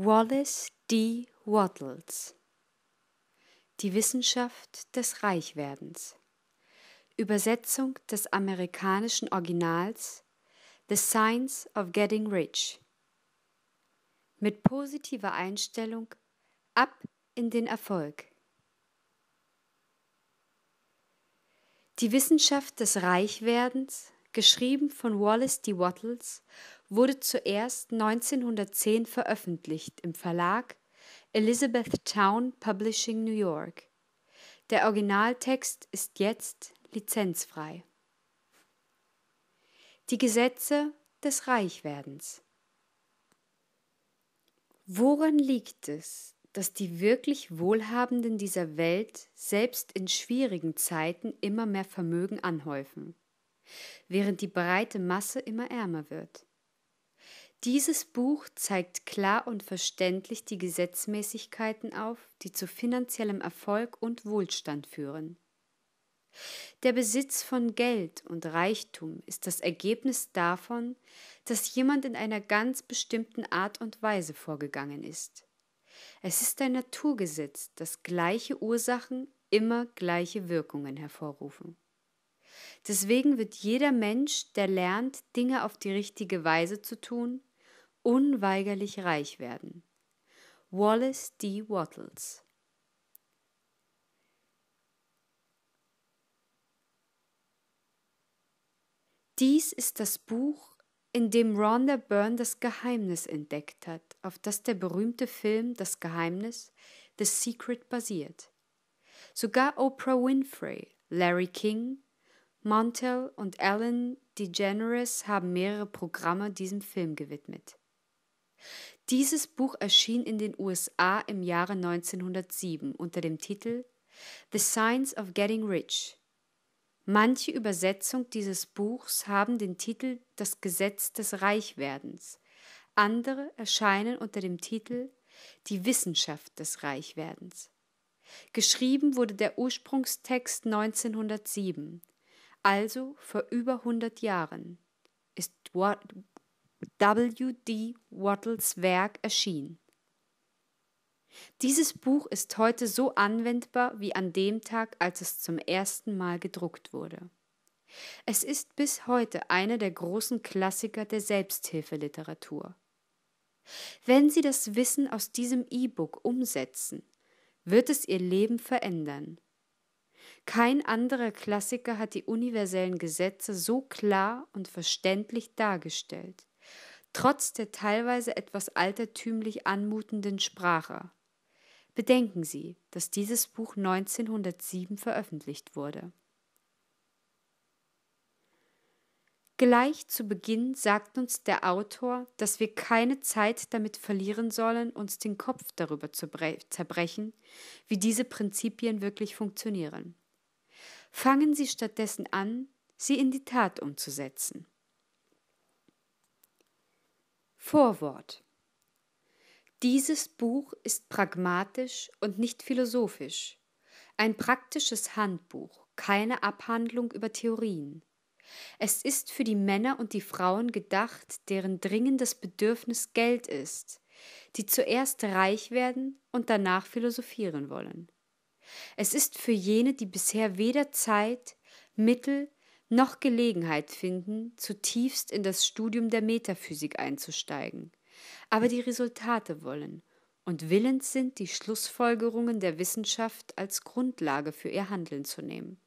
Wallace D. Wattles Die Wissenschaft des Reichwerdens Übersetzung des amerikanischen Originals The Science of Getting Rich Mit positiver Einstellung ab in den Erfolg Die Wissenschaft des Reichwerdens geschrieben von Wallace D. Wattles wurde zuerst 1910 veröffentlicht im Verlag Elizabeth Town Publishing New York. Der Originaltext ist jetzt lizenzfrei. Die Gesetze des Reichwerdens. Woran liegt es, dass die wirklich Wohlhabenden dieser Welt selbst in schwierigen Zeiten immer mehr Vermögen anhäufen, während die breite Masse immer ärmer wird? Dieses Buch zeigt klar und verständlich die Gesetzmäßigkeiten auf, die zu finanziellem Erfolg und Wohlstand führen. Der Besitz von Geld und Reichtum ist das Ergebnis davon, dass jemand in einer ganz bestimmten Art und Weise vorgegangen ist. Es ist ein Naturgesetz, dass gleiche Ursachen immer gleiche Wirkungen hervorrufen. Deswegen wird jeder Mensch, der lernt, Dinge auf die richtige Weise zu tun, unweigerlich reich werden. Wallace D. Wattles Dies ist das Buch, in dem Rhonda Byrne das Geheimnis entdeckt hat, auf das der berühmte Film Das Geheimnis, The Secret, basiert. Sogar Oprah Winfrey, Larry King, Montel und Ellen DeGeneres haben mehrere Programme diesem Film gewidmet. Dieses Buch erschien in den USA im Jahre 1907 unter dem Titel The Science of Getting Rich. Manche Übersetzung dieses Buchs haben den Titel Das Gesetz des Reichwerdens, andere erscheinen unter dem Titel Die Wissenschaft des Reichwerdens. Geschrieben wurde der Ursprungstext 1907, also vor über 100 Jahren, ist W. D. Wattles Werk erschien. Dieses Buch ist heute so anwendbar wie an dem Tag, als es zum ersten Mal gedruckt wurde. Es ist bis heute einer der großen Klassiker der Selbsthilfeliteratur. Wenn Sie das Wissen aus diesem E-Book umsetzen, wird es Ihr Leben verändern. Kein anderer Klassiker hat die universellen Gesetze so klar und verständlich dargestellt trotz der teilweise etwas altertümlich anmutenden Sprache. Bedenken Sie, dass dieses Buch 1907 veröffentlicht wurde. Gleich zu Beginn sagt uns der Autor, dass wir keine Zeit damit verlieren sollen, uns den Kopf darüber zu zerbrechen, wie diese Prinzipien wirklich funktionieren. Fangen Sie stattdessen an, sie in die Tat umzusetzen. Vorwort Dieses Buch ist pragmatisch und nicht philosophisch. Ein praktisches Handbuch, keine Abhandlung über Theorien. Es ist für die Männer und die Frauen gedacht, deren dringendes Bedürfnis Geld ist, die zuerst reich werden und danach philosophieren wollen. Es ist für jene, die bisher weder Zeit, Mittel noch Gelegenheit finden, zutiefst in das Studium der Metaphysik einzusteigen, aber die Resultate wollen und willens sind, die Schlussfolgerungen der Wissenschaft als Grundlage für ihr Handeln zu nehmen,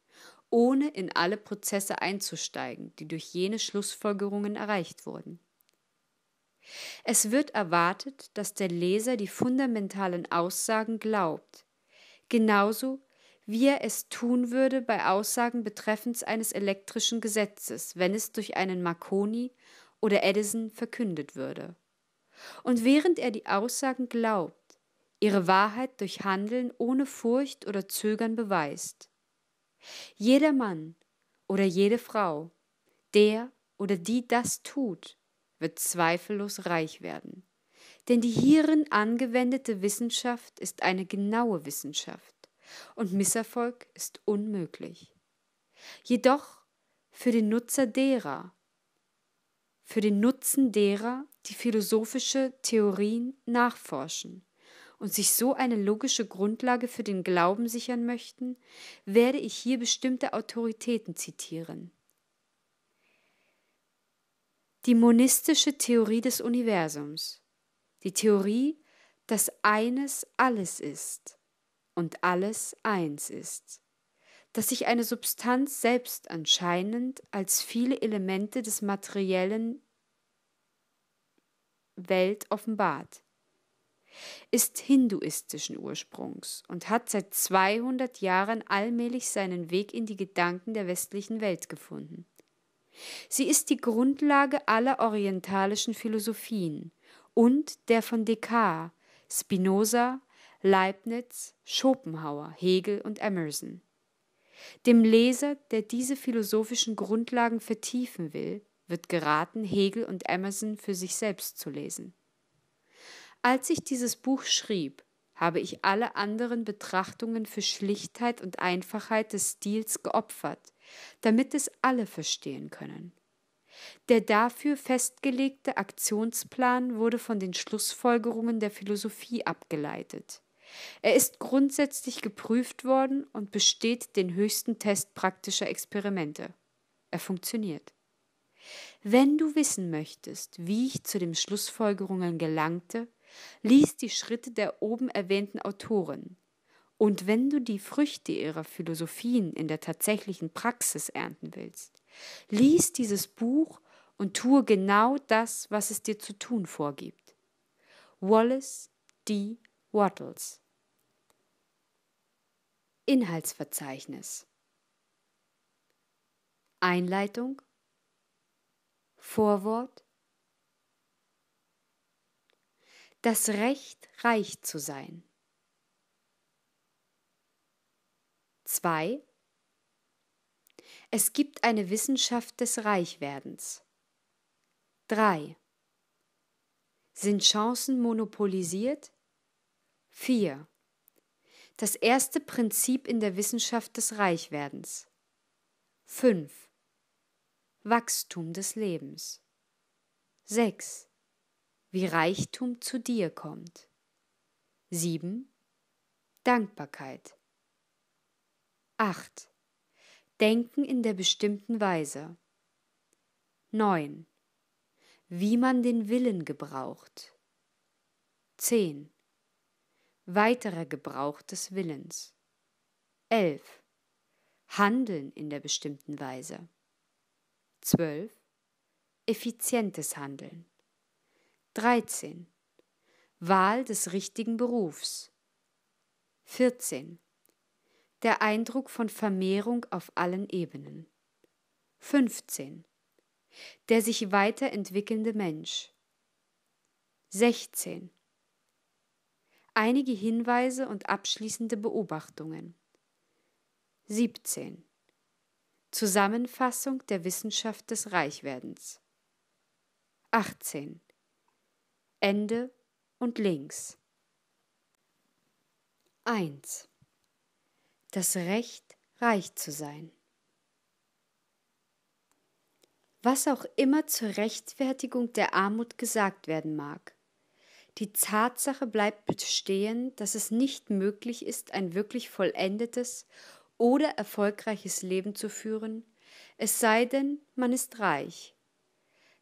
ohne in alle Prozesse einzusteigen, die durch jene Schlussfolgerungen erreicht wurden. Es wird erwartet, dass der Leser die fundamentalen Aussagen glaubt, genauso wie er es tun würde bei Aussagen betreffend eines elektrischen Gesetzes, wenn es durch einen Marconi oder Edison verkündet würde. Und während er die Aussagen glaubt, ihre Wahrheit durch Handeln ohne Furcht oder Zögern beweist. Jeder Mann oder jede Frau, der oder die das tut, wird zweifellos reich werden. Denn die hierin angewendete Wissenschaft ist eine genaue Wissenschaft und Misserfolg ist unmöglich. Jedoch für den Nutzer derer, für den Nutzen derer, die philosophische Theorien nachforschen und sich so eine logische Grundlage für den Glauben sichern möchten, werde ich hier bestimmte Autoritäten zitieren. Die monistische Theorie des Universums. Die Theorie, dass eines alles ist und alles eins ist, dass sich eine Substanz selbst anscheinend als viele Elemente des materiellen Welt offenbart, ist hinduistischen Ursprungs und hat seit 200 Jahren allmählich seinen Weg in die Gedanken der westlichen Welt gefunden. Sie ist die Grundlage aller orientalischen Philosophien und der von Descartes, Spinoza, Leibniz, Schopenhauer, Hegel und Emerson. Dem Leser, der diese philosophischen Grundlagen vertiefen will, wird geraten, Hegel und Emerson für sich selbst zu lesen. Als ich dieses Buch schrieb, habe ich alle anderen Betrachtungen für Schlichtheit und Einfachheit des Stils geopfert, damit es alle verstehen können. Der dafür festgelegte Aktionsplan wurde von den Schlussfolgerungen der Philosophie abgeleitet. Er ist grundsätzlich geprüft worden und besteht den höchsten Test praktischer Experimente. Er funktioniert. Wenn du wissen möchtest, wie ich zu den Schlussfolgerungen gelangte, lies die Schritte der oben erwähnten Autoren. Und wenn du die Früchte ihrer Philosophien in der tatsächlichen Praxis ernten willst, lies dieses Buch und tue genau das, was es dir zu tun vorgibt. Wallace D. Wattles Inhaltsverzeichnis Einleitung Vorwort Das Recht, reich zu sein. 2. Es gibt eine Wissenschaft des Reichwerdens. 3. Sind Chancen monopolisiert? 4 das erste Prinzip in der Wissenschaft des Reichwerdens. 5. Wachstum des Lebens. 6. Wie Reichtum zu dir kommt. 7. Dankbarkeit. 8. Denken in der bestimmten Weise. 9. Wie man den Willen gebraucht. 10 weiterer Gebrauch des Willens. 11. Handeln in der bestimmten Weise. 12. Effizientes Handeln. 13. Wahl des richtigen Berufs. 14. Der Eindruck von Vermehrung auf allen Ebenen. 15. Der sich weiterentwickelnde Mensch. 16 einige Hinweise und abschließende Beobachtungen. 17. Zusammenfassung der Wissenschaft des Reichwerdens. 18. Ende und links. 1. Das Recht, reich zu sein. Was auch immer zur Rechtfertigung der Armut gesagt werden mag, die Tatsache bleibt bestehen, dass es nicht möglich ist, ein wirklich vollendetes oder erfolgreiches Leben zu führen, es sei denn, man ist reich.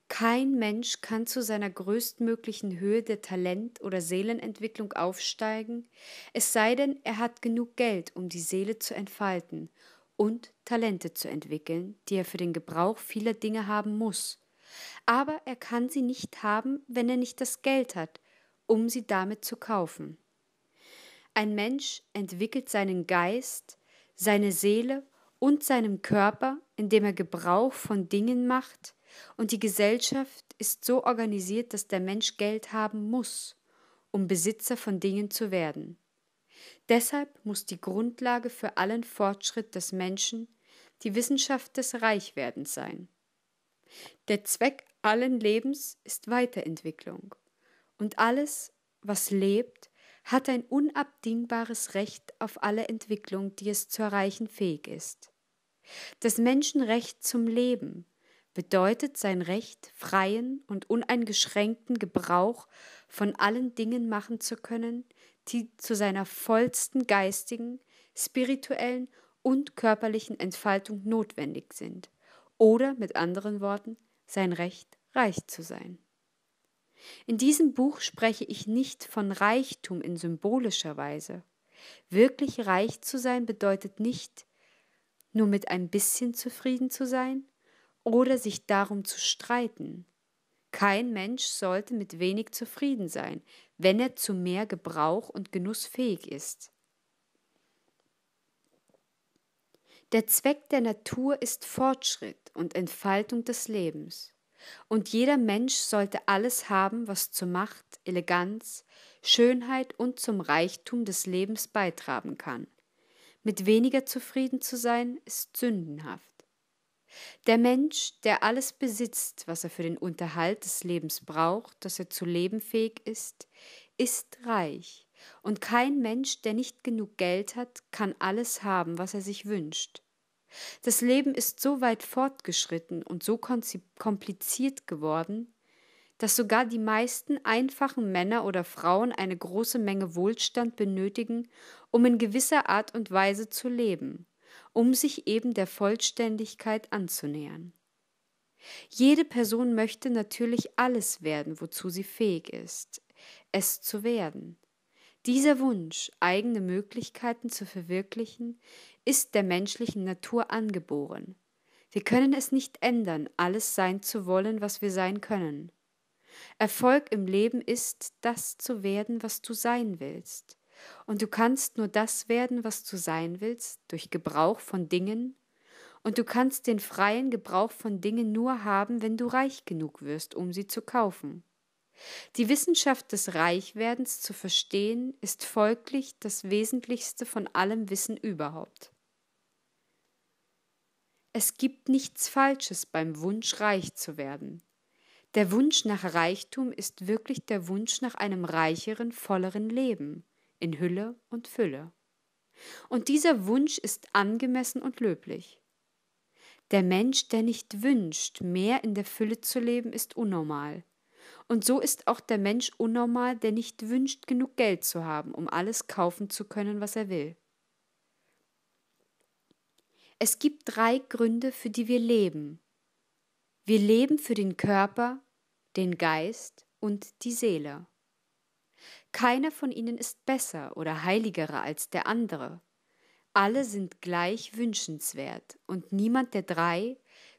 Kein Mensch kann zu seiner größtmöglichen Höhe der Talent- oder Seelenentwicklung aufsteigen, es sei denn, er hat genug Geld, um die Seele zu entfalten und Talente zu entwickeln, die er für den Gebrauch vieler Dinge haben muss. Aber er kann sie nicht haben, wenn er nicht das Geld hat, um sie damit zu kaufen. Ein Mensch entwickelt seinen Geist, seine Seele und seinen Körper, indem er Gebrauch von Dingen macht, und die Gesellschaft ist so organisiert, dass der Mensch Geld haben muss, um Besitzer von Dingen zu werden. Deshalb muss die Grundlage für allen Fortschritt des Menschen die Wissenschaft des Reichwerdens sein. Der Zweck allen Lebens ist Weiterentwicklung. Und alles, was lebt, hat ein unabdingbares Recht auf alle Entwicklung, die es zu erreichen fähig ist. Das Menschenrecht zum Leben bedeutet sein Recht, freien und uneingeschränkten Gebrauch von allen Dingen machen zu können, die zu seiner vollsten geistigen, spirituellen und körperlichen Entfaltung notwendig sind, oder mit anderen Worten sein Recht, reich zu sein. In diesem Buch spreche ich nicht von Reichtum in symbolischer Weise. Wirklich reich zu sein bedeutet nicht, nur mit ein bisschen zufrieden zu sein oder sich darum zu streiten. Kein Mensch sollte mit wenig zufrieden sein, wenn er zu mehr Gebrauch und Genuss fähig ist. Der Zweck der Natur ist Fortschritt und Entfaltung des Lebens. Und jeder Mensch sollte alles haben, was zur Macht, Eleganz, Schönheit und zum Reichtum des Lebens beitragen kann. Mit weniger zufrieden zu sein, ist sündenhaft. Der Mensch, der alles besitzt, was er für den Unterhalt des Lebens braucht, dass er zu leben fähig ist, ist reich. Und kein Mensch, der nicht genug Geld hat, kann alles haben, was er sich wünscht. Das Leben ist so weit fortgeschritten und so kompliziert geworden, dass sogar die meisten einfachen Männer oder Frauen eine große Menge Wohlstand benötigen, um in gewisser Art und Weise zu leben, um sich eben der Vollständigkeit anzunähern. Jede Person möchte natürlich alles werden, wozu sie fähig ist, es zu werden. Dieser Wunsch, eigene Möglichkeiten zu verwirklichen, ist der menschlichen Natur angeboren. Wir können es nicht ändern, alles sein zu wollen, was wir sein können. Erfolg im Leben ist, das zu werden, was du sein willst. Und du kannst nur das werden, was du sein willst, durch Gebrauch von Dingen, und du kannst den freien Gebrauch von Dingen nur haben, wenn du reich genug wirst, um sie zu kaufen. Die Wissenschaft des Reichwerdens zu verstehen, ist folglich das Wesentlichste von allem Wissen überhaupt. Es gibt nichts Falsches beim Wunsch, reich zu werden. Der Wunsch nach Reichtum ist wirklich der Wunsch nach einem reicheren, volleren Leben in Hülle und Fülle. Und dieser Wunsch ist angemessen und löblich. Der Mensch, der nicht wünscht, mehr in der Fülle zu leben, ist unnormal, und so ist auch der Mensch unnormal, der nicht wünscht, genug Geld zu haben, um alles kaufen zu können, was er will. Es gibt drei Gründe, für die wir leben. Wir leben für den Körper, den Geist und die Seele. Keiner von ihnen ist besser oder heiligere als der andere. Alle sind gleich wünschenswert und niemand der drei,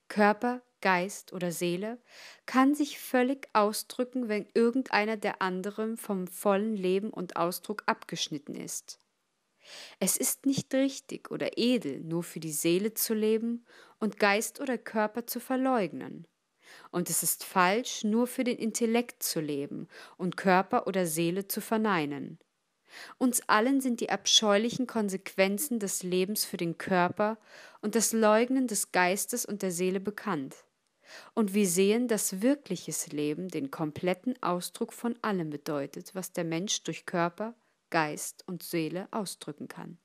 Körper, Geist oder Seele, kann sich völlig ausdrücken, wenn irgendeiner der anderen vom vollen Leben und Ausdruck abgeschnitten ist. Es ist nicht richtig oder edel, nur für die Seele zu leben und Geist oder Körper zu verleugnen. Und es ist falsch, nur für den Intellekt zu leben und Körper oder Seele zu verneinen. Uns allen sind die abscheulichen Konsequenzen des Lebens für den Körper und das Leugnen des Geistes und der Seele bekannt. Und wir sehen, dass wirkliches Leben den kompletten Ausdruck von allem bedeutet, was der Mensch durch Körper, Geist und Seele ausdrücken kann.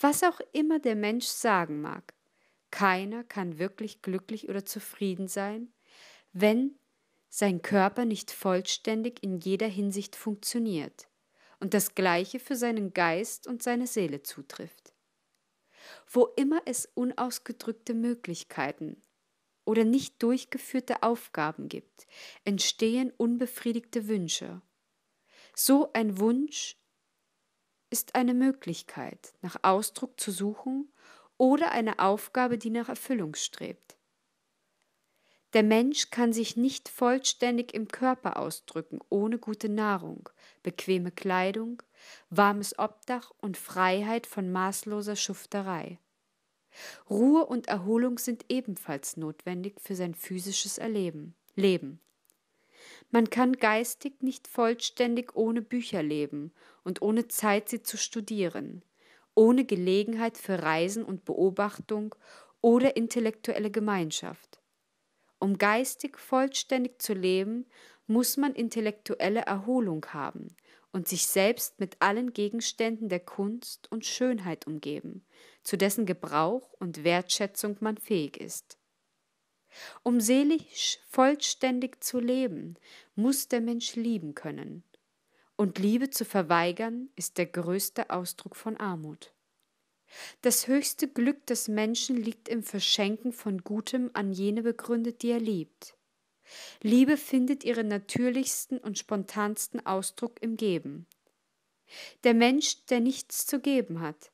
Was auch immer der Mensch sagen mag, keiner kann wirklich glücklich oder zufrieden sein, wenn sein Körper nicht vollständig in jeder Hinsicht funktioniert und das Gleiche für seinen Geist und seine Seele zutrifft. Wo immer es unausgedrückte Möglichkeiten oder nicht durchgeführte Aufgaben gibt, entstehen unbefriedigte Wünsche. So ein Wunsch ist eine Möglichkeit, nach Ausdruck zu suchen oder eine Aufgabe, die nach Erfüllung strebt. Der Mensch kann sich nicht vollständig im Körper ausdrücken ohne gute Nahrung, bequeme Kleidung, warmes Obdach und Freiheit von maßloser Schufterei. Ruhe und Erholung sind ebenfalls notwendig für sein physisches Erleben, Leben. Man kann geistig nicht vollständig ohne Bücher leben und ohne Zeit, sie zu studieren, ohne Gelegenheit für Reisen und Beobachtung oder intellektuelle Gemeinschaft. Um geistig vollständig zu leben, muss man intellektuelle Erholung haben und sich selbst mit allen Gegenständen der Kunst und Schönheit umgeben, zu dessen Gebrauch und Wertschätzung man fähig ist. Um seelisch vollständig zu leben, muss der Mensch lieben können. Und Liebe zu verweigern, ist der größte Ausdruck von Armut. Das höchste Glück des Menschen liegt im Verschenken von Gutem an jene begründet, die er liebt. Liebe findet ihren natürlichsten und spontansten Ausdruck im Geben. Der Mensch, der nichts zu geben hat,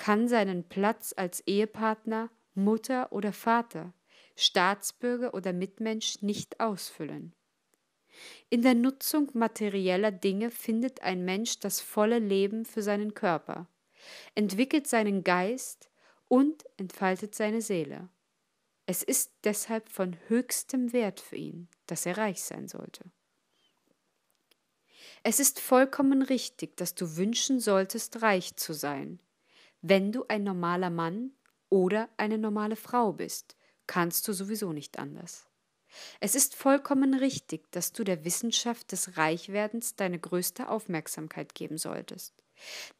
kann seinen Platz als Ehepartner, Mutter oder Vater, Staatsbürger oder Mitmensch nicht ausfüllen. In der Nutzung materieller Dinge findet ein Mensch das volle Leben für seinen Körper, entwickelt seinen Geist und entfaltet seine Seele. Es ist deshalb von höchstem Wert für ihn, dass er reich sein sollte. Es ist vollkommen richtig, dass du wünschen solltest, reich zu sein, wenn du ein normaler Mann oder eine normale Frau bist, kannst du sowieso nicht anders. Es ist vollkommen richtig, dass du der Wissenschaft des Reichwerdens deine größte Aufmerksamkeit geben solltest,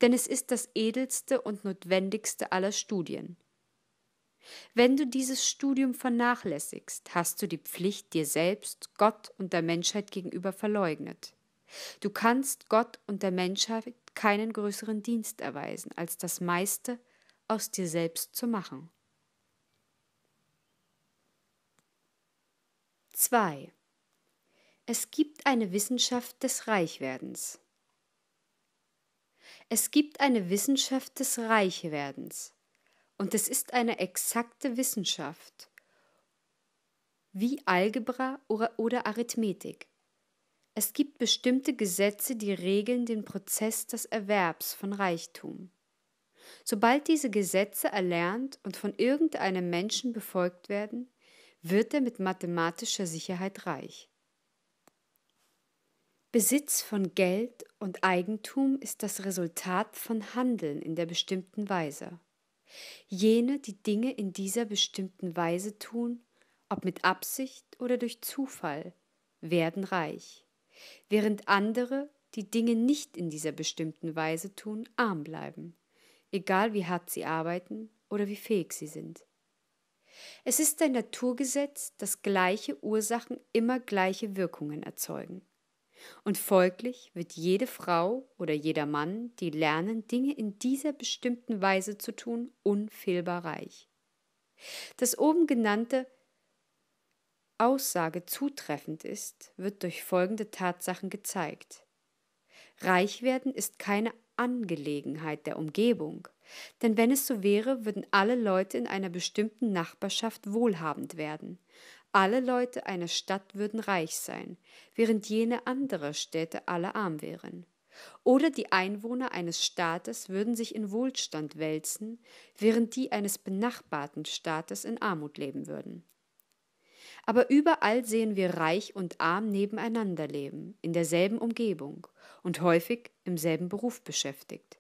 denn es ist das edelste und notwendigste aller Studien. Wenn du dieses Studium vernachlässigst, hast du die Pflicht dir selbst, Gott und der Menschheit gegenüber verleugnet. Du kannst Gott und der Menschheit keinen größeren Dienst erweisen, als das meiste aus dir selbst zu machen. 2. Es gibt eine Wissenschaft des Reichwerdens. Es gibt eine Wissenschaft des Reichwerdens. Und es ist eine exakte Wissenschaft, wie Algebra oder Arithmetik. Es gibt bestimmte Gesetze, die regeln den Prozess des Erwerbs von Reichtum. Sobald diese Gesetze erlernt und von irgendeinem Menschen befolgt werden, wird er mit mathematischer Sicherheit reich. Besitz von Geld und Eigentum ist das Resultat von Handeln in der bestimmten Weise. Jene, die Dinge in dieser bestimmten Weise tun, ob mit Absicht oder durch Zufall, werden reich während andere, die Dinge nicht in dieser bestimmten Weise tun, arm bleiben, egal wie hart sie arbeiten oder wie fähig sie sind. Es ist ein Naturgesetz, dass gleiche Ursachen immer gleiche Wirkungen erzeugen. Und folglich wird jede Frau oder jeder Mann, die lernen, Dinge in dieser bestimmten Weise zu tun, unfehlbar reich. Das oben genannte Aussage zutreffend ist, wird durch folgende Tatsachen gezeigt. Reichwerden ist keine Angelegenheit der Umgebung, denn wenn es so wäre, würden alle Leute in einer bestimmten Nachbarschaft wohlhabend werden, alle Leute einer Stadt würden reich sein, während jene anderer Städte alle arm wären. Oder die Einwohner eines Staates würden sich in Wohlstand wälzen, während die eines benachbarten Staates in Armut leben würden. Aber überall sehen wir reich und arm nebeneinander leben, in derselben Umgebung und häufig im selben Beruf beschäftigt.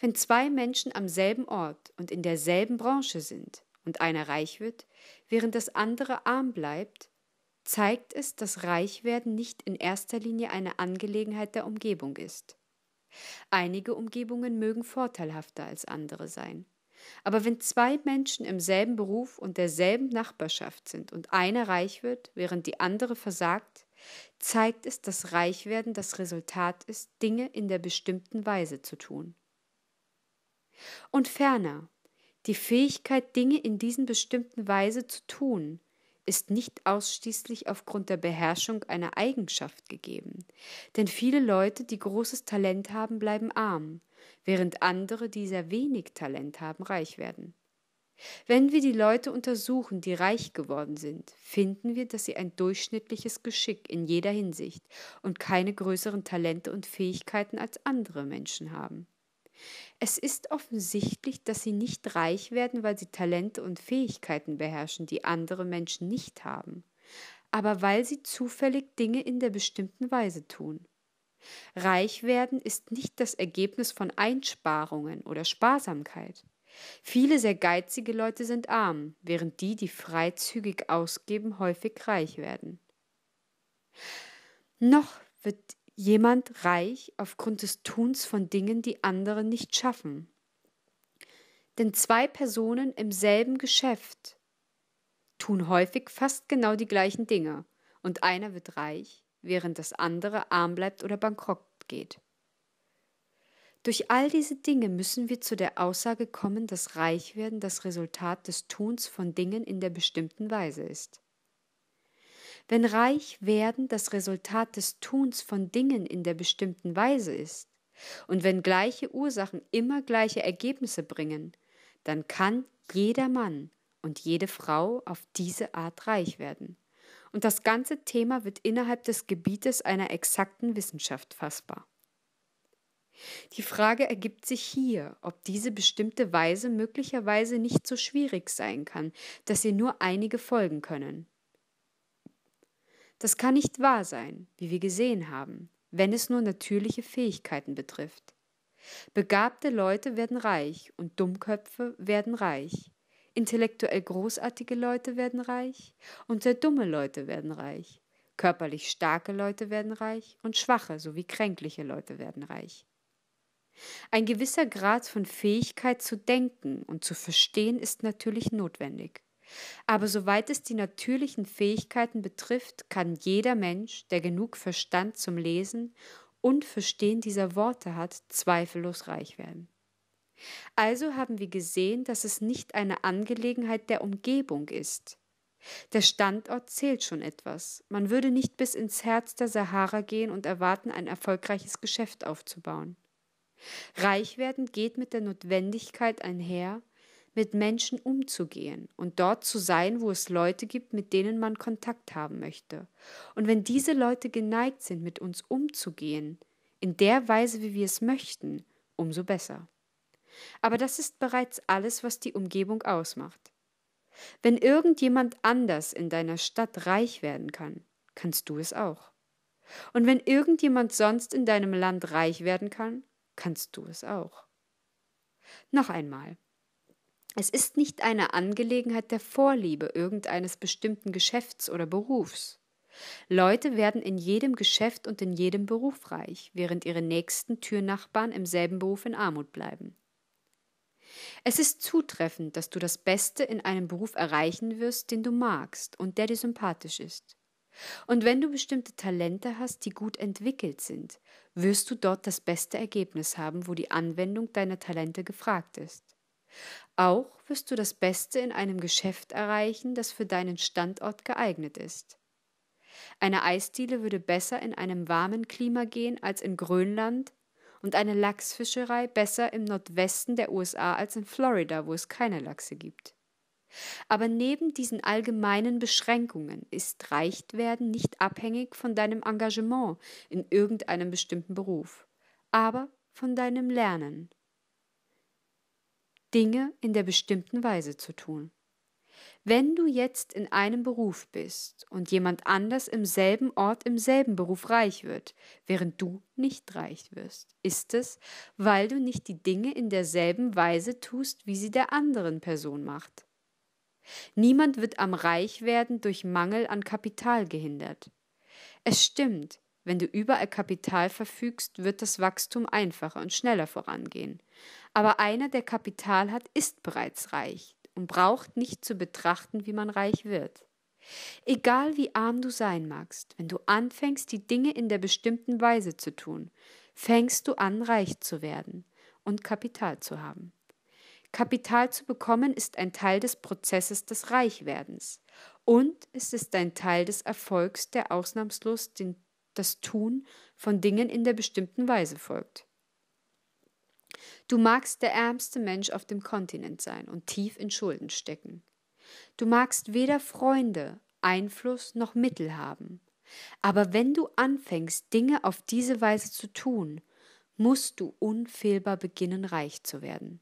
Wenn zwei Menschen am selben Ort und in derselben Branche sind und einer reich wird, während das andere arm bleibt, zeigt es, dass Reichwerden nicht in erster Linie eine Angelegenheit der Umgebung ist. Einige Umgebungen mögen vorteilhafter als andere sein. Aber wenn zwei Menschen im selben Beruf und derselben Nachbarschaft sind und einer reich wird, während die andere versagt, zeigt es, dass Reichwerden das Resultat ist, Dinge in der bestimmten Weise zu tun. Und ferner, die Fähigkeit, Dinge in diesen bestimmten Weise zu tun, ist nicht ausschließlich aufgrund der Beherrschung einer Eigenschaft gegeben. Denn viele Leute, die großes Talent haben, bleiben arm, während andere, die sehr wenig Talent haben, reich werden. Wenn wir die Leute untersuchen, die reich geworden sind, finden wir, dass sie ein durchschnittliches Geschick in jeder Hinsicht und keine größeren Talente und Fähigkeiten als andere Menschen haben. Es ist offensichtlich, dass sie nicht reich werden, weil sie Talente und Fähigkeiten beherrschen, die andere Menschen nicht haben, aber weil sie zufällig Dinge in der bestimmten Weise tun. Reich werden ist nicht das Ergebnis von Einsparungen oder Sparsamkeit. Viele sehr geizige Leute sind arm, während die, die freizügig ausgeben, häufig reich werden. Noch wird jemand reich aufgrund des Tuns von Dingen, die andere nicht schaffen. Denn zwei Personen im selben Geschäft tun häufig fast genau die gleichen Dinge, und einer wird reich während das andere arm bleibt oder bankrott geht. Durch all diese Dinge müssen wir zu der Aussage kommen, dass Reichwerden das Resultat des Tuns von Dingen in der bestimmten Weise ist. Wenn Reichwerden das Resultat des Tuns von Dingen in der bestimmten Weise ist, und wenn gleiche Ursachen immer gleiche Ergebnisse bringen, dann kann jeder Mann und jede Frau auf diese Art reich werden und das ganze Thema wird innerhalb des Gebietes einer exakten Wissenschaft fassbar. Die Frage ergibt sich hier, ob diese bestimmte Weise möglicherweise nicht so schwierig sein kann, dass ihr nur einige folgen können. Das kann nicht wahr sein, wie wir gesehen haben, wenn es nur natürliche Fähigkeiten betrifft. Begabte Leute werden reich und Dummköpfe werden reich. Intellektuell großartige Leute werden reich und sehr dumme Leute werden reich. Körperlich starke Leute werden reich und schwache sowie kränkliche Leute werden reich. Ein gewisser Grad von Fähigkeit zu denken und zu verstehen ist natürlich notwendig. Aber soweit es die natürlichen Fähigkeiten betrifft, kann jeder Mensch, der genug Verstand zum Lesen und Verstehen dieser Worte hat, zweifellos reich werden. Also haben wir gesehen, dass es nicht eine Angelegenheit der Umgebung ist. Der Standort zählt schon etwas. Man würde nicht bis ins Herz der Sahara gehen und erwarten, ein erfolgreiches Geschäft aufzubauen. Reich werden geht mit der Notwendigkeit einher, mit Menschen umzugehen und dort zu sein, wo es Leute gibt, mit denen man Kontakt haben möchte. Und wenn diese Leute geneigt sind, mit uns umzugehen, in der Weise, wie wir es möchten, umso besser. Aber das ist bereits alles, was die Umgebung ausmacht. Wenn irgendjemand anders in deiner Stadt reich werden kann, kannst du es auch. Und wenn irgendjemand sonst in deinem Land reich werden kann, kannst du es auch. Noch einmal. Es ist nicht eine Angelegenheit der Vorliebe irgendeines bestimmten Geschäfts oder Berufs. Leute werden in jedem Geschäft und in jedem Beruf reich, während ihre nächsten Türnachbarn im selben Beruf in Armut bleiben. Es ist zutreffend, dass du das Beste in einem Beruf erreichen wirst, den du magst und der dir sympathisch ist. Und wenn du bestimmte Talente hast, die gut entwickelt sind, wirst du dort das beste Ergebnis haben, wo die Anwendung deiner Talente gefragt ist. Auch wirst du das Beste in einem Geschäft erreichen, das für deinen Standort geeignet ist. Eine Eisdiele würde besser in einem warmen Klima gehen als in Grönland, und eine Lachsfischerei besser im Nordwesten der USA als in Florida, wo es keine Lachse gibt. Aber neben diesen allgemeinen Beschränkungen ist Reichtwerden nicht abhängig von deinem Engagement in irgendeinem bestimmten Beruf, aber von deinem Lernen. Dinge in der bestimmten Weise zu tun. Wenn du jetzt in einem Beruf bist und jemand anders im selben Ort im selben Beruf reich wird, während du nicht reich wirst, ist es, weil du nicht die Dinge in derselben Weise tust, wie sie der anderen Person macht. Niemand wird am Reichwerden durch Mangel an Kapital gehindert. Es stimmt, wenn du überall Kapital verfügst, wird das Wachstum einfacher und schneller vorangehen. Aber einer, der Kapital hat, ist bereits reich und braucht nicht zu betrachten, wie man reich wird. Egal wie arm du sein magst, wenn du anfängst, die Dinge in der bestimmten Weise zu tun, fängst du an, reich zu werden und Kapital zu haben. Kapital zu bekommen ist ein Teil des Prozesses des Reichwerdens und es ist ein Teil des Erfolgs, der ausnahmslos den, das Tun von Dingen in der bestimmten Weise folgt. Du magst der ärmste Mensch auf dem Kontinent sein und tief in Schulden stecken. Du magst weder Freunde, Einfluss noch Mittel haben. Aber wenn du anfängst, Dinge auf diese Weise zu tun, musst du unfehlbar beginnen, reich zu werden.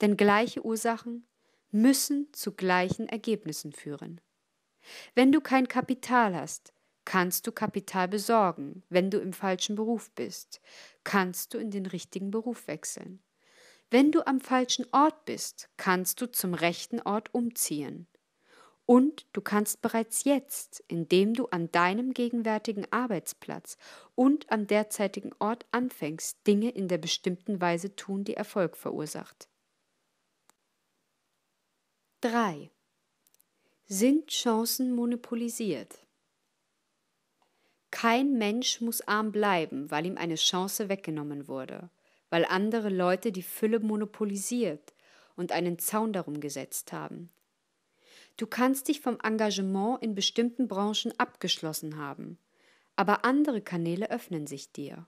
Denn gleiche Ursachen müssen zu gleichen Ergebnissen führen. Wenn du kein Kapital hast, Kannst du Kapital besorgen, wenn du im falschen Beruf bist? Kannst du in den richtigen Beruf wechseln? Wenn du am falschen Ort bist, kannst du zum rechten Ort umziehen. Und du kannst bereits jetzt, indem du an deinem gegenwärtigen Arbeitsplatz und am derzeitigen Ort anfängst, Dinge in der bestimmten Weise tun, die Erfolg verursacht. 3. Sind Chancen monopolisiert? Kein Mensch muss arm bleiben, weil ihm eine Chance weggenommen wurde, weil andere Leute die Fülle monopolisiert und einen Zaun darum gesetzt haben. Du kannst dich vom Engagement in bestimmten Branchen abgeschlossen haben, aber andere Kanäle öffnen sich dir.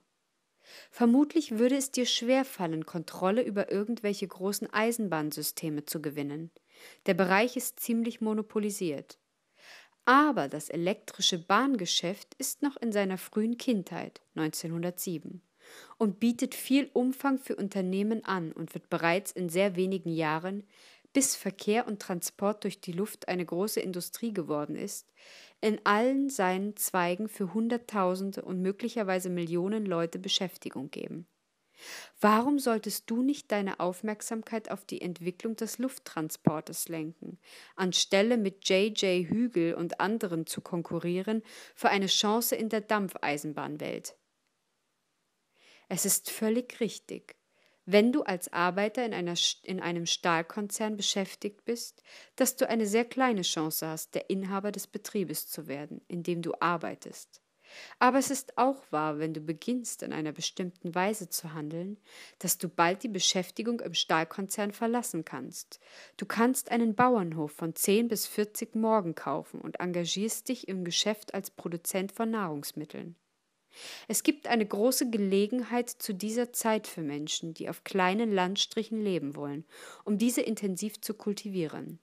Vermutlich würde es dir schwerfallen, Kontrolle über irgendwelche großen Eisenbahnsysteme zu gewinnen. Der Bereich ist ziemlich monopolisiert. Aber das elektrische Bahngeschäft ist noch in seiner frühen Kindheit 1907 und bietet viel Umfang für Unternehmen an und wird bereits in sehr wenigen Jahren, bis Verkehr und Transport durch die Luft eine große Industrie geworden ist, in allen seinen Zweigen für Hunderttausende und möglicherweise Millionen Leute Beschäftigung geben. Warum solltest du nicht deine Aufmerksamkeit auf die Entwicklung des Lufttransportes lenken, anstelle mit J.J. Hügel und anderen zu konkurrieren für eine Chance in der Dampfeisenbahnwelt? Es ist völlig richtig, wenn du als Arbeiter in, einer, in einem Stahlkonzern beschäftigt bist, dass du eine sehr kleine Chance hast, der Inhaber des Betriebes zu werden, in dem du arbeitest. Aber es ist auch wahr, wenn du beginnst, in einer bestimmten Weise zu handeln, dass du bald die Beschäftigung im Stahlkonzern verlassen kannst. Du kannst einen Bauernhof von 10 bis 40 Morgen kaufen und engagierst dich im Geschäft als Produzent von Nahrungsmitteln. Es gibt eine große Gelegenheit zu dieser Zeit für Menschen, die auf kleinen Landstrichen leben wollen, um diese intensiv zu kultivieren.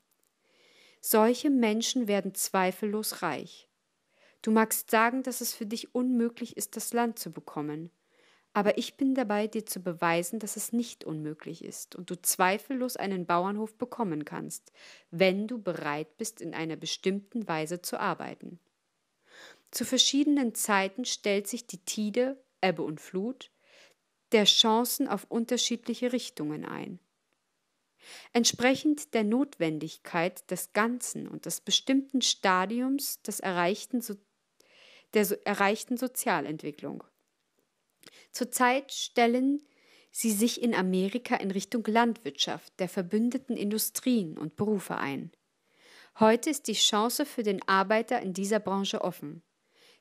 Solche Menschen werden zweifellos reich. Du magst sagen, dass es für dich unmöglich ist, das Land zu bekommen. Aber ich bin dabei, dir zu beweisen, dass es nicht unmöglich ist und du zweifellos einen Bauernhof bekommen kannst, wenn du bereit bist, in einer bestimmten Weise zu arbeiten. Zu verschiedenen Zeiten stellt sich die Tide, Ebbe und Flut, der Chancen auf unterschiedliche Richtungen ein. Entsprechend der Notwendigkeit des Ganzen und des bestimmten Stadiums des erreichten so der so erreichten Sozialentwicklung. Zurzeit stellen sie sich in Amerika in Richtung Landwirtschaft, der verbündeten Industrien und Berufe ein. Heute ist die Chance für den Arbeiter in dieser Branche offen.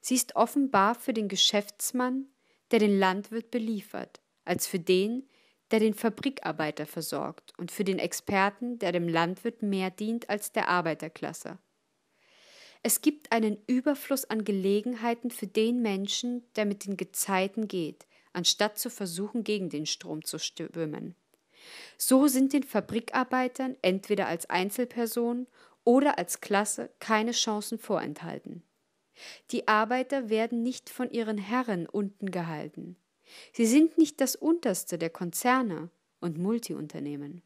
Sie ist offenbar für den Geschäftsmann, der den Landwirt beliefert, als für den, der den Fabrikarbeiter versorgt und für den Experten, der dem Landwirt mehr dient als der Arbeiterklasse. Es gibt einen Überfluss an Gelegenheiten für den Menschen, der mit den Gezeiten geht, anstatt zu versuchen, gegen den Strom zu stürmen. So sind den Fabrikarbeitern entweder als Einzelpersonen oder als Klasse keine Chancen vorenthalten. Die Arbeiter werden nicht von ihren Herren unten gehalten. Sie sind nicht das Unterste der Konzerne und Multiunternehmen.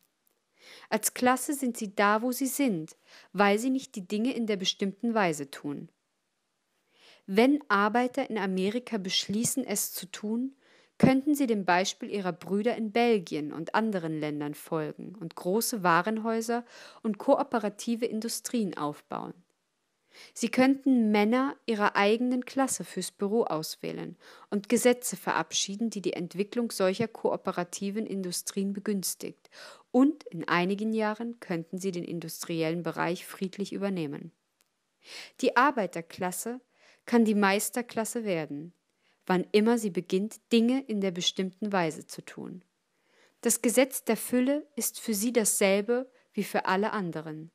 Als Klasse sind sie da, wo sie sind, weil sie nicht die Dinge in der bestimmten Weise tun. Wenn Arbeiter in Amerika beschließen, es zu tun, könnten sie dem Beispiel ihrer Brüder in Belgien und anderen Ländern folgen und große Warenhäuser und kooperative Industrien aufbauen. Sie könnten Männer ihrer eigenen Klasse fürs Büro auswählen und Gesetze verabschieden, die die Entwicklung solcher kooperativen Industrien begünstigt. Und in einigen Jahren könnten sie den industriellen Bereich friedlich übernehmen. Die Arbeiterklasse kann die Meisterklasse werden, wann immer sie beginnt, Dinge in der bestimmten Weise zu tun. Das Gesetz der Fülle ist für sie dasselbe wie für alle anderen.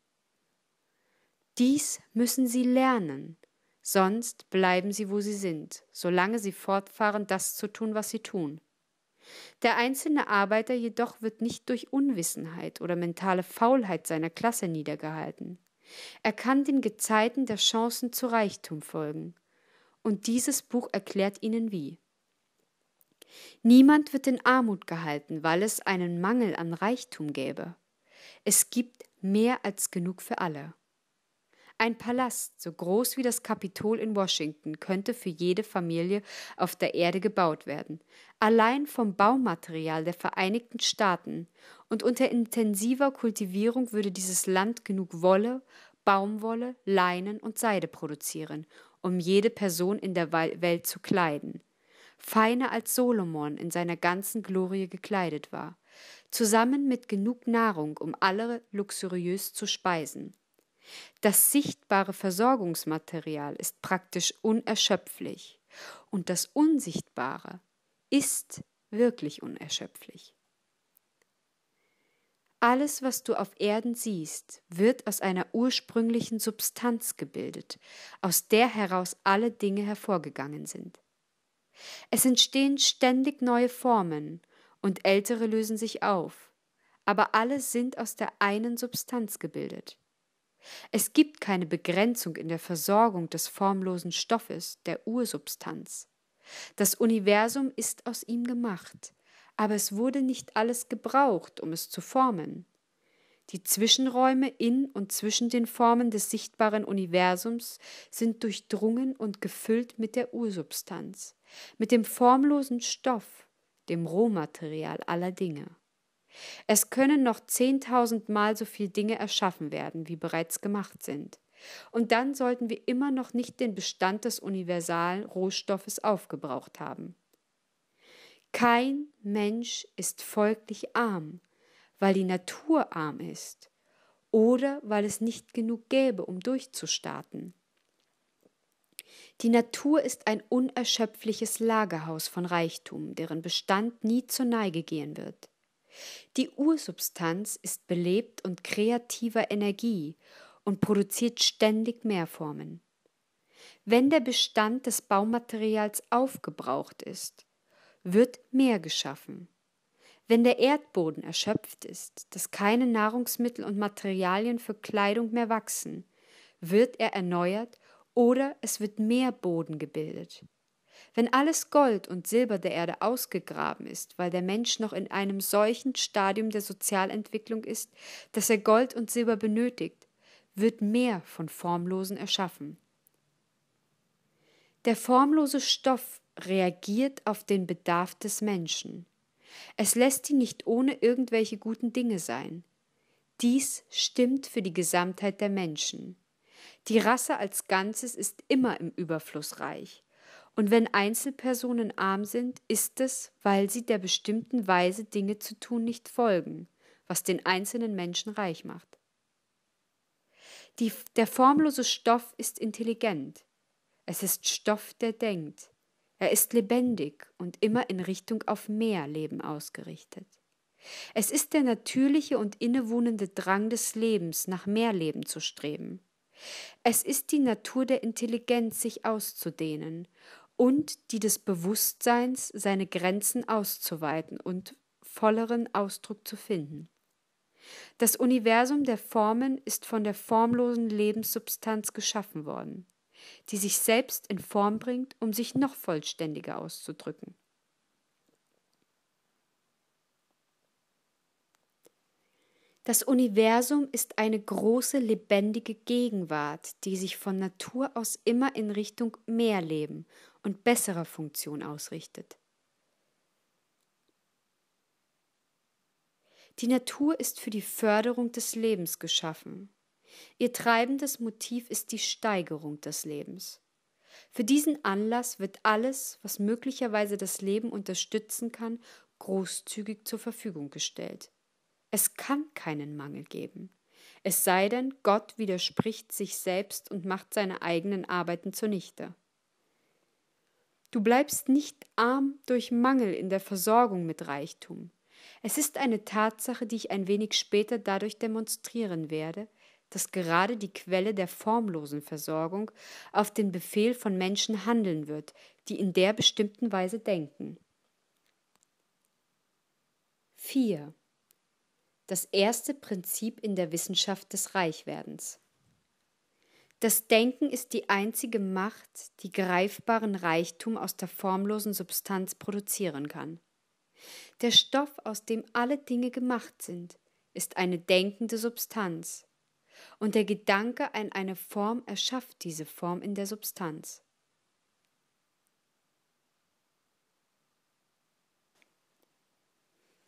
Dies müssen sie lernen, sonst bleiben sie, wo sie sind, solange sie fortfahren, das zu tun, was sie tun. Der einzelne Arbeiter jedoch wird nicht durch Unwissenheit oder mentale Faulheit seiner Klasse niedergehalten. Er kann den Gezeiten der Chancen zu Reichtum folgen. Und dieses Buch erklärt ihnen wie. Niemand wird in Armut gehalten, weil es einen Mangel an Reichtum gäbe. Es gibt mehr als genug für alle. Ein Palast, so groß wie das Kapitol in Washington, könnte für jede Familie auf der Erde gebaut werden. Allein vom Baumaterial der Vereinigten Staaten und unter intensiver Kultivierung würde dieses Land genug Wolle, Baumwolle, Leinen und Seide produzieren, um jede Person in der Welt zu kleiden. Feiner als Solomon in seiner ganzen Glorie gekleidet war. Zusammen mit genug Nahrung, um alle luxuriös zu speisen. Das sichtbare Versorgungsmaterial ist praktisch unerschöpflich und das Unsichtbare ist wirklich unerschöpflich. Alles, was du auf Erden siehst, wird aus einer ursprünglichen Substanz gebildet, aus der heraus alle Dinge hervorgegangen sind. Es entstehen ständig neue Formen und ältere lösen sich auf, aber alle sind aus der einen Substanz gebildet. Es gibt keine Begrenzung in der Versorgung des formlosen Stoffes, der Ursubstanz. Das Universum ist aus ihm gemacht, aber es wurde nicht alles gebraucht, um es zu formen. Die Zwischenräume in und zwischen den Formen des sichtbaren Universums sind durchdrungen und gefüllt mit der Ursubstanz, mit dem formlosen Stoff, dem Rohmaterial aller Dinge. Es können noch zehntausendmal so viele Dinge erschaffen werden, wie bereits gemacht sind. Und dann sollten wir immer noch nicht den Bestand des universalen Rohstoffes aufgebraucht haben. Kein Mensch ist folglich arm, weil die Natur arm ist oder weil es nicht genug gäbe, um durchzustarten. Die Natur ist ein unerschöpfliches Lagerhaus von Reichtum, deren Bestand nie zur Neige gehen wird. Die Ursubstanz ist belebt und kreativer Energie und produziert ständig mehr Formen. Wenn der Bestand des Baumaterials aufgebraucht ist, wird mehr geschaffen. Wenn der Erdboden erschöpft ist, dass keine Nahrungsmittel und Materialien für Kleidung mehr wachsen, wird er erneuert oder es wird mehr Boden gebildet. Wenn alles Gold und Silber der Erde ausgegraben ist, weil der Mensch noch in einem solchen Stadium der Sozialentwicklung ist, dass er Gold und Silber benötigt, wird mehr von Formlosen erschaffen. Der formlose Stoff reagiert auf den Bedarf des Menschen. Es lässt ihn nicht ohne irgendwelche guten Dinge sein. Dies stimmt für die Gesamtheit der Menschen. Die Rasse als Ganzes ist immer im Überfluss reich. Und wenn Einzelpersonen arm sind, ist es, weil sie der bestimmten Weise Dinge zu tun nicht folgen, was den einzelnen Menschen reich macht. Die, der formlose Stoff ist intelligent. Es ist Stoff, der denkt. Er ist lebendig und immer in Richtung auf mehr Leben ausgerichtet. Es ist der natürliche und innewohnende Drang des Lebens, nach mehr Leben zu streben. Es ist die Natur der Intelligenz, sich auszudehnen und die des Bewusstseins, seine Grenzen auszuweiten und volleren Ausdruck zu finden. Das Universum der Formen ist von der formlosen Lebenssubstanz geschaffen worden, die sich selbst in Form bringt, um sich noch vollständiger auszudrücken. Das Universum ist eine große lebendige Gegenwart, die sich von Natur aus immer in Richtung mehr Meerleben und besserer Funktion ausrichtet. Die Natur ist für die Förderung des Lebens geschaffen. Ihr treibendes Motiv ist die Steigerung des Lebens. Für diesen Anlass wird alles, was möglicherweise das Leben unterstützen kann, großzügig zur Verfügung gestellt. Es kann keinen Mangel geben. Es sei denn, Gott widerspricht sich selbst und macht seine eigenen Arbeiten zunichte. Du bleibst nicht arm durch Mangel in der Versorgung mit Reichtum. Es ist eine Tatsache, die ich ein wenig später dadurch demonstrieren werde, dass gerade die Quelle der formlosen Versorgung auf den Befehl von Menschen handeln wird, die in der bestimmten Weise denken. 4. Das erste Prinzip in der Wissenschaft des Reichwerdens. Das Denken ist die einzige Macht, die greifbaren Reichtum aus der formlosen Substanz produzieren kann. Der Stoff, aus dem alle Dinge gemacht sind, ist eine denkende Substanz, und der Gedanke an eine Form erschafft diese Form in der Substanz.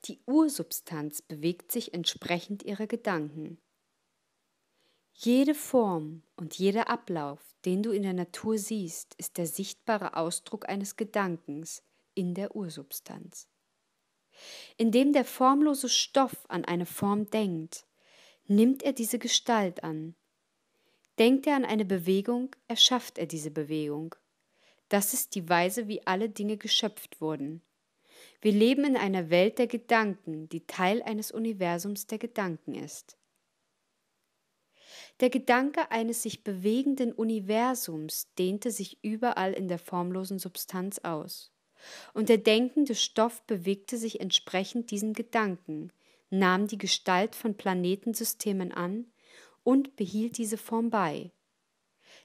Die Ursubstanz bewegt sich entsprechend ihrer Gedanken. Jede Form und jeder Ablauf, den du in der Natur siehst, ist der sichtbare Ausdruck eines Gedankens in der Ursubstanz. Indem der formlose Stoff an eine Form denkt, nimmt er diese Gestalt an. Denkt er an eine Bewegung, erschafft er diese Bewegung. Das ist die Weise, wie alle Dinge geschöpft wurden. Wir leben in einer Welt der Gedanken, die Teil eines Universums der Gedanken ist. Der Gedanke eines sich bewegenden Universums dehnte sich überall in der formlosen Substanz aus. Und der denkende Stoff bewegte sich entsprechend diesen Gedanken, nahm die Gestalt von Planetensystemen an und behielt diese Form bei.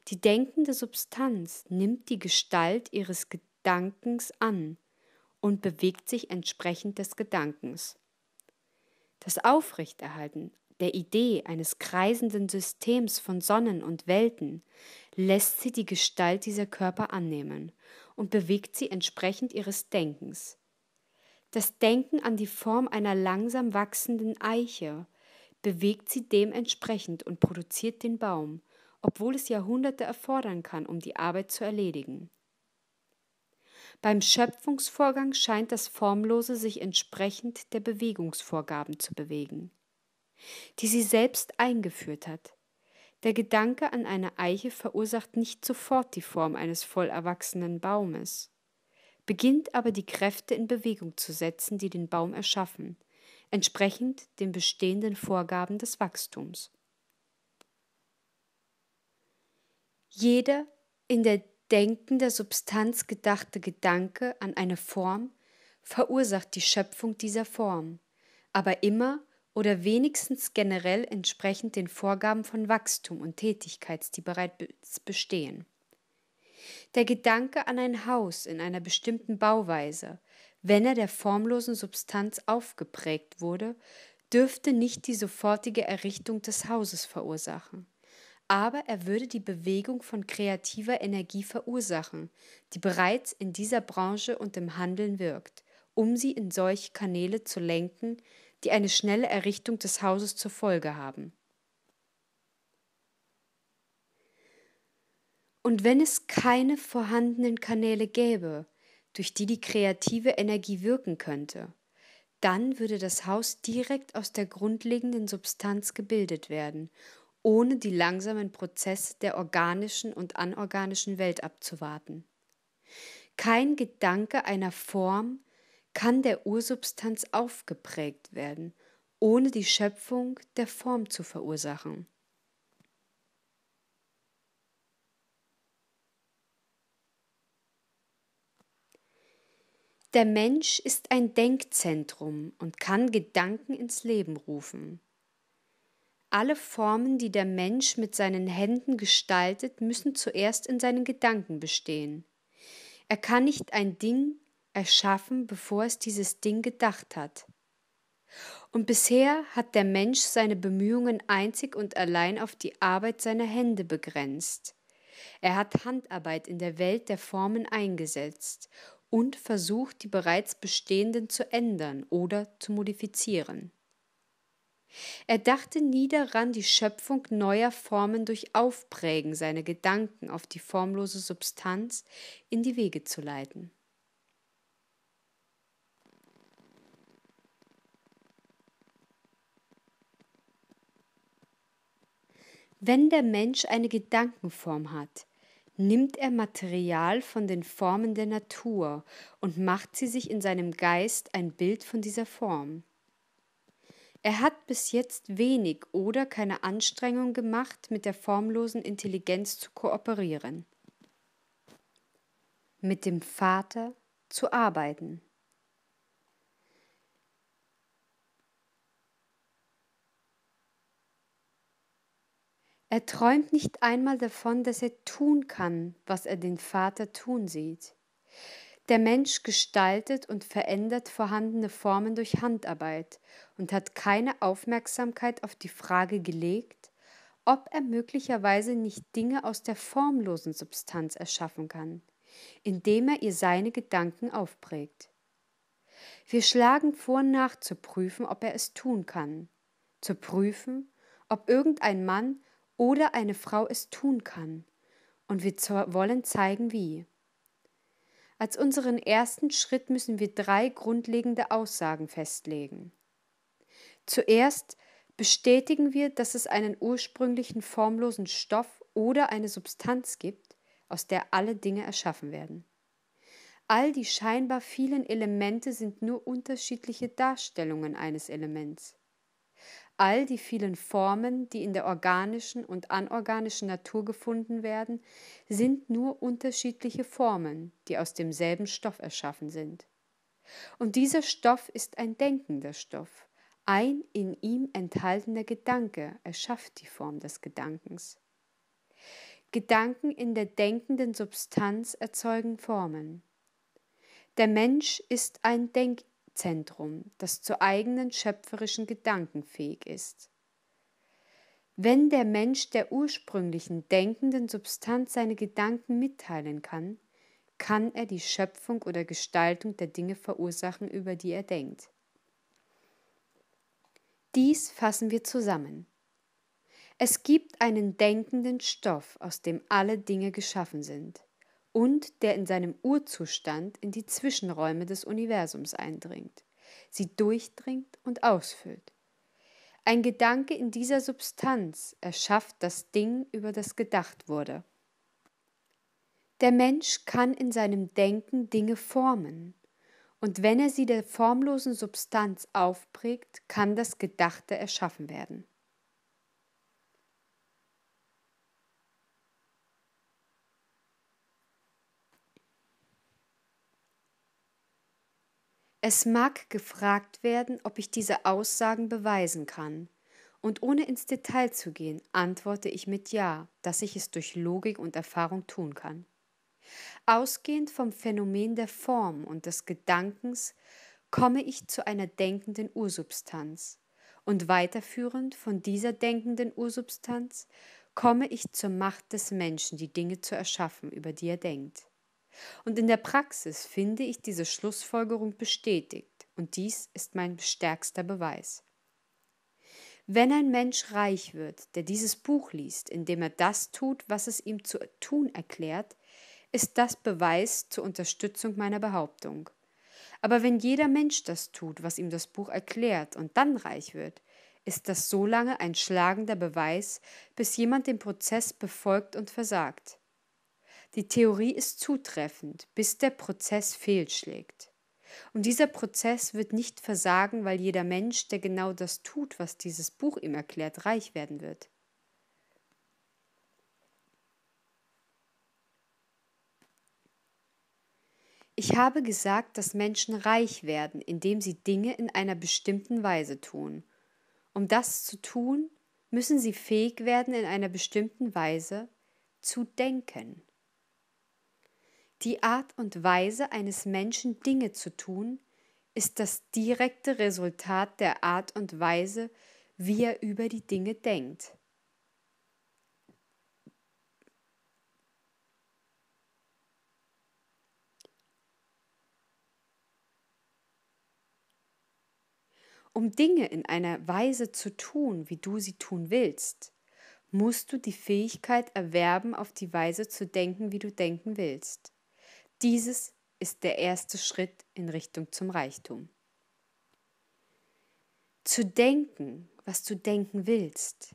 Die denkende Substanz nimmt die Gestalt ihres Gedankens an und bewegt sich entsprechend des Gedankens. Das Aufrechterhalten der Idee eines kreisenden Systems von Sonnen und Welten, lässt sie die Gestalt dieser Körper annehmen und bewegt sie entsprechend ihres Denkens. Das Denken an die Form einer langsam wachsenden Eiche bewegt sie dementsprechend und produziert den Baum, obwohl es Jahrhunderte erfordern kann, um die Arbeit zu erledigen. Beim Schöpfungsvorgang scheint das Formlose sich entsprechend der Bewegungsvorgaben zu bewegen die sie selbst eingeführt hat. Der Gedanke an eine Eiche verursacht nicht sofort die Form eines voll erwachsenen Baumes, beginnt aber die Kräfte in Bewegung zu setzen, die den Baum erschaffen, entsprechend den bestehenden Vorgaben des Wachstums. Jeder in der denkender Substanz gedachte Gedanke an eine Form verursacht die Schöpfung dieser Form, aber immer oder wenigstens generell entsprechend den Vorgaben von Wachstum und Tätigkeit, die bereits bestehen. Der Gedanke an ein Haus in einer bestimmten Bauweise, wenn er der formlosen Substanz aufgeprägt wurde, dürfte nicht die sofortige Errichtung des Hauses verursachen. Aber er würde die Bewegung von kreativer Energie verursachen, die bereits in dieser Branche und im Handeln wirkt, um sie in solche Kanäle zu lenken, die eine schnelle Errichtung des Hauses zur Folge haben. Und wenn es keine vorhandenen Kanäle gäbe, durch die die kreative Energie wirken könnte, dann würde das Haus direkt aus der grundlegenden Substanz gebildet werden, ohne die langsamen Prozesse der organischen und anorganischen Welt abzuwarten. Kein Gedanke einer Form, kann der Ursubstanz aufgeprägt werden, ohne die Schöpfung der Form zu verursachen. Der Mensch ist ein Denkzentrum und kann Gedanken ins Leben rufen. Alle Formen, die der Mensch mit seinen Händen gestaltet, müssen zuerst in seinen Gedanken bestehen. Er kann nicht ein Ding erschaffen, bevor es dieses Ding gedacht hat. Und bisher hat der Mensch seine Bemühungen einzig und allein auf die Arbeit seiner Hände begrenzt. Er hat Handarbeit in der Welt der Formen eingesetzt und versucht, die bereits bestehenden zu ändern oder zu modifizieren. Er dachte nie daran, die Schöpfung neuer Formen durch Aufprägen seiner Gedanken auf die formlose Substanz in die Wege zu leiten. Wenn der Mensch eine Gedankenform hat, nimmt er Material von den Formen der Natur und macht sie sich in seinem Geist ein Bild von dieser Form. Er hat bis jetzt wenig oder keine Anstrengung gemacht, mit der formlosen Intelligenz zu kooperieren, mit dem Vater zu arbeiten. Er träumt nicht einmal davon, dass er tun kann, was er den Vater tun sieht. Der Mensch gestaltet und verändert vorhandene Formen durch Handarbeit und hat keine Aufmerksamkeit auf die Frage gelegt, ob er möglicherweise nicht Dinge aus der formlosen Substanz erschaffen kann, indem er ihr seine Gedanken aufprägt. Wir schlagen vor, nachzuprüfen, ob er es tun kann, zu prüfen, ob irgendein Mann oder eine Frau es tun kann. Und wir wollen zeigen, wie. Als unseren ersten Schritt müssen wir drei grundlegende Aussagen festlegen. Zuerst bestätigen wir, dass es einen ursprünglichen formlosen Stoff oder eine Substanz gibt, aus der alle Dinge erschaffen werden. All die scheinbar vielen Elemente sind nur unterschiedliche Darstellungen eines Elements all die vielen Formen, die in der organischen und anorganischen Natur gefunden werden, sind nur unterschiedliche Formen, die aus demselben Stoff erschaffen sind. Und dieser Stoff ist ein denkender Stoff. Ein in ihm enthaltener Gedanke erschafft die Form des Gedankens. Gedanken in der denkenden Substanz erzeugen Formen. Der Mensch ist ein Denk Zentrum, das zu eigenen schöpferischen Gedanken fähig ist. Wenn der Mensch der ursprünglichen denkenden Substanz seine Gedanken mitteilen kann, kann er die Schöpfung oder Gestaltung der Dinge verursachen, über die er denkt. Dies fassen wir zusammen. Es gibt einen denkenden Stoff, aus dem alle Dinge geschaffen sind und der in seinem Urzustand in die Zwischenräume des Universums eindringt, sie durchdringt und ausfüllt. Ein Gedanke in dieser Substanz erschafft das Ding, über das gedacht wurde. Der Mensch kann in seinem Denken Dinge formen, und wenn er sie der formlosen Substanz aufprägt, kann das Gedachte erschaffen werden. Es mag gefragt werden, ob ich diese Aussagen beweisen kann. Und ohne ins Detail zu gehen, antworte ich mit Ja, dass ich es durch Logik und Erfahrung tun kann. Ausgehend vom Phänomen der Form und des Gedankens komme ich zu einer denkenden Ursubstanz. Und weiterführend von dieser denkenden Ursubstanz komme ich zur Macht des Menschen, die Dinge zu erschaffen, über die er denkt. Und in der Praxis finde ich diese Schlussfolgerung bestätigt, und dies ist mein stärkster Beweis. Wenn ein Mensch reich wird, der dieses Buch liest, indem er das tut, was es ihm zu tun erklärt, ist das Beweis zur Unterstützung meiner Behauptung. Aber wenn jeder Mensch das tut, was ihm das Buch erklärt und dann reich wird, ist das so lange ein schlagender Beweis, bis jemand den Prozess befolgt und versagt. Die Theorie ist zutreffend, bis der Prozess fehlschlägt. Und dieser Prozess wird nicht versagen, weil jeder Mensch, der genau das tut, was dieses Buch ihm erklärt, reich werden wird. Ich habe gesagt, dass Menschen reich werden, indem sie Dinge in einer bestimmten Weise tun. Um das zu tun, müssen sie fähig werden, in einer bestimmten Weise zu denken. Die Art und Weise eines Menschen Dinge zu tun, ist das direkte Resultat der Art und Weise, wie er über die Dinge denkt. Um Dinge in einer Weise zu tun, wie du sie tun willst, musst du die Fähigkeit erwerben, auf die Weise zu denken, wie du denken willst. Dieses ist der erste Schritt in Richtung zum Reichtum. Zu denken, was du denken willst,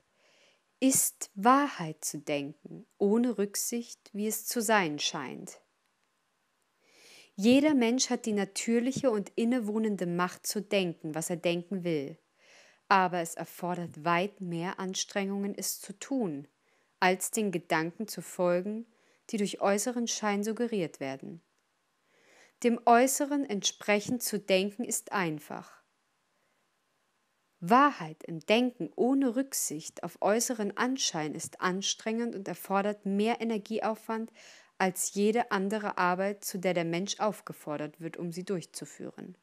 ist Wahrheit zu denken, ohne Rücksicht, wie es zu sein scheint. Jeder Mensch hat die natürliche und innewohnende Macht zu denken, was er denken will, aber es erfordert weit mehr Anstrengungen, es zu tun, als den Gedanken zu folgen, die durch äußeren Schein suggeriert werden. Dem Äußeren entsprechend zu denken ist einfach. Wahrheit im Denken ohne Rücksicht auf äußeren Anschein ist anstrengend und erfordert mehr Energieaufwand als jede andere Arbeit, zu der der Mensch aufgefordert wird, um sie durchzuführen.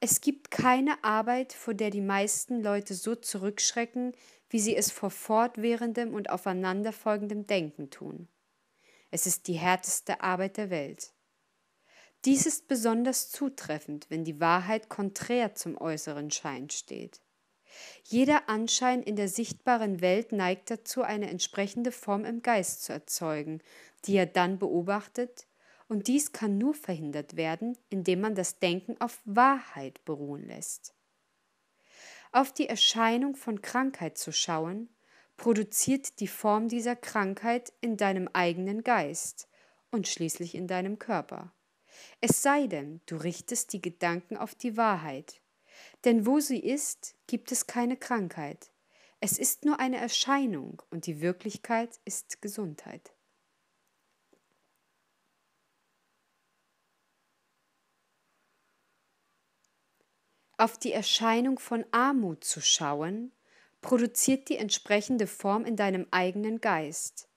Es gibt keine Arbeit, vor der die meisten Leute so zurückschrecken wie sie es vor fortwährendem und aufeinanderfolgendem Denken tun. Es ist die härteste Arbeit der Welt. Dies ist besonders zutreffend, wenn die Wahrheit konträr zum äußeren Schein steht. Jeder Anschein in der sichtbaren Welt neigt dazu, eine entsprechende Form im Geist zu erzeugen, die er dann beobachtet, und dies kann nur verhindert werden, indem man das Denken auf Wahrheit beruhen lässt auf die Erscheinung von Krankheit zu schauen, produziert die Form dieser Krankheit in deinem eigenen Geist und schließlich in deinem Körper. Es sei denn, du richtest die Gedanken auf die Wahrheit. Denn wo sie ist, gibt es keine Krankheit. Es ist nur eine Erscheinung und die Wirklichkeit ist Gesundheit. auf die Erscheinung von Armut zu schauen, produziert die entsprechende Form in deinem eigenen Geist.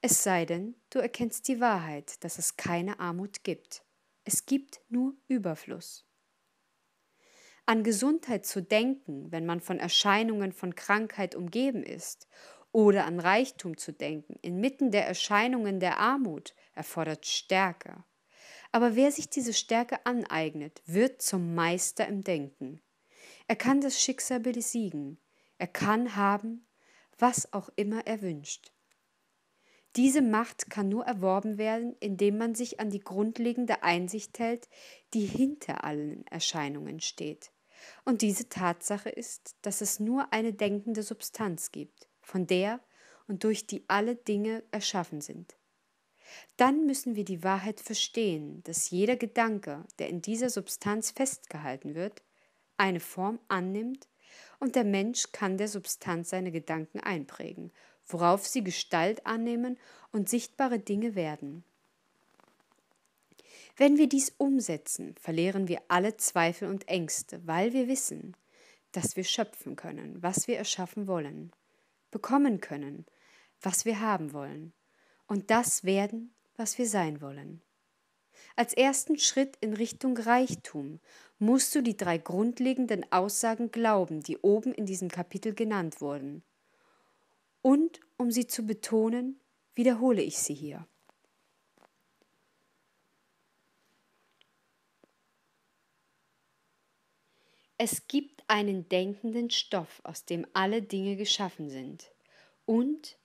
Es sei denn, du erkennst die Wahrheit, dass es keine Armut gibt. Es gibt nur Überfluss. An Gesundheit zu denken, wenn man von Erscheinungen von Krankheit umgeben ist, oder an Reichtum zu denken, inmitten der Erscheinungen der Armut, erfordert Stärke. Aber wer sich diese Stärke aneignet, wird zum Meister im Denken. Er kann das Schicksal besiegen. Er kann haben, was auch immer er wünscht. Diese Macht kann nur erworben werden, indem man sich an die grundlegende Einsicht hält, die hinter allen Erscheinungen steht. Und diese Tatsache ist, dass es nur eine denkende Substanz gibt, von der und durch die alle Dinge erschaffen sind dann müssen wir die Wahrheit verstehen, dass jeder Gedanke, der in dieser Substanz festgehalten wird, eine Form annimmt und der Mensch kann der Substanz seine Gedanken einprägen, worauf sie Gestalt annehmen und sichtbare Dinge werden. Wenn wir dies umsetzen, verlieren wir alle Zweifel und Ängste, weil wir wissen, dass wir schöpfen können, was wir erschaffen wollen, bekommen können, was wir haben wollen und das werden, was wir sein wollen. Als ersten Schritt in Richtung Reichtum musst du die drei grundlegenden Aussagen glauben, die oben in diesem Kapitel genannt wurden. Und um sie zu betonen, wiederhole ich sie hier. Es gibt einen denkenden Stoff, aus dem alle Dinge geschaffen sind. Und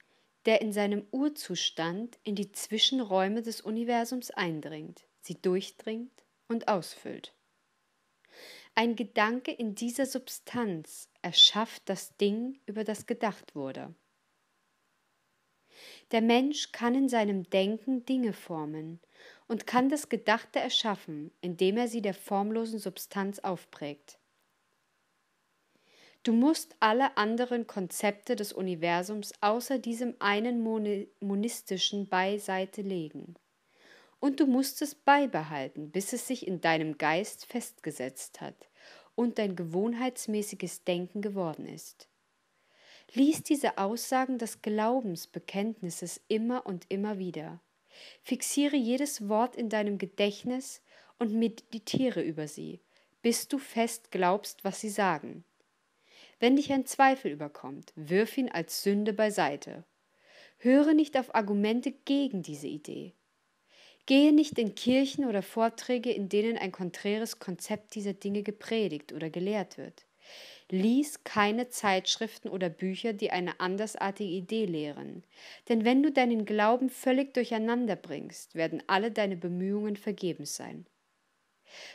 der in seinem Urzustand in die Zwischenräume des Universums eindringt, sie durchdringt und ausfüllt. Ein Gedanke in dieser Substanz erschafft das Ding, über das gedacht wurde. Der Mensch kann in seinem Denken Dinge formen und kann das Gedachte erschaffen, indem er sie der formlosen Substanz aufprägt. Du musst alle anderen Konzepte des Universums außer diesem einen monistischen beiseite legen. Und du musst es beibehalten, bis es sich in deinem Geist festgesetzt hat und dein gewohnheitsmäßiges Denken geworden ist. Lies diese Aussagen des Glaubensbekenntnisses immer und immer wieder. Fixiere jedes Wort in deinem Gedächtnis und meditiere über sie, bis du fest glaubst, was sie sagen. Wenn dich ein Zweifel überkommt, wirf ihn als Sünde beiseite. Höre nicht auf Argumente gegen diese Idee. Gehe nicht in Kirchen oder Vorträge, in denen ein konträres Konzept dieser Dinge gepredigt oder gelehrt wird. Lies keine Zeitschriften oder Bücher, die eine andersartige Idee lehren, denn wenn du deinen Glauben völlig durcheinander bringst, werden alle deine Bemühungen vergebens sein.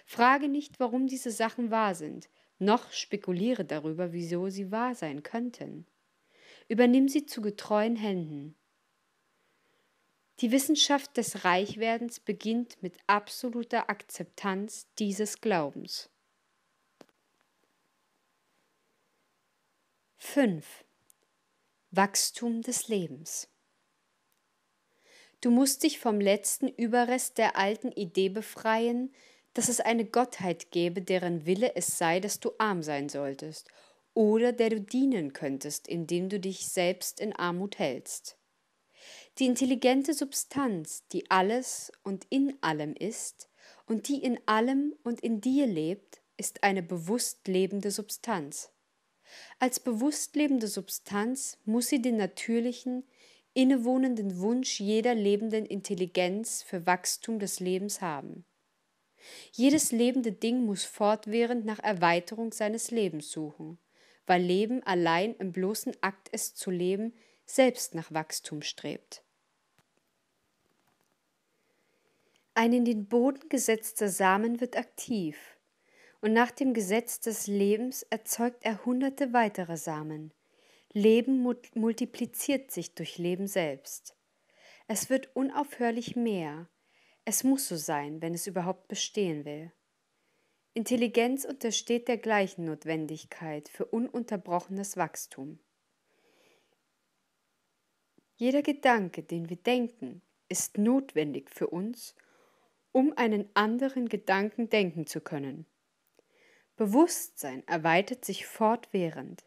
Frage nicht, warum diese Sachen wahr sind, noch spekuliere darüber, wieso sie wahr sein könnten. Übernimm sie zu getreuen Händen. Die Wissenschaft des Reichwerdens beginnt mit absoluter Akzeptanz dieses Glaubens. 5. Wachstum des Lebens. Du musst dich vom letzten Überrest der alten Idee befreien, dass es eine Gottheit gäbe, deren Wille es sei, dass du arm sein solltest, oder der du dienen könntest, indem du dich selbst in Armut hältst. Die intelligente Substanz, die alles und in allem ist, und die in allem und in dir lebt, ist eine bewusst lebende Substanz. Als bewusst lebende Substanz muss sie den natürlichen, innewohnenden Wunsch jeder lebenden Intelligenz für Wachstum des Lebens haben. Jedes lebende Ding muss fortwährend nach Erweiterung seines Lebens suchen, weil Leben allein im bloßen Akt es zu leben selbst nach Wachstum strebt. Ein in den Boden gesetzter Samen wird aktiv, und nach dem Gesetz des Lebens erzeugt er hunderte weitere Samen. Leben multipliziert sich durch Leben selbst. Es wird unaufhörlich mehr, es muss so sein, wenn es überhaupt bestehen will. Intelligenz untersteht der gleichen Notwendigkeit für ununterbrochenes Wachstum. Jeder Gedanke, den wir denken, ist notwendig für uns, um einen anderen Gedanken denken zu können. Bewusstsein erweitert sich fortwährend.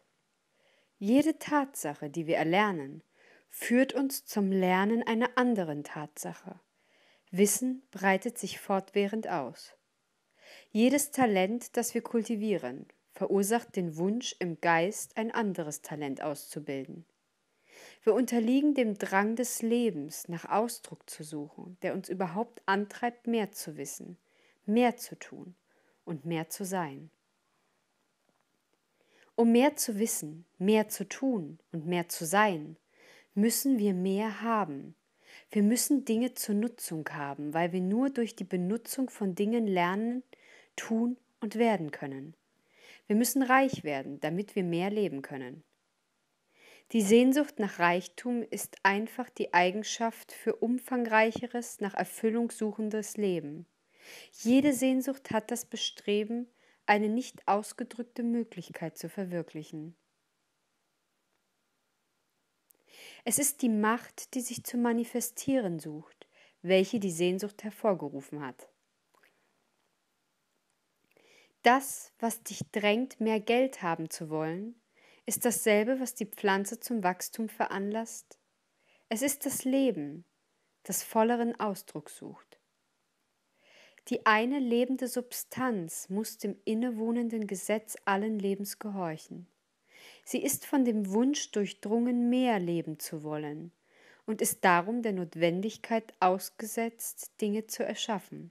Jede Tatsache, die wir erlernen, führt uns zum Lernen einer anderen Tatsache. Wissen breitet sich fortwährend aus. Jedes Talent, das wir kultivieren, verursacht den Wunsch im Geist, ein anderes Talent auszubilden. Wir unterliegen dem Drang des Lebens, nach Ausdruck zu suchen, der uns überhaupt antreibt, mehr zu wissen, mehr zu tun und mehr zu sein. Um mehr zu wissen, mehr zu tun und mehr zu sein, müssen wir mehr haben, wir müssen Dinge zur Nutzung haben, weil wir nur durch die Benutzung von Dingen lernen, tun und werden können. Wir müssen reich werden, damit wir mehr leben können. Die Sehnsucht nach Reichtum ist einfach die Eigenschaft für umfangreicheres, nach Erfüllung suchendes Leben. Jede Sehnsucht hat das Bestreben, eine nicht ausgedrückte Möglichkeit zu verwirklichen. Es ist die Macht, die sich zu manifestieren sucht, welche die Sehnsucht hervorgerufen hat. Das, was dich drängt, mehr Geld haben zu wollen, ist dasselbe, was die Pflanze zum Wachstum veranlasst. Es ist das Leben, das volleren Ausdruck sucht. Die eine lebende Substanz muss dem innewohnenden Gesetz allen Lebens gehorchen. Sie ist von dem Wunsch durchdrungen, mehr leben zu wollen und ist darum der Notwendigkeit ausgesetzt, Dinge zu erschaffen.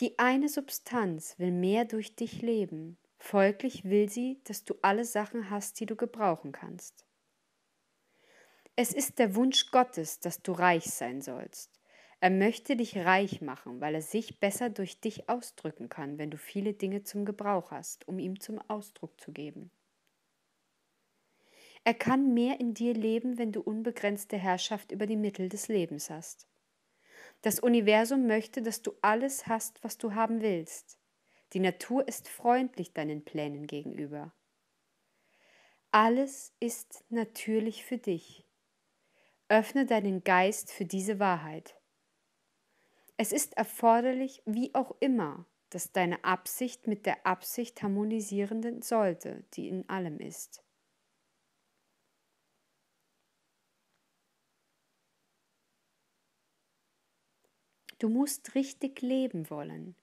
Die eine Substanz will mehr durch dich leben, folglich will sie, dass du alle Sachen hast, die du gebrauchen kannst. Es ist der Wunsch Gottes, dass du reich sein sollst. Er möchte dich reich machen, weil er sich besser durch dich ausdrücken kann, wenn du viele Dinge zum Gebrauch hast, um ihm zum Ausdruck zu geben. Er kann mehr in dir leben, wenn du unbegrenzte Herrschaft über die Mittel des Lebens hast. Das Universum möchte, dass du alles hast, was du haben willst. Die Natur ist freundlich deinen Plänen gegenüber. Alles ist natürlich für dich. Öffne deinen Geist für diese Wahrheit. Es ist erforderlich, wie auch immer, dass deine Absicht mit der Absicht harmonisierenden sollte, die in allem ist. Du musst richtig leben wollen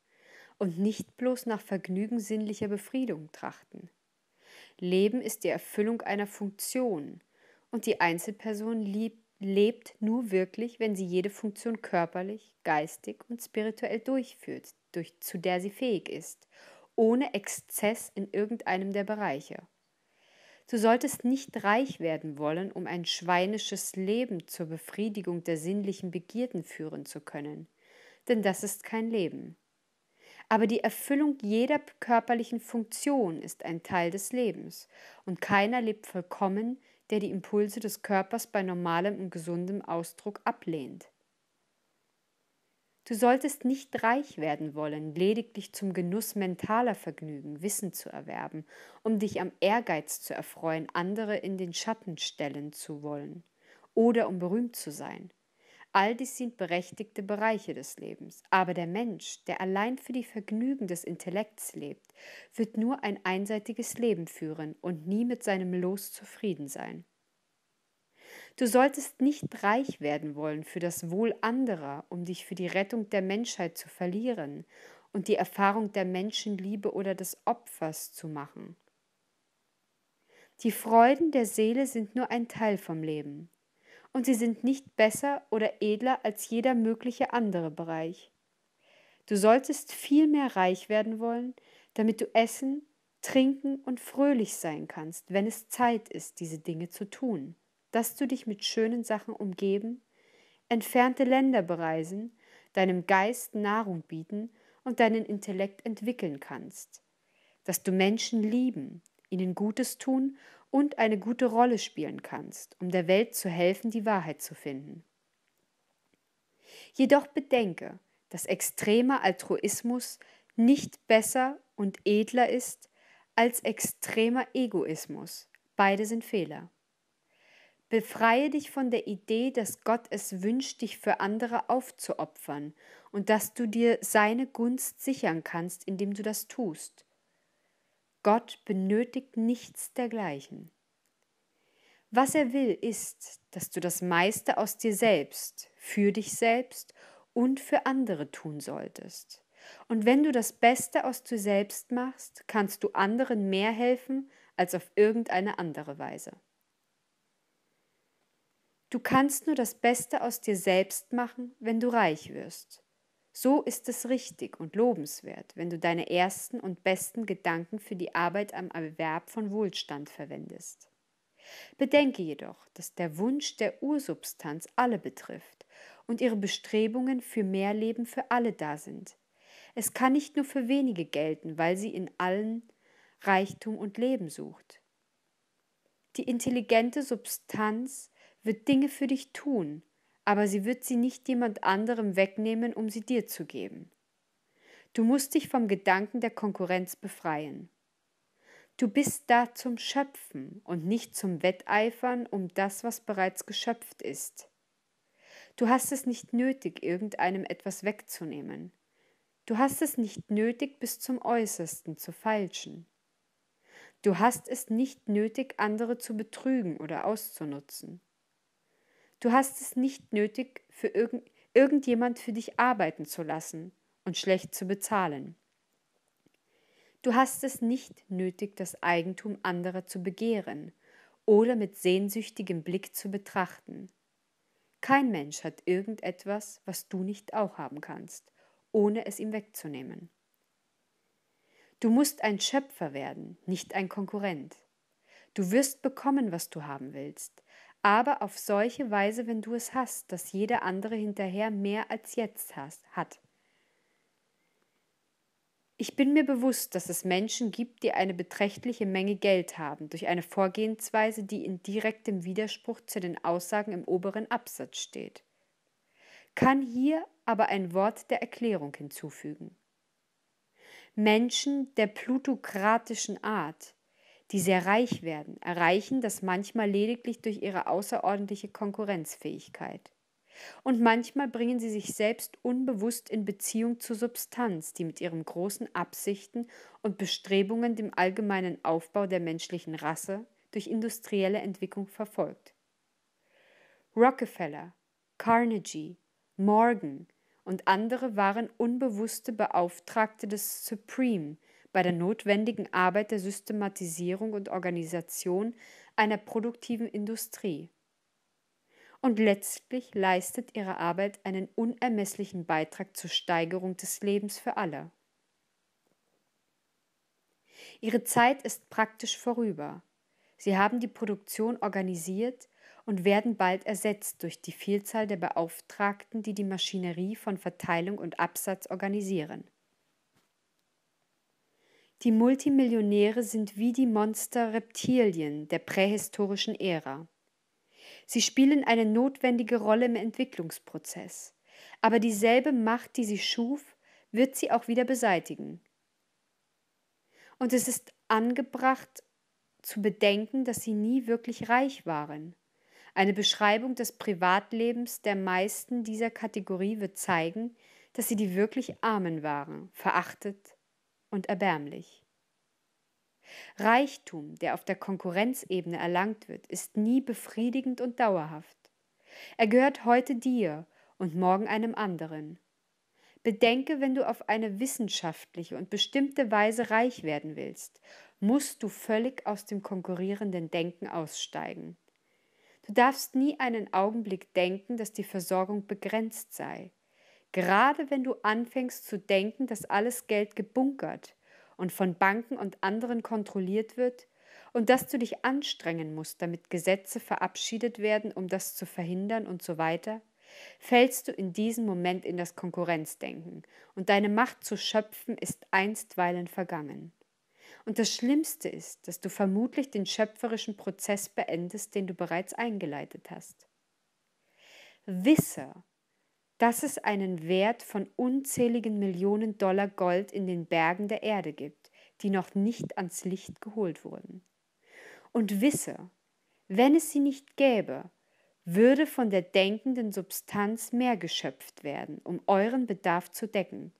und nicht bloß nach Vergnügen sinnlicher Befriedigung trachten. Leben ist die Erfüllung einer Funktion und die Einzelperson liebt lebt nur wirklich, wenn sie jede Funktion körperlich, geistig und spirituell durchführt, durch, zu der sie fähig ist, ohne Exzess in irgendeinem der Bereiche. Du solltest nicht reich werden wollen, um ein schweinisches Leben zur Befriedigung der sinnlichen Begierden führen zu können, denn das ist kein Leben. Aber die Erfüllung jeder körperlichen Funktion ist ein Teil des Lebens, und keiner lebt vollkommen, der die Impulse des Körpers bei normalem und gesundem Ausdruck ablehnt. Du solltest nicht reich werden wollen, lediglich zum Genuss mentaler Vergnügen, Wissen zu erwerben, um dich am Ehrgeiz zu erfreuen, andere in den Schatten stellen zu wollen oder um berühmt zu sein. All dies sind berechtigte Bereiche des Lebens. Aber der Mensch, der allein für die Vergnügen des Intellekts lebt, wird nur ein einseitiges Leben führen und nie mit seinem Los zufrieden sein. Du solltest nicht reich werden wollen für das Wohl anderer, um dich für die Rettung der Menschheit zu verlieren und die Erfahrung der Menschenliebe oder des Opfers zu machen. Die Freuden der Seele sind nur ein Teil vom Leben und sie sind nicht besser oder edler als jeder mögliche andere Bereich. Du solltest viel mehr reich werden wollen, damit du essen, trinken und fröhlich sein kannst, wenn es Zeit ist, diese Dinge zu tun, dass du dich mit schönen Sachen umgeben, entfernte Länder bereisen, deinem Geist Nahrung bieten und deinen Intellekt entwickeln kannst, dass du Menschen lieben, ihnen Gutes tun und eine gute Rolle spielen kannst, um der Welt zu helfen, die Wahrheit zu finden. Jedoch bedenke, dass extremer Altruismus nicht besser und edler ist als extremer Egoismus. Beide sind Fehler. Befreie dich von der Idee, dass Gott es wünscht, dich für andere aufzuopfern und dass du dir seine Gunst sichern kannst, indem du das tust. Gott benötigt nichts dergleichen. Was er will, ist, dass du das meiste aus dir selbst, für dich selbst und für andere tun solltest. Und wenn du das Beste aus dir selbst machst, kannst du anderen mehr helfen als auf irgendeine andere Weise. Du kannst nur das Beste aus dir selbst machen, wenn du reich wirst. So ist es richtig und lobenswert, wenn du deine ersten und besten Gedanken für die Arbeit am Erwerb von Wohlstand verwendest. Bedenke jedoch, dass der Wunsch der Ursubstanz alle betrifft und ihre Bestrebungen für mehr Leben für alle da sind. Es kann nicht nur für wenige gelten, weil sie in allen Reichtum und Leben sucht. Die intelligente Substanz wird Dinge für dich tun, aber sie wird sie nicht jemand anderem wegnehmen, um sie dir zu geben. Du musst dich vom Gedanken der Konkurrenz befreien. Du bist da zum Schöpfen und nicht zum Wetteifern um das, was bereits geschöpft ist. Du hast es nicht nötig, irgendeinem etwas wegzunehmen. Du hast es nicht nötig, bis zum Äußersten zu feilschen. Du hast es nicht nötig, andere zu betrügen oder auszunutzen. Du hast es nicht nötig, für irgend, irgendjemand für dich arbeiten zu lassen und schlecht zu bezahlen. Du hast es nicht nötig, das Eigentum anderer zu begehren oder mit sehnsüchtigem Blick zu betrachten. Kein Mensch hat irgendetwas, was du nicht auch haben kannst, ohne es ihm wegzunehmen. Du musst ein Schöpfer werden, nicht ein Konkurrent. Du wirst bekommen, was du haben willst, aber auf solche Weise, wenn du es hast, dass jeder andere hinterher mehr als jetzt hast, hat. Ich bin mir bewusst, dass es Menschen gibt, die eine beträchtliche Menge Geld haben, durch eine Vorgehensweise, die in direktem Widerspruch zu den Aussagen im oberen Absatz steht. Kann hier aber ein Wort der Erklärung hinzufügen. Menschen der plutokratischen Art die sehr reich werden, erreichen das manchmal lediglich durch ihre außerordentliche Konkurrenzfähigkeit. Und manchmal bringen sie sich selbst unbewusst in Beziehung zur Substanz, die mit ihren großen Absichten und Bestrebungen dem allgemeinen Aufbau der menschlichen Rasse durch industrielle Entwicklung verfolgt. Rockefeller, Carnegie, Morgan und andere waren unbewusste Beauftragte des Supreme, bei der notwendigen Arbeit der Systematisierung und Organisation einer produktiven Industrie. Und letztlich leistet ihre Arbeit einen unermesslichen Beitrag zur Steigerung des Lebens für alle. Ihre Zeit ist praktisch vorüber. Sie haben die Produktion organisiert und werden bald ersetzt durch die Vielzahl der Beauftragten, die die Maschinerie von Verteilung und Absatz organisieren. Die Multimillionäre sind wie die Monster-Reptilien der prähistorischen Ära. Sie spielen eine notwendige Rolle im Entwicklungsprozess. Aber dieselbe Macht, die sie schuf, wird sie auch wieder beseitigen. Und es ist angebracht zu bedenken, dass sie nie wirklich reich waren. Eine Beschreibung des Privatlebens der meisten dieser Kategorie wird zeigen, dass sie die wirklich Armen waren, verachtet, und erbärmlich. Reichtum, der auf der Konkurrenzebene erlangt wird, ist nie befriedigend und dauerhaft. Er gehört heute dir und morgen einem anderen. Bedenke, wenn du auf eine wissenschaftliche und bestimmte Weise reich werden willst, musst du völlig aus dem konkurrierenden Denken aussteigen. Du darfst nie einen Augenblick denken, dass die Versorgung begrenzt sei. Gerade wenn du anfängst zu denken, dass alles Geld gebunkert und von Banken und anderen kontrolliert wird und dass du dich anstrengen musst, damit Gesetze verabschiedet werden, um das zu verhindern und so weiter, fällst du in diesem Moment in das Konkurrenzdenken und deine Macht zu schöpfen ist einstweilen vergangen. Und das Schlimmste ist, dass du vermutlich den schöpferischen Prozess beendest, den du bereits eingeleitet hast. Wisse, dass es einen Wert von unzähligen Millionen Dollar Gold in den Bergen der Erde gibt, die noch nicht ans Licht geholt wurden. Und wisse, wenn es sie nicht gäbe, würde von der denkenden Substanz mehr geschöpft werden, um euren Bedarf zu decken,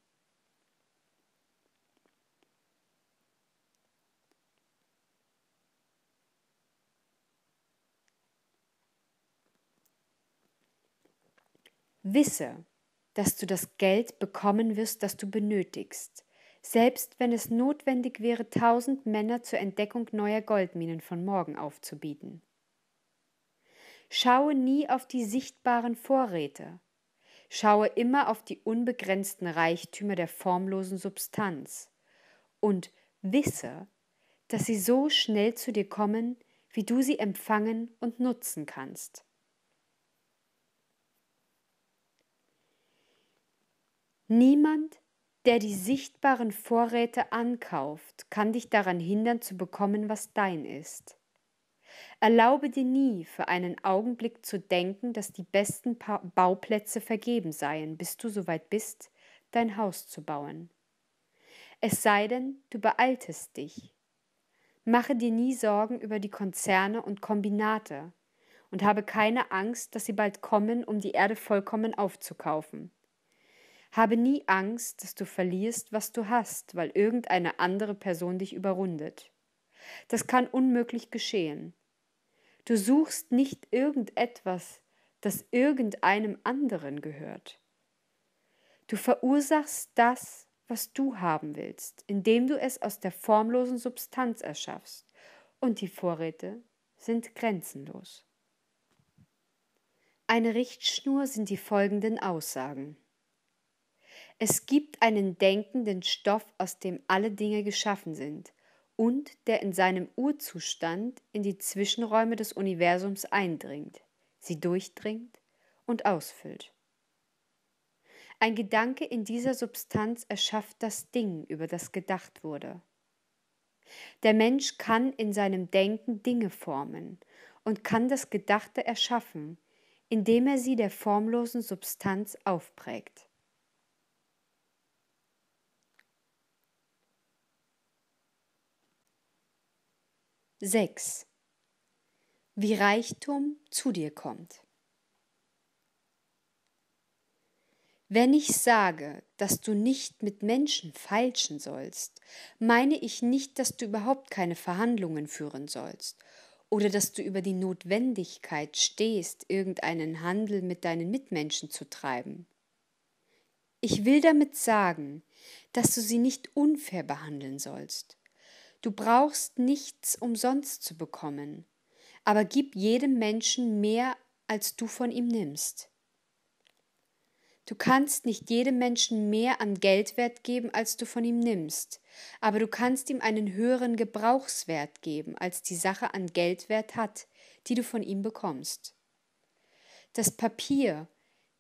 Wisse, dass du das Geld bekommen wirst, das du benötigst, selbst wenn es notwendig wäre, tausend Männer zur Entdeckung neuer Goldminen von morgen aufzubieten. Schaue nie auf die sichtbaren Vorräte, schaue immer auf die unbegrenzten Reichtümer der formlosen Substanz und wisse, dass sie so schnell zu dir kommen, wie du sie empfangen und nutzen kannst. Niemand, der die sichtbaren Vorräte ankauft, kann dich daran hindern zu bekommen, was dein ist. Erlaube dir nie für einen Augenblick zu denken, dass die besten pa Bauplätze vergeben seien, bis du soweit bist, dein Haus zu bauen. Es sei denn, du beeiltest dich. Mache dir nie Sorgen über die Konzerne und Kombinate und habe keine Angst, dass sie bald kommen, um die Erde vollkommen aufzukaufen. Habe nie Angst, dass du verlierst, was du hast, weil irgendeine andere Person dich überrundet. Das kann unmöglich geschehen. Du suchst nicht irgendetwas, das irgendeinem anderen gehört. Du verursachst das, was du haben willst, indem du es aus der formlosen Substanz erschaffst, und die Vorräte sind grenzenlos. Eine Richtschnur sind die folgenden Aussagen. Es gibt einen denkenden Stoff, aus dem alle Dinge geschaffen sind und der in seinem Urzustand in die Zwischenräume des Universums eindringt, sie durchdringt und ausfüllt. Ein Gedanke in dieser Substanz erschafft das Ding, über das gedacht wurde. Der Mensch kann in seinem Denken Dinge formen und kann das Gedachte erschaffen, indem er sie der formlosen Substanz aufprägt. 6. Wie Reichtum zu dir kommt. Wenn ich sage, dass du nicht mit Menschen feilschen sollst, meine ich nicht, dass du überhaupt keine Verhandlungen führen sollst oder dass du über die Notwendigkeit stehst, irgendeinen Handel mit deinen Mitmenschen zu treiben. Ich will damit sagen, dass du sie nicht unfair behandeln sollst. Du brauchst nichts umsonst zu bekommen, aber gib jedem Menschen mehr, als du von ihm nimmst. Du kannst nicht jedem Menschen mehr an Geldwert geben, als du von ihm nimmst, aber du kannst ihm einen höheren Gebrauchswert geben, als die Sache an Geldwert hat, die du von ihm bekommst. Das Papier,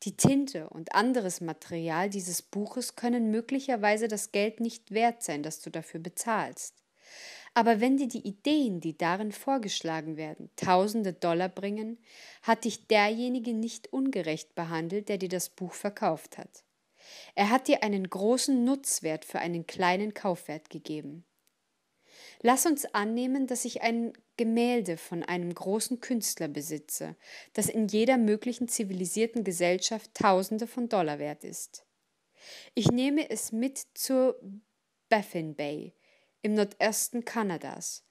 die Tinte und anderes Material dieses Buches können möglicherweise das Geld nicht wert sein, das du dafür bezahlst. Aber wenn dir die Ideen, die darin vorgeschlagen werden, tausende Dollar bringen, hat dich derjenige nicht ungerecht behandelt, der dir das Buch verkauft hat. Er hat dir einen großen Nutzwert für einen kleinen Kaufwert gegeben. Lass uns annehmen, dass ich ein Gemälde von einem großen Künstler besitze, das in jeder möglichen zivilisierten Gesellschaft Tausende von Dollar wert ist. Ich nehme es mit zur Baffin Bay, im Nordosten Kanadas.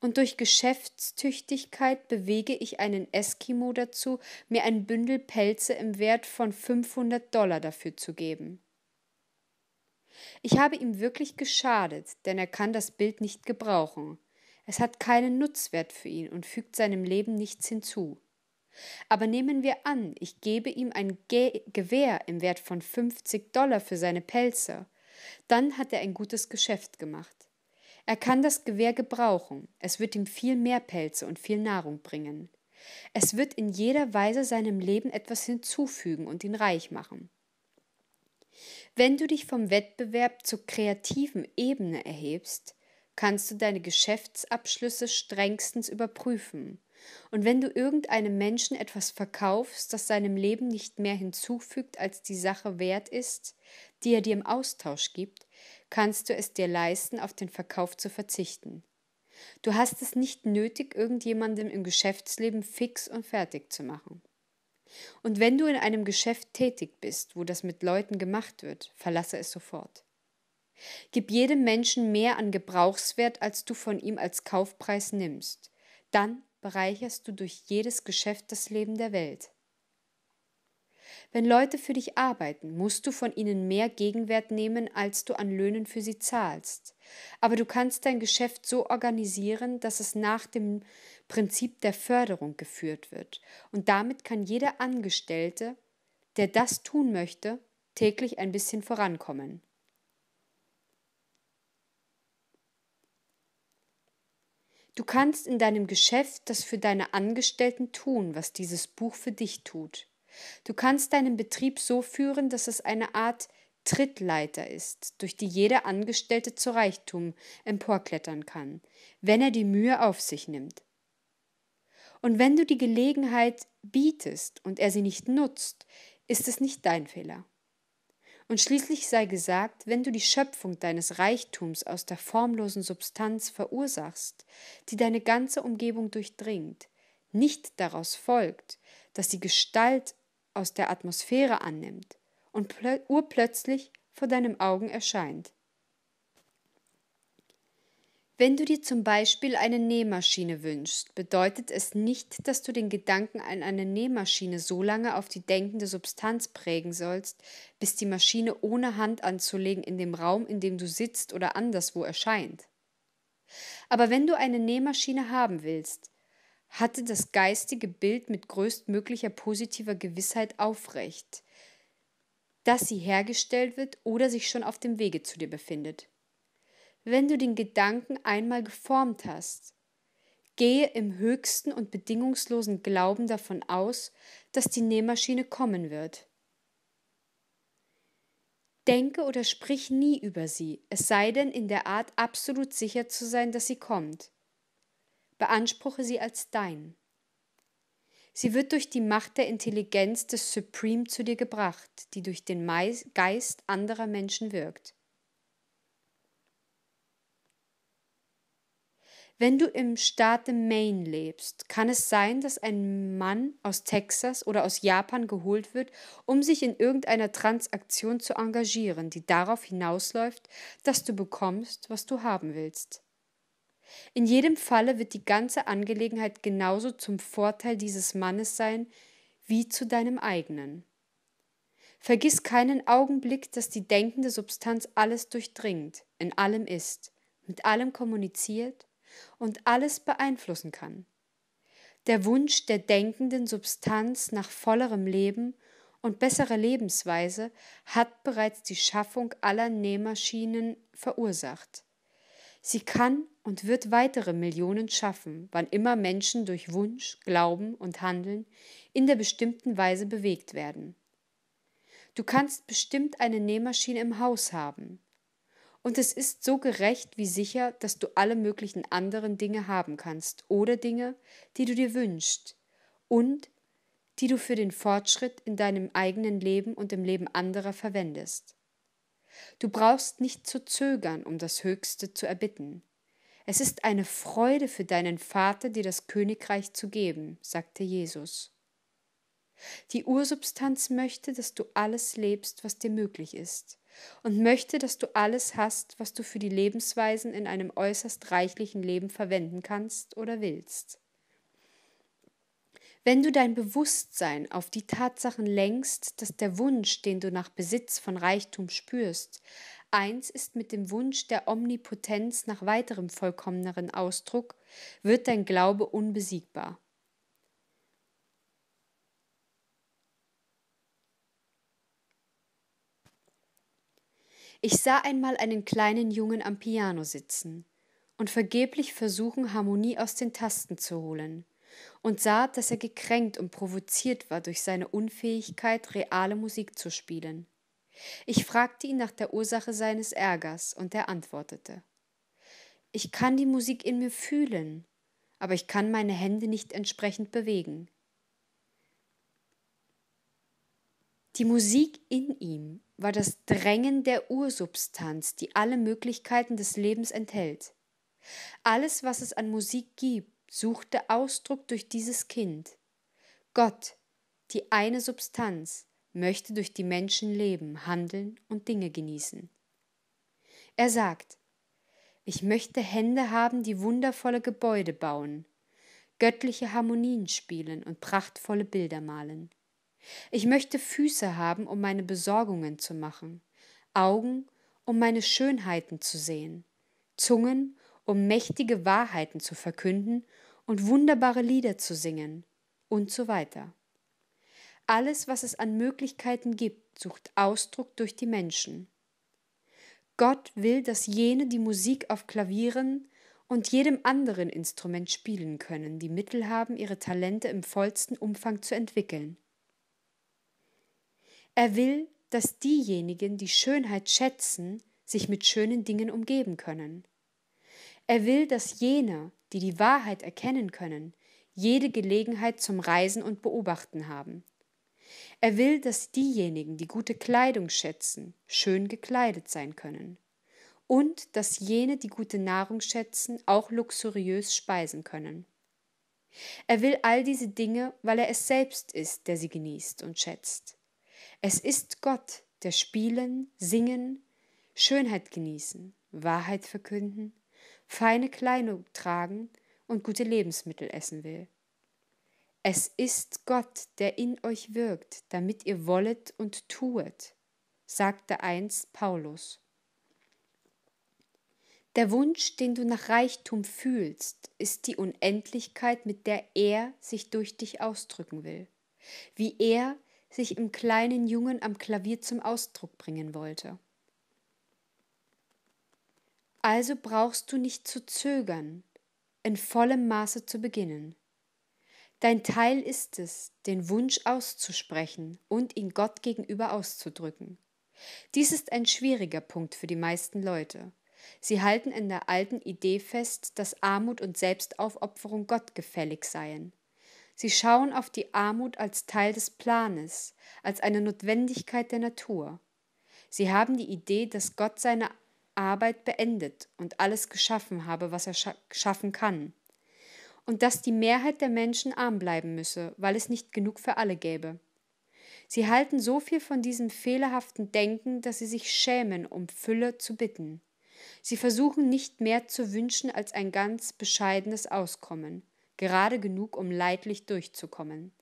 Und durch Geschäftstüchtigkeit bewege ich einen Eskimo dazu, mir ein Bündel Pelze im Wert von 500 Dollar dafür zu geben. Ich habe ihm wirklich geschadet, denn er kann das Bild nicht gebrauchen. Es hat keinen Nutzwert für ihn und fügt seinem Leben nichts hinzu. Aber nehmen wir an, ich gebe ihm ein Ge Gewehr im Wert von 50 Dollar für seine Pelze. Dann hat er ein gutes Geschäft gemacht. Er kann das Gewehr gebrauchen, es wird ihm viel mehr Pelze und viel Nahrung bringen. Es wird in jeder Weise seinem Leben etwas hinzufügen und ihn reich machen. Wenn du dich vom Wettbewerb zur kreativen Ebene erhebst, kannst du deine Geschäftsabschlüsse strengstens überprüfen. Und wenn du irgendeinem Menschen etwas verkaufst, das seinem Leben nicht mehr hinzufügt, als die Sache wert ist, die er dir im Austausch gibt, kannst du es dir leisten, auf den Verkauf zu verzichten. Du hast es nicht nötig, irgendjemandem im Geschäftsleben fix und fertig zu machen. Und wenn du in einem Geschäft tätig bist, wo das mit Leuten gemacht wird, verlasse es sofort. Gib jedem Menschen mehr an Gebrauchswert, als du von ihm als Kaufpreis nimmst. Dann bereicherst du durch jedes Geschäft das Leben der Welt. Wenn Leute für dich arbeiten, musst du von ihnen mehr Gegenwert nehmen, als du an Löhnen für sie zahlst. Aber du kannst dein Geschäft so organisieren, dass es nach dem Prinzip der Förderung geführt wird. Und damit kann jeder Angestellte, der das tun möchte, täglich ein bisschen vorankommen. Du kannst in deinem Geschäft das für deine Angestellten tun, was dieses Buch für dich tut. Du kannst deinen Betrieb so führen, dass es eine Art Trittleiter ist, durch die jeder Angestellte zu Reichtum emporklettern kann, wenn er die Mühe auf sich nimmt. Und wenn du die Gelegenheit bietest und er sie nicht nutzt, ist es nicht dein Fehler. Und schließlich sei gesagt, wenn du die Schöpfung deines Reichtums aus der formlosen Substanz verursachst, die deine ganze Umgebung durchdringt, nicht daraus folgt, dass die Gestalt aus der Atmosphäre annimmt und urplötzlich vor deinen Augen erscheint. Wenn du dir zum Beispiel eine Nähmaschine wünschst, bedeutet es nicht, dass du den Gedanken an eine Nähmaschine so lange auf die denkende Substanz prägen sollst, bis die Maschine ohne Hand anzulegen in dem Raum, in dem du sitzt oder anderswo erscheint. Aber wenn du eine Nähmaschine haben willst, hatte das geistige Bild mit größtmöglicher positiver Gewissheit aufrecht, dass sie hergestellt wird oder sich schon auf dem Wege zu dir befindet. Wenn du den Gedanken einmal geformt hast, gehe im höchsten und bedingungslosen Glauben davon aus, dass die Nähmaschine kommen wird. Denke oder sprich nie über sie, es sei denn in der Art absolut sicher zu sein, dass sie kommt beanspruche sie als dein. Sie wird durch die Macht der Intelligenz des Supreme zu dir gebracht, die durch den Geist anderer Menschen wirkt. Wenn du im Staate Maine lebst, kann es sein, dass ein Mann aus Texas oder aus Japan geholt wird, um sich in irgendeiner Transaktion zu engagieren, die darauf hinausläuft, dass du bekommst, was du haben willst. In jedem Falle wird die ganze Angelegenheit genauso zum Vorteil dieses Mannes sein wie zu deinem eigenen. Vergiss keinen Augenblick, dass die denkende Substanz alles durchdringt, in allem ist, mit allem kommuniziert und alles beeinflussen kann. Der Wunsch der denkenden Substanz nach vollerem Leben und besserer Lebensweise hat bereits die Schaffung aller Nähmaschinen verursacht. Sie kann und wird weitere Millionen schaffen, wann immer Menschen durch Wunsch, Glauben und Handeln in der bestimmten Weise bewegt werden. Du kannst bestimmt eine Nähmaschine im Haus haben. Und es ist so gerecht wie sicher, dass du alle möglichen anderen Dinge haben kannst oder Dinge, die du dir wünschst und die du für den Fortschritt in deinem eigenen Leben und im Leben anderer verwendest. Du brauchst nicht zu zögern, um das Höchste zu erbitten. Es ist eine Freude für deinen Vater, dir das Königreich zu geben, sagte Jesus. Die Ursubstanz möchte, dass du alles lebst, was dir möglich ist, und möchte, dass du alles hast, was du für die Lebensweisen in einem äußerst reichlichen Leben verwenden kannst oder willst. Wenn du dein Bewusstsein auf die Tatsachen lenkst, dass der Wunsch, den du nach Besitz von Reichtum spürst, eins ist mit dem Wunsch der Omnipotenz nach weiterem vollkommeneren Ausdruck, wird dein Glaube unbesiegbar. Ich sah einmal einen kleinen Jungen am Piano sitzen und vergeblich versuchen, Harmonie aus den Tasten zu holen – und sah, dass er gekränkt und provoziert war durch seine Unfähigkeit, reale Musik zu spielen. Ich fragte ihn nach der Ursache seines Ärgers und er antwortete: Ich kann die Musik in mir fühlen, aber ich kann meine Hände nicht entsprechend bewegen. Die Musik in ihm war das Drängen der Ursubstanz, die alle Möglichkeiten des Lebens enthält. Alles, was es an Musik gibt, suchte Ausdruck durch dieses Kind. Gott, die eine Substanz, möchte durch die Menschen leben, handeln und Dinge genießen. Er sagt, ich möchte Hände haben, die wundervolle Gebäude bauen, göttliche Harmonien spielen und prachtvolle Bilder malen. Ich möchte Füße haben, um meine Besorgungen zu machen, Augen, um meine Schönheiten zu sehen, Zungen, um mächtige Wahrheiten zu verkünden und wunderbare Lieder zu singen und so weiter. Alles, was es an Möglichkeiten gibt, sucht Ausdruck durch die Menschen. Gott will, dass jene die Musik auf Klavieren und jedem anderen Instrument spielen können, die Mittel haben, ihre Talente im vollsten Umfang zu entwickeln. Er will, dass diejenigen, die Schönheit schätzen, sich mit schönen Dingen umgeben können. Er will, dass jene, die die Wahrheit erkennen können, jede Gelegenheit zum Reisen und Beobachten haben. Er will, dass diejenigen, die gute Kleidung schätzen, schön gekleidet sein können. Und dass jene, die gute Nahrung schätzen, auch luxuriös speisen können. Er will all diese Dinge, weil er es selbst ist, der sie genießt und schätzt. Es ist Gott, der spielen, singen, Schönheit genießen, Wahrheit verkünden, feine Kleidung tragen und gute Lebensmittel essen will. Es ist Gott, der in euch wirkt, damit ihr wollet und tuet, sagte einst Paulus. Der Wunsch, den du nach Reichtum fühlst, ist die Unendlichkeit, mit der er sich durch dich ausdrücken will, wie er sich im kleinen Jungen am Klavier zum Ausdruck bringen wollte. Also brauchst du nicht zu zögern, in vollem Maße zu beginnen. Dein Teil ist es, den Wunsch auszusprechen und ihn Gott gegenüber auszudrücken. Dies ist ein schwieriger Punkt für die meisten Leute. Sie halten in der alten Idee fest, dass Armut und Selbstaufopferung Gott gefällig seien. Sie schauen auf die Armut als Teil des Planes, als eine Notwendigkeit der Natur. Sie haben die Idee, dass Gott seine Arbeit beendet und alles geschaffen habe, was er scha schaffen kann. Und dass die Mehrheit der Menschen arm bleiben müsse, weil es nicht genug für alle gäbe. Sie halten so viel von diesem fehlerhaften Denken, dass sie sich schämen, um Fülle zu bitten. Sie versuchen nicht mehr zu wünschen als ein ganz bescheidenes Auskommen, gerade genug, um leidlich durchzukommen.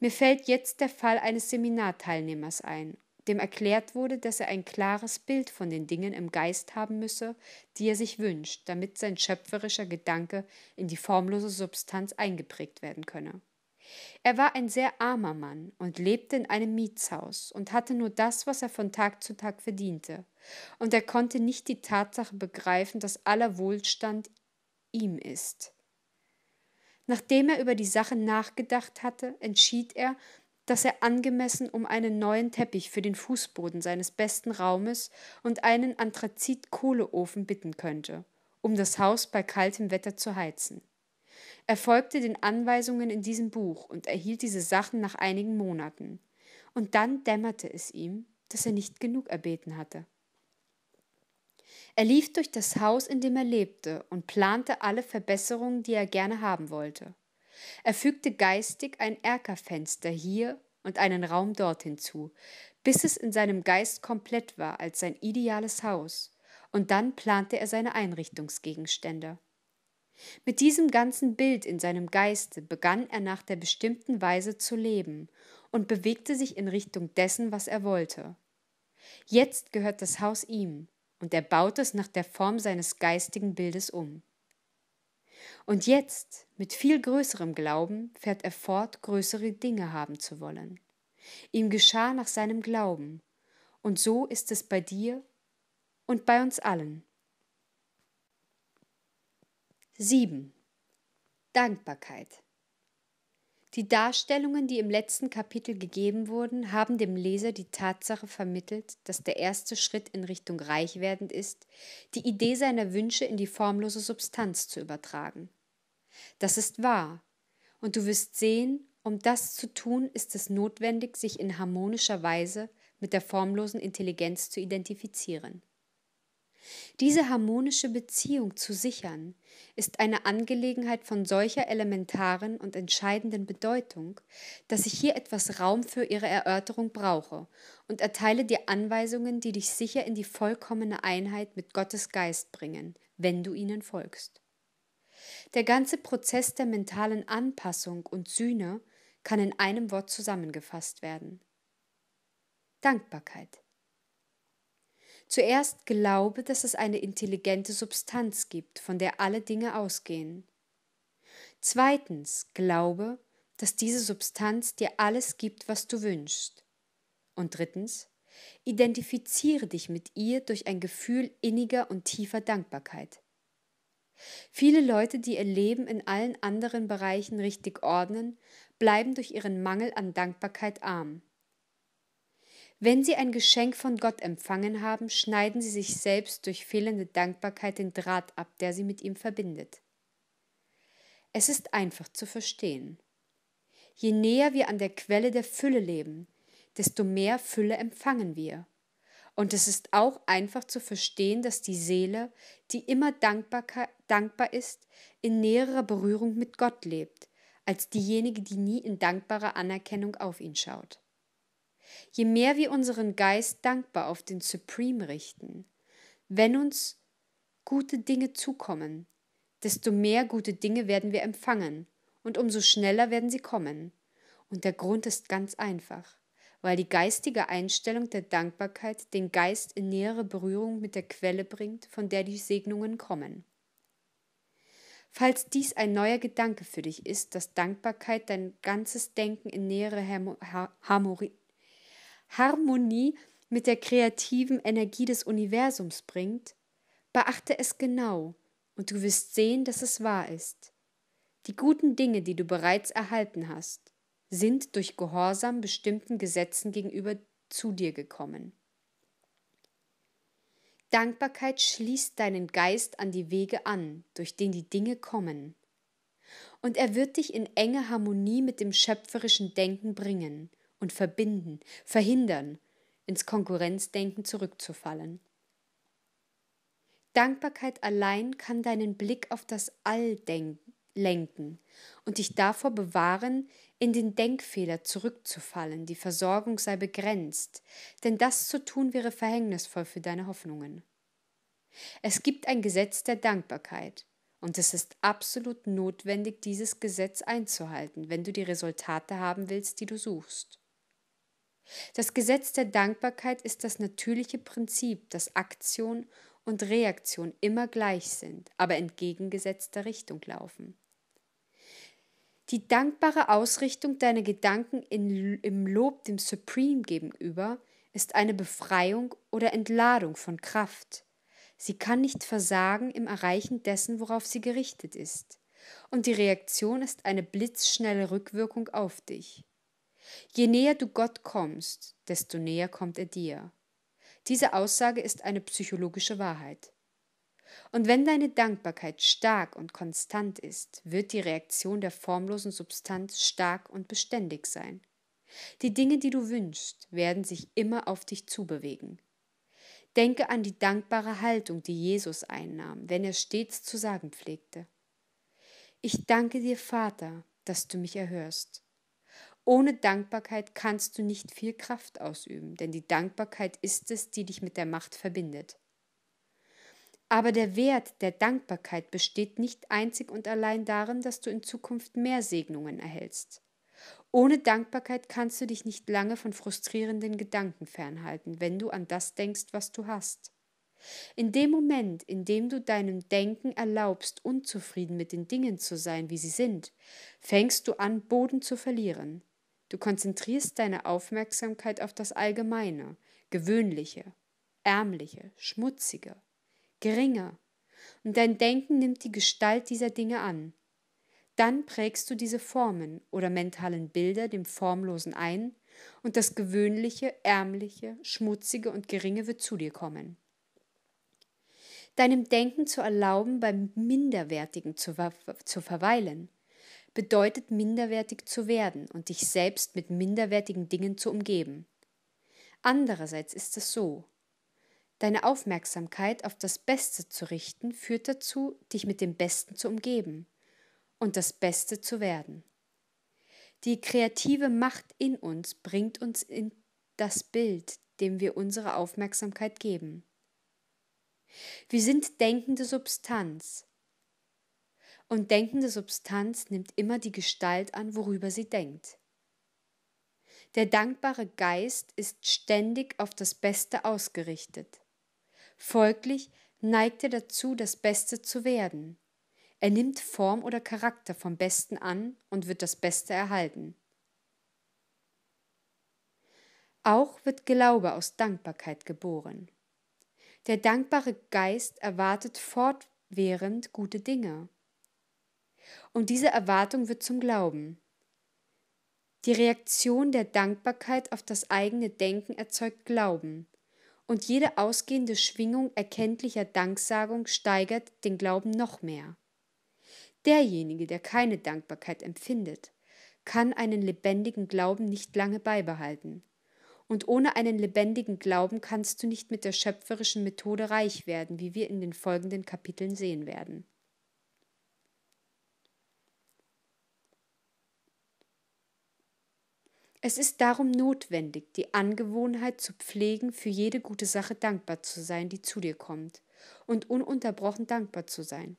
Mir fällt jetzt der Fall eines Seminarteilnehmers ein, dem erklärt wurde, dass er ein klares Bild von den Dingen im Geist haben müsse, die er sich wünscht, damit sein schöpferischer Gedanke in die formlose Substanz eingeprägt werden könne. Er war ein sehr armer Mann und lebte in einem Mietshaus und hatte nur das, was er von Tag zu Tag verdiente, und er konnte nicht die Tatsache begreifen, dass aller Wohlstand ihm ist. Nachdem er über die Sache nachgedacht hatte, entschied er, dass er angemessen um einen neuen Teppich für den Fußboden seines besten Raumes und einen Anthrazit-Kohleofen bitten könnte, um das Haus bei kaltem Wetter zu heizen. Er folgte den Anweisungen in diesem Buch und erhielt diese Sachen nach einigen Monaten. Und dann dämmerte es ihm, dass er nicht genug erbeten hatte. Er lief durch das Haus, in dem er lebte, und plante alle Verbesserungen, die er gerne haben wollte. Er fügte geistig ein Erkerfenster hier und einen Raum dort hinzu, bis es in seinem Geist komplett war als sein ideales Haus, und dann plante er seine Einrichtungsgegenstände. Mit diesem ganzen Bild in seinem Geiste begann er nach der bestimmten Weise zu leben und bewegte sich in Richtung dessen, was er wollte. Jetzt gehört das Haus ihm, und er baut es nach der Form seines geistigen Bildes um. Und jetzt, mit viel größerem Glauben, fährt er fort, größere Dinge haben zu wollen. Ihm geschah nach seinem Glauben. Und so ist es bei dir und bei uns allen. 7. Dankbarkeit. Die Darstellungen, die im letzten Kapitel gegeben wurden, haben dem Leser die Tatsache vermittelt, dass der erste Schritt in Richtung Reichwerdend ist, die Idee seiner Wünsche in die formlose Substanz zu übertragen. Das ist wahr, und du wirst sehen, um das zu tun, ist es notwendig, sich in harmonischer Weise mit der formlosen Intelligenz zu identifizieren. Diese harmonische Beziehung zu sichern, ist eine Angelegenheit von solcher elementaren und entscheidenden Bedeutung, dass ich hier etwas Raum für ihre Erörterung brauche und erteile dir Anweisungen, die dich sicher in die vollkommene Einheit mit Gottes Geist bringen, wenn du ihnen folgst. Der ganze Prozess der mentalen Anpassung und Sühne kann in einem Wort zusammengefasst werden. Dankbarkeit. Zuerst glaube, dass es eine intelligente Substanz gibt, von der alle Dinge ausgehen. Zweitens glaube, dass diese Substanz dir alles gibt, was du wünschst. Und drittens, identifiziere dich mit ihr durch ein Gefühl inniger und tiefer Dankbarkeit. Viele Leute, die ihr Leben in allen anderen Bereichen richtig ordnen, bleiben durch ihren Mangel an Dankbarkeit arm. Wenn sie ein Geschenk von Gott empfangen haben, schneiden sie sich selbst durch fehlende Dankbarkeit den Draht ab, der sie mit ihm verbindet. Es ist einfach zu verstehen. Je näher wir an der Quelle der Fülle leben, desto mehr Fülle empfangen wir. Und es ist auch einfach zu verstehen, dass die Seele, die immer dankbar, dankbar ist, in näherer Berührung mit Gott lebt, als diejenige, die nie in dankbarer Anerkennung auf ihn schaut je mehr wir unseren Geist dankbar auf den Supreme richten, wenn uns gute Dinge zukommen, desto mehr gute Dinge werden wir empfangen und umso schneller werden sie kommen. Und der Grund ist ganz einfach, weil die geistige Einstellung der Dankbarkeit den Geist in nähere Berührung mit der Quelle bringt, von der die Segnungen kommen. Falls dies ein neuer Gedanke für dich ist, dass Dankbarkeit dein ganzes Denken in nähere Harmonie Harmonie mit der kreativen Energie des Universums bringt, beachte es genau, und du wirst sehen, dass es wahr ist. Die guten Dinge, die du bereits erhalten hast, sind durch Gehorsam bestimmten Gesetzen gegenüber zu dir gekommen. Dankbarkeit schließt deinen Geist an die Wege an, durch den die Dinge kommen. Und er wird dich in enge Harmonie mit dem schöpferischen Denken bringen, und verbinden, verhindern, ins Konkurrenzdenken zurückzufallen. Dankbarkeit allein kann deinen Blick auf das All lenken und dich davor bewahren, in den Denkfehler zurückzufallen, die Versorgung sei begrenzt, denn das zu tun wäre verhängnisvoll für deine Hoffnungen. Es gibt ein Gesetz der Dankbarkeit, und es ist absolut notwendig, dieses Gesetz einzuhalten, wenn du die Resultate haben willst, die du suchst. Das Gesetz der Dankbarkeit ist das natürliche Prinzip, dass Aktion und Reaktion immer gleich sind, aber entgegengesetzter Richtung laufen. Die dankbare Ausrichtung deiner Gedanken in, im Lob dem Supreme gegenüber ist eine Befreiung oder Entladung von Kraft. Sie kann nicht versagen im Erreichen dessen, worauf sie gerichtet ist. Und die Reaktion ist eine blitzschnelle Rückwirkung auf dich. Je näher du Gott kommst, desto näher kommt er dir. Diese Aussage ist eine psychologische Wahrheit. Und wenn deine Dankbarkeit stark und konstant ist, wird die Reaktion der formlosen Substanz stark und beständig sein. Die Dinge, die du wünschst, werden sich immer auf dich zubewegen. Denke an die dankbare Haltung, die Jesus einnahm, wenn er stets zu sagen pflegte. Ich danke dir, Vater, dass du mich erhörst. Ohne Dankbarkeit kannst du nicht viel Kraft ausüben, denn die Dankbarkeit ist es, die dich mit der Macht verbindet. Aber der Wert der Dankbarkeit besteht nicht einzig und allein darin, dass du in Zukunft mehr Segnungen erhältst. Ohne Dankbarkeit kannst du dich nicht lange von frustrierenden Gedanken fernhalten, wenn du an das denkst, was du hast. In dem Moment, in dem du deinem Denken erlaubst, unzufrieden mit den Dingen zu sein, wie sie sind, fängst du an, Boden zu verlieren. Du konzentrierst deine Aufmerksamkeit auf das Allgemeine, Gewöhnliche, Ärmliche, Schmutzige, Geringe, und dein Denken nimmt die Gestalt dieser Dinge an. Dann prägst du diese Formen oder mentalen Bilder dem Formlosen ein, und das Gewöhnliche, Ärmliche, Schmutzige und Geringe wird zu dir kommen. Deinem Denken zu erlauben, beim Minderwertigen zu, ver zu verweilen bedeutet minderwertig zu werden und dich selbst mit minderwertigen Dingen zu umgeben. Andererseits ist es so. Deine Aufmerksamkeit auf das Beste zu richten führt dazu, dich mit dem Besten zu umgeben und das Beste zu werden. Die kreative Macht in uns bringt uns in das Bild, dem wir unsere Aufmerksamkeit geben. Wir sind denkende Substanz, und denkende Substanz nimmt immer die Gestalt an, worüber sie denkt. Der dankbare Geist ist ständig auf das Beste ausgerichtet. Folglich neigt er dazu, das Beste zu werden. Er nimmt Form oder Charakter vom Besten an und wird das Beste erhalten. Auch wird Glaube aus Dankbarkeit geboren. Der dankbare Geist erwartet fortwährend gute Dinge und diese Erwartung wird zum Glauben. Die Reaktion der Dankbarkeit auf das eigene Denken erzeugt Glauben, und jede ausgehende Schwingung erkenntlicher Danksagung steigert den Glauben noch mehr. Derjenige, der keine Dankbarkeit empfindet, kann einen lebendigen Glauben nicht lange beibehalten. Und ohne einen lebendigen Glauben kannst du nicht mit der schöpferischen Methode reich werden, wie wir in den folgenden Kapiteln sehen werden. Es ist darum notwendig, die Angewohnheit zu pflegen, für jede gute Sache dankbar zu sein, die zu dir kommt, und ununterbrochen dankbar zu sein.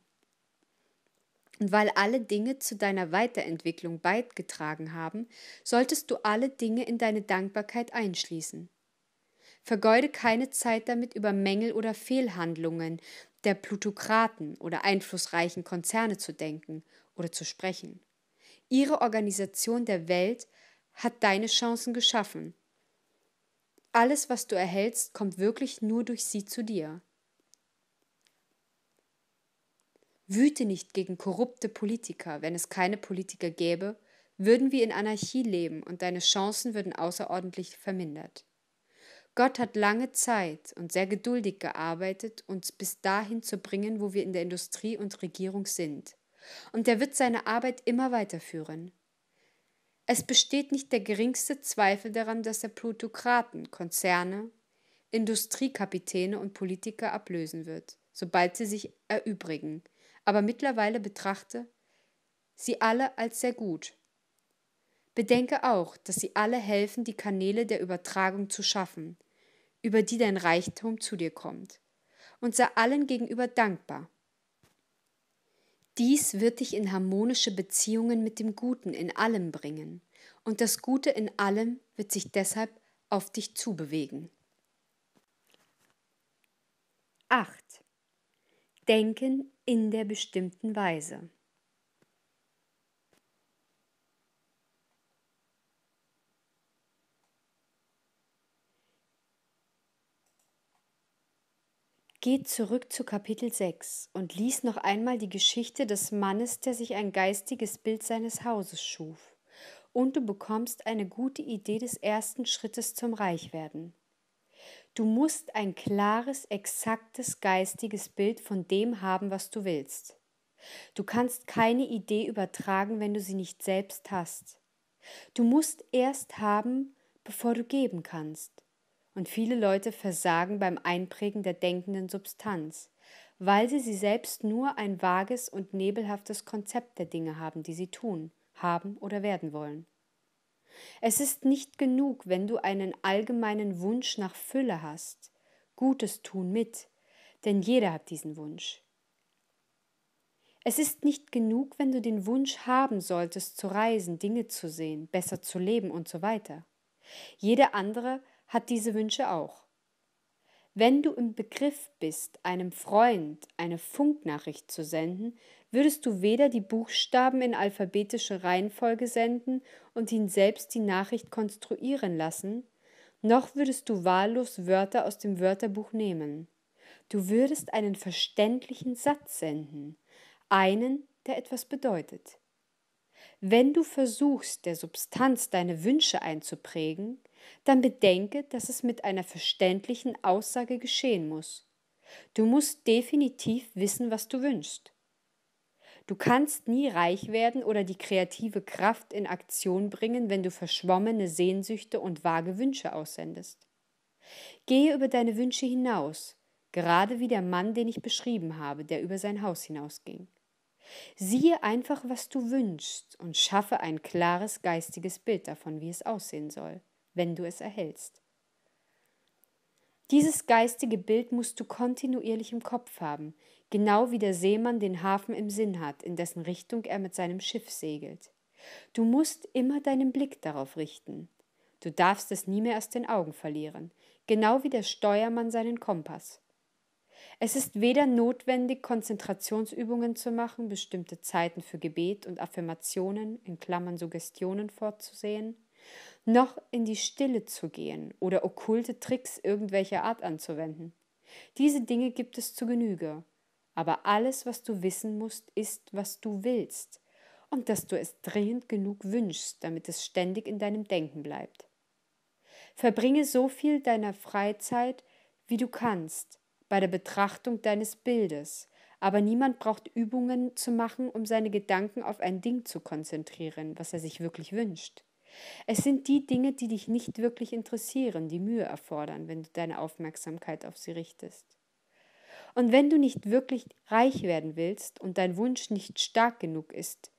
Und weil alle Dinge zu deiner Weiterentwicklung beigetragen haben, solltest du alle Dinge in deine Dankbarkeit einschließen. Vergeude keine Zeit damit, über Mängel oder Fehlhandlungen der Plutokraten oder einflussreichen Konzerne zu denken oder zu sprechen. Ihre Organisation der Welt hat deine Chancen geschaffen. Alles, was du erhältst, kommt wirklich nur durch sie zu dir. Wüte nicht gegen korrupte Politiker. Wenn es keine Politiker gäbe, würden wir in Anarchie leben und deine Chancen würden außerordentlich vermindert. Gott hat lange Zeit und sehr geduldig gearbeitet, uns bis dahin zu bringen, wo wir in der Industrie und Regierung sind. Und er wird seine Arbeit immer weiterführen. Es besteht nicht der geringste Zweifel daran, dass er Plutokraten, Konzerne, Industriekapitäne und Politiker ablösen wird, sobald sie sich erübrigen. Aber mittlerweile betrachte sie alle als sehr gut. Bedenke auch, dass sie alle helfen, die Kanäle der Übertragung zu schaffen, über die dein Reichtum zu dir kommt. Und sei allen gegenüber dankbar. Dies wird dich in harmonische Beziehungen mit dem Guten in allem bringen, und das Gute in allem wird sich deshalb auf dich zubewegen. 8. Denken in der bestimmten Weise. geht zurück zu Kapitel 6 und liest noch einmal die Geschichte des Mannes, der sich ein geistiges Bild seines Hauses schuf. Und du bekommst eine gute Idee des ersten Schrittes zum Reichwerden. Du musst ein klares, exaktes geistiges Bild von dem haben, was du willst. Du kannst keine Idee übertragen, wenn du sie nicht selbst hast. Du musst erst haben, bevor du geben kannst. Und viele Leute versagen beim Einprägen der denkenden Substanz, weil sie sie selbst nur ein vages und nebelhaftes Konzept der Dinge haben, die sie tun, haben oder werden wollen. Es ist nicht genug, wenn du einen allgemeinen Wunsch nach Fülle hast. Gutes tun mit, denn jeder hat diesen Wunsch. Es ist nicht genug, wenn du den Wunsch haben solltest, zu reisen, Dinge zu sehen, besser zu leben und so weiter. Jeder andere hat diese Wünsche auch. Wenn du im Begriff bist, einem Freund eine Funknachricht zu senden, würdest du weder die Buchstaben in alphabetische Reihenfolge senden und ihn selbst die Nachricht konstruieren lassen, noch würdest du wahllos Wörter aus dem Wörterbuch nehmen. Du würdest einen verständlichen Satz senden, einen, der etwas bedeutet. Wenn du versuchst, der Substanz deine Wünsche einzuprägen, dann bedenke, dass es mit einer verständlichen Aussage geschehen muss. Du musst definitiv wissen, was du wünschst. Du kannst nie reich werden oder die kreative Kraft in Aktion bringen, wenn du verschwommene Sehnsüchte und vage Wünsche aussendest. Gehe über deine Wünsche hinaus, gerade wie der Mann, den ich beschrieben habe, der über sein Haus hinausging. Siehe einfach, was du wünschst und schaffe ein klares geistiges Bild davon, wie es aussehen soll wenn du es erhältst. Dieses geistige Bild musst du kontinuierlich im Kopf haben, genau wie der Seemann den Hafen im Sinn hat, in dessen Richtung er mit seinem Schiff segelt. Du musst immer deinen Blick darauf richten. Du darfst es nie mehr aus den Augen verlieren, genau wie der Steuermann seinen Kompass. Es ist weder notwendig, Konzentrationsübungen zu machen, bestimmte Zeiten für Gebet und Affirmationen in Klammern Suggestionen vorzusehen, noch in die Stille zu gehen oder okkulte Tricks irgendwelcher Art anzuwenden. Diese Dinge gibt es zu Genüge. Aber alles, was du wissen musst, ist, was du willst und dass du es dringend genug wünschst, damit es ständig in deinem Denken bleibt. Verbringe so viel deiner Freizeit, wie du kannst, bei der Betrachtung deines Bildes, aber niemand braucht Übungen zu machen, um seine Gedanken auf ein Ding zu konzentrieren, was er sich wirklich wünscht. Es sind die Dinge, die dich nicht wirklich interessieren, die Mühe erfordern, wenn du deine Aufmerksamkeit auf sie richtest. Und wenn du nicht wirklich reich werden willst und dein Wunsch nicht stark genug ist,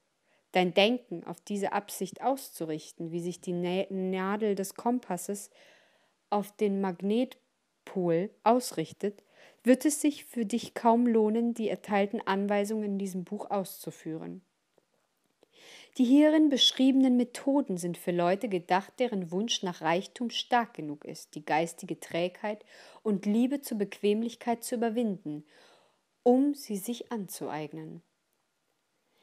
dein Denken auf diese Absicht auszurichten, wie sich die Nadel des Kompasses auf den Magnetpol ausrichtet, wird es sich für dich kaum lohnen, die erteilten Anweisungen in diesem Buch auszuführen. Die hierin beschriebenen Methoden sind für Leute gedacht, deren Wunsch nach Reichtum stark genug ist, die geistige Trägheit und Liebe zur Bequemlichkeit zu überwinden, um sie sich anzueignen.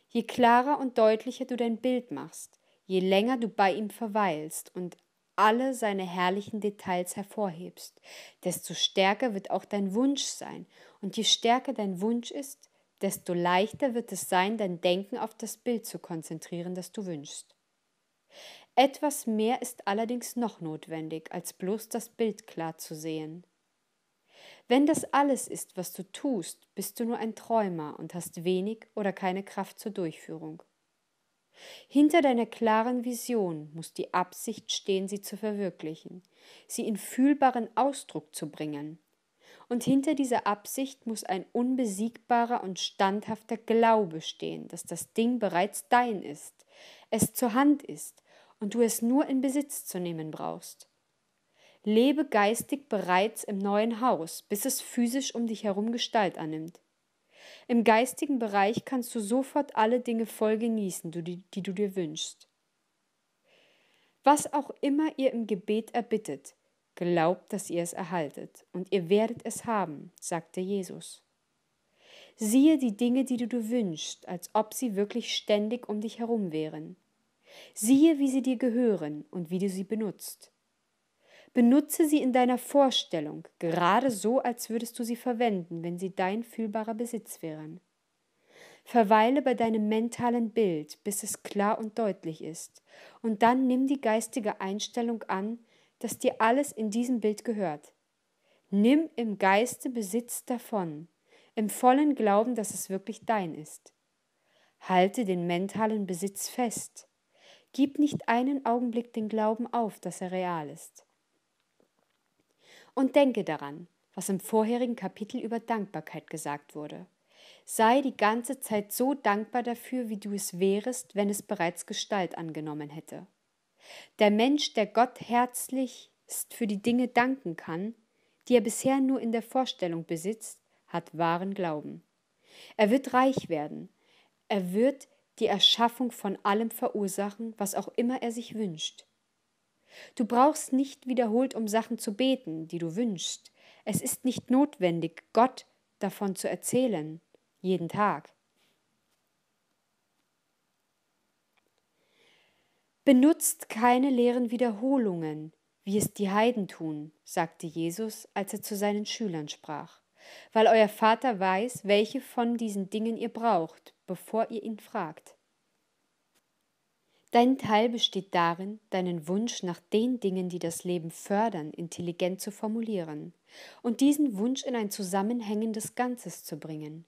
Je klarer und deutlicher du dein Bild machst, je länger du bei ihm verweilst und alle seine herrlichen Details hervorhebst, desto stärker wird auch dein Wunsch sein, und je stärker dein Wunsch ist, desto leichter wird es sein, dein Denken auf das Bild zu konzentrieren, das du wünschst. Etwas mehr ist allerdings noch notwendig, als bloß das Bild klar zu sehen. Wenn das alles ist, was du tust, bist du nur ein Träumer und hast wenig oder keine Kraft zur Durchführung. Hinter deiner klaren Vision muss die Absicht stehen, sie zu verwirklichen, sie in fühlbaren Ausdruck zu bringen, und hinter dieser Absicht muss ein unbesiegbarer und standhafter Glaube stehen, dass das Ding bereits dein ist, es zur Hand ist und du es nur in Besitz zu nehmen brauchst. Lebe geistig bereits im neuen Haus, bis es physisch um dich herum Gestalt annimmt. Im geistigen Bereich kannst du sofort alle Dinge voll genießen, die, die du dir wünschst. Was auch immer ihr im Gebet erbittet, Glaubt, dass ihr es erhaltet, und ihr werdet es haben, sagte Jesus. Siehe die Dinge, die du dir wünschst, als ob sie wirklich ständig um dich herum wären. Siehe, wie sie dir gehören und wie du sie benutzt. Benutze sie in deiner Vorstellung, gerade so, als würdest du sie verwenden, wenn sie dein fühlbarer Besitz wären. Verweile bei deinem mentalen Bild, bis es klar und deutlich ist, und dann nimm die geistige Einstellung an, dass dir alles in diesem Bild gehört. Nimm im Geiste Besitz davon, im vollen Glauben, dass es wirklich dein ist. Halte den mentalen Besitz fest. Gib nicht einen Augenblick den Glauben auf, dass er real ist. Und denke daran, was im vorherigen Kapitel über Dankbarkeit gesagt wurde. Sei die ganze Zeit so dankbar dafür, wie du es wärest, wenn es bereits Gestalt angenommen hätte. Der Mensch, der Gott herzlichst für die Dinge danken kann, die er bisher nur in der Vorstellung besitzt, hat wahren Glauben. Er wird reich werden. Er wird die Erschaffung von allem verursachen, was auch immer er sich wünscht. Du brauchst nicht wiederholt um Sachen zu beten, die du wünschst. Es ist nicht notwendig, Gott davon zu erzählen, jeden Tag. Benutzt keine leeren Wiederholungen, wie es die Heiden tun, sagte Jesus, als er zu seinen Schülern sprach, weil euer Vater weiß, welche von diesen Dingen ihr braucht, bevor ihr ihn fragt. Dein Teil besteht darin, deinen Wunsch nach den Dingen, die das Leben fördern, intelligent zu formulieren und diesen Wunsch in ein zusammenhängendes Ganzes zu bringen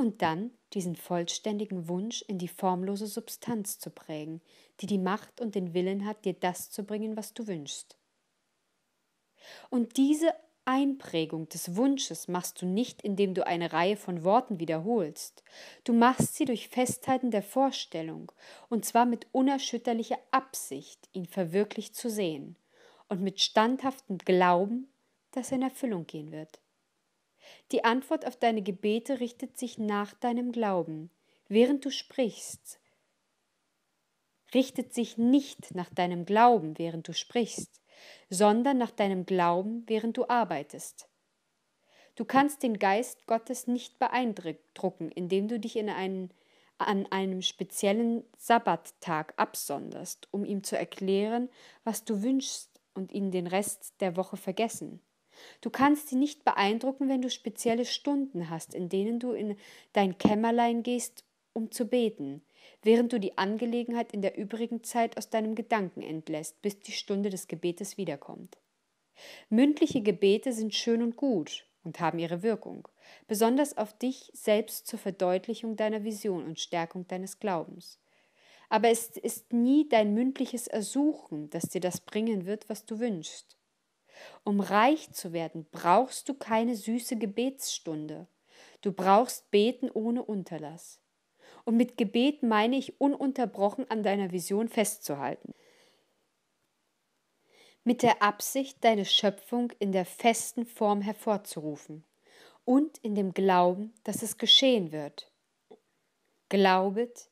und dann diesen vollständigen Wunsch in die formlose Substanz zu prägen, die die Macht und den Willen hat, dir das zu bringen, was du wünschst. Und diese Einprägung des Wunsches machst du nicht, indem du eine Reihe von Worten wiederholst. Du machst sie durch Festhalten der Vorstellung, und zwar mit unerschütterlicher Absicht, ihn verwirklicht zu sehen, und mit standhaftem Glauben, dass er in Erfüllung gehen wird. Die Antwort auf deine Gebete richtet sich nach deinem Glauben. Während du sprichst, richtet sich nicht nach deinem Glauben, während du sprichst, sondern nach deinem Glauben, während du arbeitest. Du kannst den Geist Gottes nicht beeindrucken, indem du dich in einen, an einem speziellen Sabbattag absonderst, um ihm zu erklären, was du wünschst und ihn den Rest der Woche vergessen. Du kannst sie nicht beeindrucken, wenn du spezielle Stunden hast, in denen du in dein Kämmerlein gehst, um zu beten, während du die Angelegenheit in der übrigen Zeit aus deinem Gedanken entlässt, bis die Stunde des Gebetes wiederkommt. Mündliche Gebete sind schön und gut und haben ihre Wirkung, besonders auf dich selbst zur Verdeutlichung deiner Vision und Stärkung deines Glaubens. Aber es ist nie dein mündliches Ersuchen, das dir das bringen wird, was du wünschst. Um reich zu werden, brauchst du keine süße Gebetsstunde. Du brauchst Beten ohne Unterlass. Und mit Gebet meine ich ununterbrochen an deiner Vision festzuhalten. Mit der Absicht, deine Schöpfung in der festen Form hervorzurufen und in dem Glauben, dass es geschehen wird. Glaubet,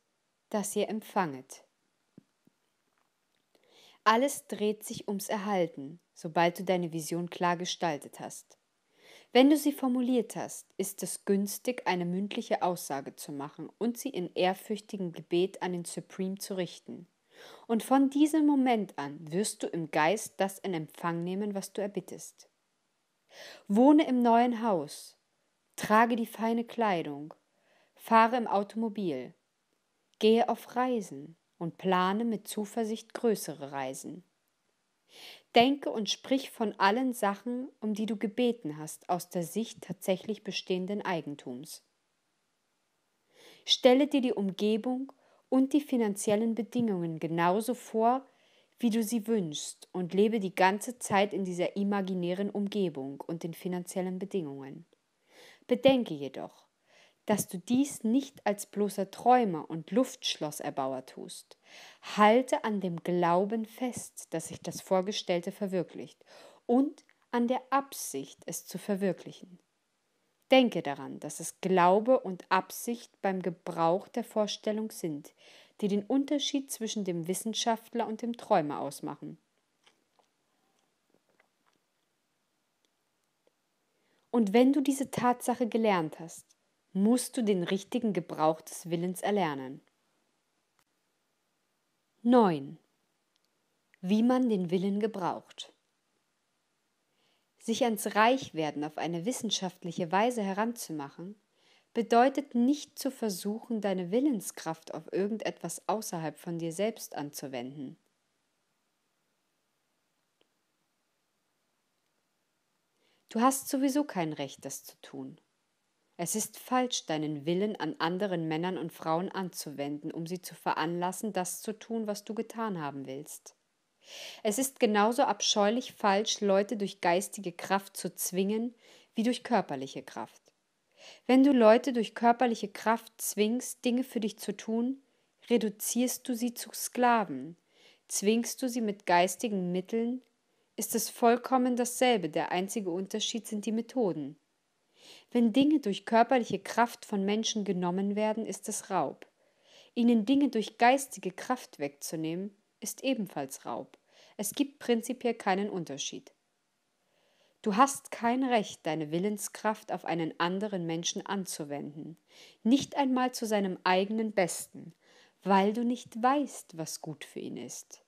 dass ihr empfanget. Alles dreht sich ums Erhalten, sobald du deine Vision klar gestaltet hast. Wenn du sie formuliert hast, ist es günstig, eine mündliche Aussage zu machen und sie in ehrfürchtigem Gebet an den Supreme zu richten. Und von diesem Moment an wirst du im Geist das in Empfang nehmen, was du erbittest. Wohne im neuen Haus, trage die feine Kleidung, fahre im Automobil, gehe auf Reisen, und plane mit Zuversicht größere Reisen. Denke und sprich von allen Sachen, um die du gebeten hast, aus der Sicht tatsächlich bestehenden Eigentums. Stelle dir die Umgebung und die finanziellen Bedingungen genauso vor, wie du sie wünschst, und lebe die ganze Zeit in dieser imaginären Umgebung und den finanziellen Bedingungen. Bedenke jedoch, dass du dies nicht als bloßer Träumer und Luftschlosserbauer tust. Halte an dem Glauben fest, dass sich das Vorgestellte verwirklicht und an der Absicht, es zu verwirklichen. Denke daran, dass es Glaube und Absicht beim Gebrauch der Vorstellung sind, die den Unterschied zwischen dem Wissenschaftler und dem Träumer ausmachen. Und wenn du diese Tatsache gelernt hast, musst du den richtigen Gebrauch des Willens erlernen. 9. Wie man den Willen gebraucht. Sich ans Reichwerden auf eine wissenschaftliche Weise heranzumachen, bedeutet nicht zu versuchen, deine Willenskraft auf irgendetwas außerhalb von dir selbst anzuwenden. Du hast sowieso kein Recht, das zu tun. Es ist falsch, deinen Willen an anderen Männern und Frauen anzuwenden, um sie zu veranlassen, das zu tun, was du getan haben willst. Es ist genauso abscheulich falsch, Leute durch geistige Kraft zu zwingen, wie durch körperliche Kraft. Wenn du Leute durch körperliche Kraft zwingst, Dinge für dich zu tun, reduzierst du sie zu Sklaven, zwingst du sie mit geistigen Mitteln, ist es vollkommen dasselbe, der einzige Unterschied sind die Methoden. Wenn Dinge durch körperliche Kraft von Menschen genommen werden, ist es Raub. Ihnen Dinge durch geistige Kraft wegzunehmen, ist ebenfalls Raub. Es gibt prinzipiell keinen Unterschied. Du hast kein Recht, deine Willenskraft auf einen anderen Menschen anzuwenden, nicht einmal zu seinem eigenen Besten, weil du nicht weißt, was gut für ihn ist.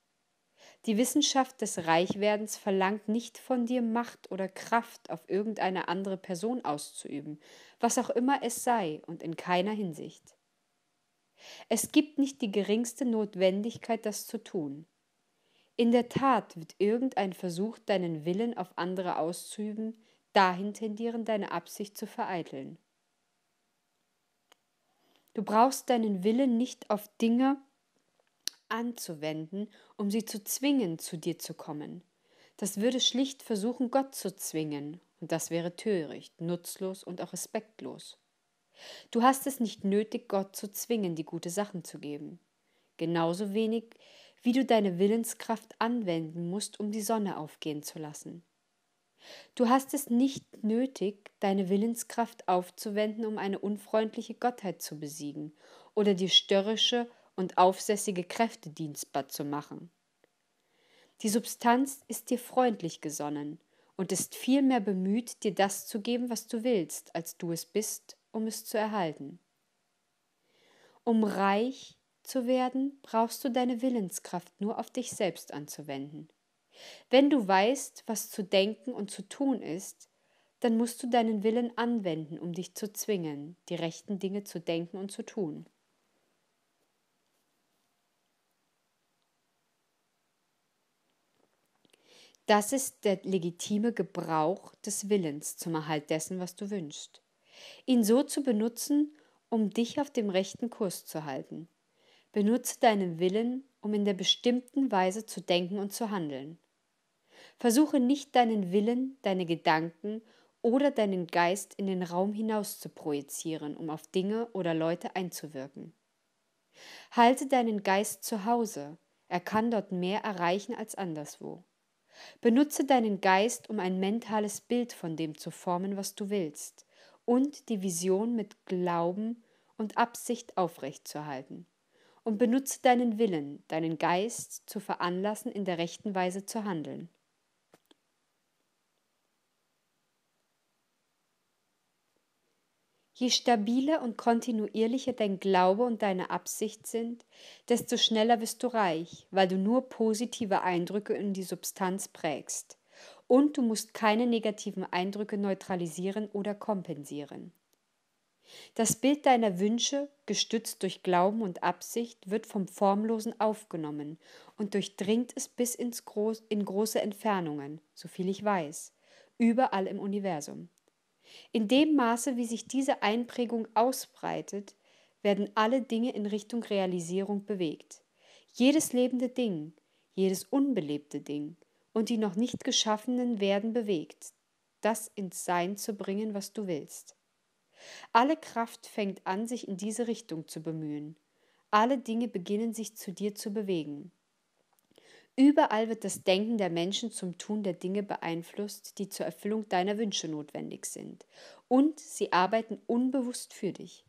Die Wissenschaft des Reichwerdens verlangt nicht von dir Macht oder Kraft auf irgendeine andere Person auszuüben, was auch immer es sei und in keiner Hinsicht. Es gibt nicht die geringste Notwendigkeit, das zu tun. In der Tat wird irgendein Versuch, deinen Willen auf andere auszuüben, dahin tendieren, deine Absicht zu vereiteln. Du brauchst deinen Willen nicht auf Dinge, anzuwenden, um sie zu zwingen, zu dir zu kommen. Das würde schlicht versuchen, Gott zu zwingen, und das wäre töricht, nutzlos und auch respektlos. Du hast es nicht nötig, Gott zu zwingen, die gute Sachen zu geben. Genauso wenig, wie du deine Willenskraft anwenden musst, um die Sonne aufgehen zu lassen. Du hast es nicht nötig, deine Willenskraft aufzuwenden, um eine unfreundliche Gottheit zu besiegen oder die störrische und aufsässige Kräfte dienstbar zu machen. Die Substanz ist dir freundlich gesonnen und ist vielmehr bemüht, dir das zu geben, was du willst, als du es bist, um es zu erhalten. Um reich zu werden, brauchst du deine Willenskraft nur auf dich selbst anzuwenden. Wenn du weißt, was zu denken und zu tun ist, dann musst du deinen Willen anwenden, um dich zu zwingen, die rechten Dinge zu denken und zu tun. Das ist der legitime Gebrauch des Willens zum Erhalt dessen, was du wünschst. Ihn so zu benutzen, um dich auf dem rechten Kurs zu halten. Benutze deinen Willen, um in der bestimmten Weise zu denken und zu handeln. Versuche nicht deinen Willen, deine Gedanken oder deinen Geist in den Raum hinaus zu projizieren, um auf Dinge oder Leute einzuwirken. Halte deinen Geist zu Hause, er kann dort mehr erreichen als anderswo. Benutze deinen Geist, um ein mentales Bild von dem zu formen, was du willst, und die Vision mit Glauben und Absicht aufrechtzuerhalten. Und benutze deinen Willen, deinen Geist zu veranlassen, in der rechten Weise zu handeln. Je stabiler und kontinuierlicher dein Glaube und deine Absicht sind, desto schneller wirst du reich, weil du nur positive Eindrücke in die Substanz prägst. Und du musst keine negativen Eindrücke neutralisieren oder kompensieren. Das Bild deiner Wünsche, gestützt durch Glauben und Absicht, wird vom Formlosen aufgenommen und durchdringt es bis ins Groß in große Entfernungen, soviel ich weiß, überall im Universum. In dem Maße, wie sich diese Einprägung ausbreitet, werden alle Dinge in Richtung Realisierung bewegt. Jedes lebende Ding, jedes unbelebte Ding und die noch nicht geschaffenen werden bewegt, das ins Sein zu bringen, was du willst. Alle Kraft fängt an, sich in diese Richtung zu bemühen. Alle Dinge beginnen sich zu dir zu bewegen. Überall wird das Denken der Menschen zum Tun der Dinge beeinflusst, die zur Erfüllung deiner Wünsche notwendig sind. Und sie arbeiten unbewusst für dich.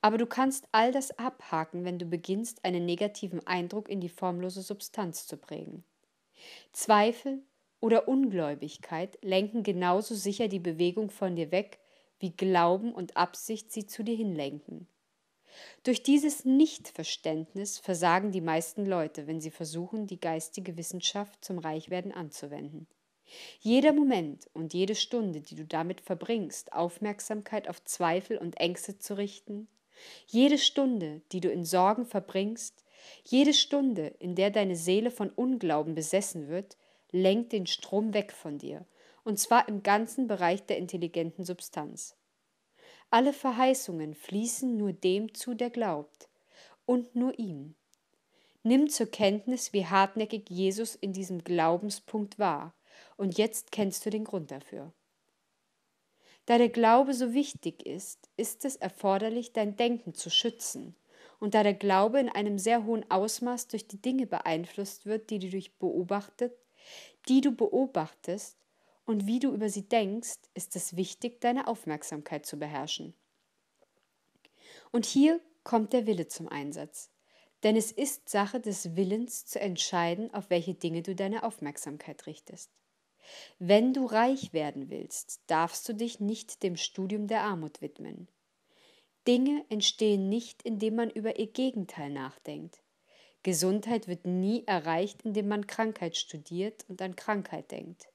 Aber du kannst all das abhaken, wenn du beginnst, einen negativen Eindruck in die formlose Substanz zu prägen. Zweifel oder Ungläubigkeit lenken genauso sicher die Bewegung von dir weg, wie Glauben und Absicht sie zu dir hinlenken. Durch dieses Nichtverständnis versagen die meisten Leute, wenn sie versuchen, die geistige Wissenschaft zum Reichwerden anzuwenden. Jeder Moment und jede Stunde, die du damit verbringst, Aufmerksamkeit auf Zweifel und Ängste zu richten, jede Stunde, die du in Sorgen verbringst, jede Stunde, in der deine Seele von Unglauben besessen wird, lenkt den Strom weg von dir, und zwar im ganzen Bereich der intelligenten Substanz. Alle Verheißungen fließen nur dem zu, der glaubt, und nur ihm. Nimm zur Kenntnis, wie hartnäckig Jesus in diesem Glaubenspunkt war, und jetzt kennst du den Grund dafür. Da der Glaube so wichtig ist, ist es erforderlich, dein Denken zu schützen. Und da der Glaube in einem sehr hohen Ausmaß durch die Dinge beeinflusst wird, die du durch beobachtet, die du beobachtest, und wie du über sie denkst, ist es wichtig, deine Aufmerksamkeit zu beherrschen. Und hier kommt der Wille zum Einsatz. Denn es ist Sache des Willens zu entscheiden, auf welche Dinge du deine Aufmerksamkeit richtest. Wenn du reich werden willst, darfst du dich nicht dem Studium der Armut widmen. Dinge entstehen nicht, indem man über ihr Gegenteil nachdenkt. Gesundheit wird nie erreicht, indem man Krankheit studiert und an Krankheit denkt.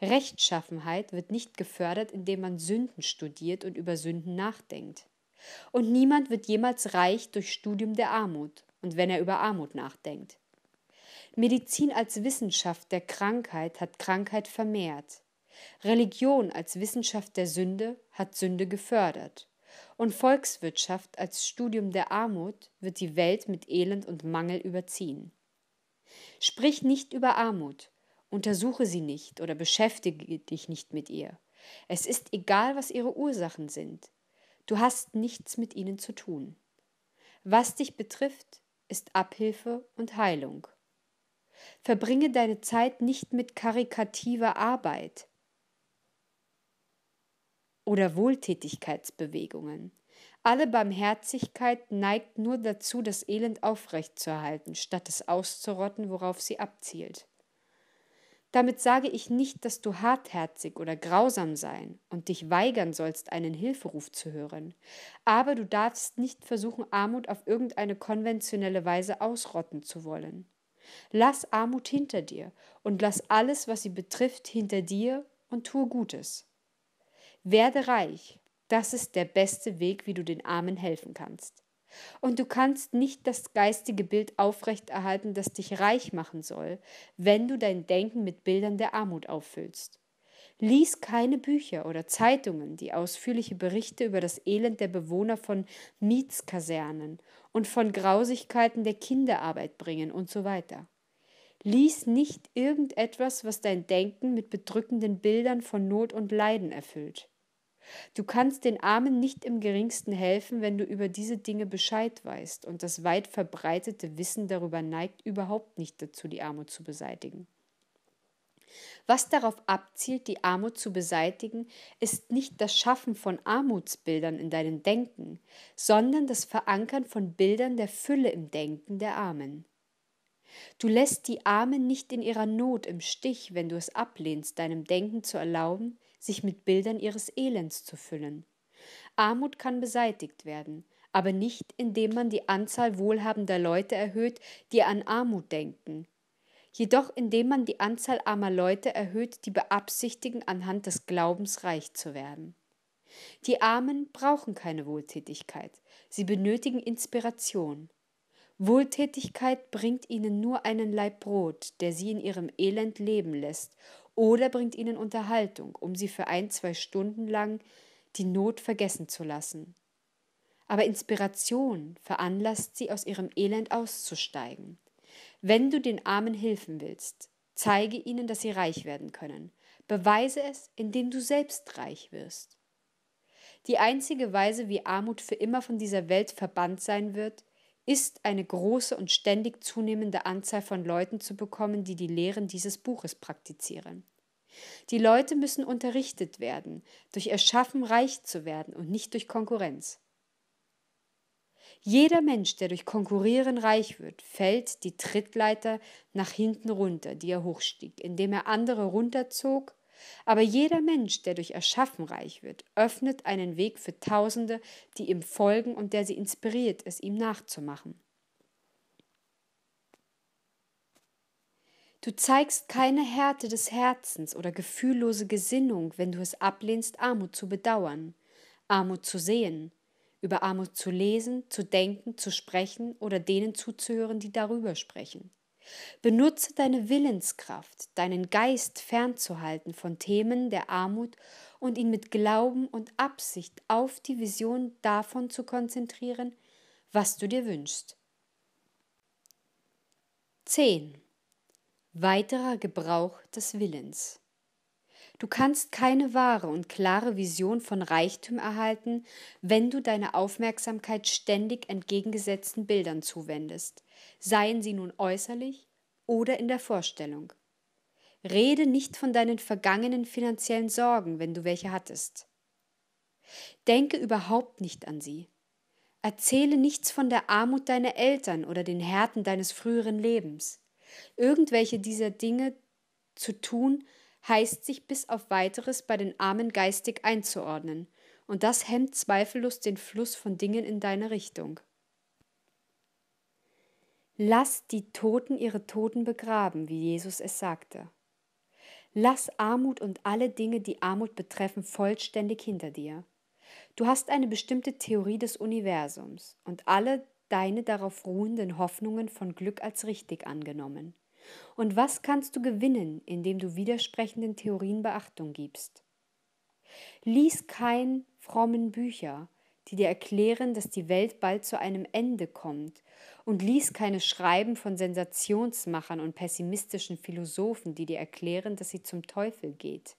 Rechtschaffenheit wird nicht gefördert, indem man Sünden studiert und über Sünden nachdenkt. Und niemand wird jemals reich durch Studium der Armut und wenn er über Armut nachdenkt. Medizin als Wissenschaft der Krankheit hat Krankheit vermehrt. Religion als Wissenschaft der Sünde hat Sünde gefördert. Und Volkswirtschaft als Studium der Armut wird die Welt mit Elend und Mangel überziehen. Sprich nicht über Armut, Untersuche sie nicht oder beschäftige dich nicht mit ihr. Es ist egal, was ihre Ursachen sind. Du hast nichts mit ihnen zu tun. Was dich betrifft, ist Abhilfe und Heilung. Verbringe deine Zeit nicht mit karikativer Arbeit oder Wohltätigkeitsbewegungen. Alle Barmherzigkeit neigt nur dazu, das Elend aufrechtzuerhalten, statt es auszurotten, worauf sie abzielt. Damit sage ich nicht, dass du hartherzig oder grausam sein und dich weigern sollst, einen Hilferuf zu hören. Aber du darfst nicht versuchen, Armut auf irgendeine konventionelle Weise ausrotten zu wollen. Lass Armut hinter dir und lass alles, was sie betrifft, hinter dir und tue Gutes. Werde reich. Das ist der beste Weg, wie du den Armen helfen kannst. Und du kannst nicht das geistige Bild aufrechterhalten, das dich reich machen soll, wenn du dein Denken mit Bildern der Armut auffüllst. Lies keine Bücher oder Zeitungen, die ausführliche Berichte über das Elend der Bewohner von Mietskasernen und von Grausigkeiten der Kinderarbeit bringen und so weiter. Lies nicht irgendetwas, was dein Denken mit bedrückenden Bildern von Not und Leiden erfüllt. Du kannst den Armen nicht im geringsten helfen, wenn du über diese Dinge Bescheid weißt, und das weit verbreitete Wissen darüber neigt überhaupt nicht dazu, die Armut zu beseitigen. Was darauf abzielt, die Armut zu beseitigen, ist nicht das Schaffen von Armutsbildern in deinem Denken, sondern das Verankern von Bildern der Fülle im Denken der Armen. Du lässt die Armen nicht in ihrer Not im Stich, wenn du es ablehnst, deinem Denken zu erlauben, sich mit Bildern ihres Elends zu füllen. Armut kann beseitigt werden, aber nicht indem man die Anzahl wohlhabender Leute erhöht, die an Armut denken, jedoch indem man die Anzahl armer Leute erhöht, die beabsichtigen, anhand des Glaubens reich zu werden. Die Armen brauchen keine Wohltätigkeit, sie benötigen Inspiration. Wohltätigkeit bringt ihnen nur einen Leib Brot, der sie in ihrem Elend leben lässt oder bringt ihnen Unterhaltung, um sie für ein, zwei Stunden lang die Not vergessen zu lassen. Aber Inspiration veranlasst sie, aus ihrem Elend auszusteigen. Wenn du den Armen helfen willst, zeige ihnen, dass sie reich werden können. Beweise es, indem du selbst reich wirst. Die einzige Weise, wie Armut für immer von dieser Welt verbannt sein wird, ist, eine große und ständig zunehmende Anzahl von Leuten zu bekommen, die die Lehren dieses Buches praktizieren. Die Leute müssen unterrichtet werden, durch ihr Schaffen reich zu werden und nicht durch Konkurrenz. Jeder Mensch, der durch Konkurrieren reich wird, fällt die Trittleiter nach hinten runter, die er hochstieg, indem er andere runterzog aber jeder Mensch, der durch Erschaffen reich wird, öffnet einen Weg für Tausende, die ihm folgen und der sie inspiriert, es ihm nachzumachen. Du zeigst keine Härte des Herzens oder gefühllose Gesinnung, wenn du es ablehnst, Armut zu bedauern, Armut zu sehen, über Armut zu lesen, zu denken, zu sprechen oder denen zuzuhören, die darüber sprechen. Benutze deine Willenskraft, deinen Geist fernzuhalten von Themen der Armut und ihn mit Glauben und Absicht auf die Vision davon zu konzentrieren, was du dir wünschst. 10. Weiterer Gebrauch des Willens. Du kannst keine wahre und klare Vision von Reichtum erhalten, wenn du deine Aufmerksamkeit ständig entgegengesetzten Bildern zuwendest, seien sie nun äußerlich oder in der Vorstellung. Rede nicht von deinen vergangenen finanziellen Sorgen, wenn du welche hattest. Denke überhaupt nicht an sie. Erzähle nichts von der Armut deiner Eltern oder den Härten deines früheren Lebens. Irgendwelche dieser Dinge zu tun, heißt sich bis auf weiteres bei den Armen geistig einzuordnen, und das hemmt zweifellos den Fluss von Dingen in deine Richtung. Lass die Toten ihre Toten begraben, wie Jesus es sagte. Lass Armut und alle Dinge, die Armut betreffen, vollständig hinter dir. Du hast eine bestimmte Theorie des Universums und alle deine darauf ruhenden Hoffnungen von Glück als richtig angenommen. Und was kannst du gewinnen, indem du widersprechenden Theorien Beachtung gibst? Lies kein frommen Bücher, die dir erklären, dass die Welt bald zu einem Ende kommt, und lies keine Schreiben von Sensationsmachern und pessimistischen Philosophen, die dir erklären, dass sie zum Teufel geht.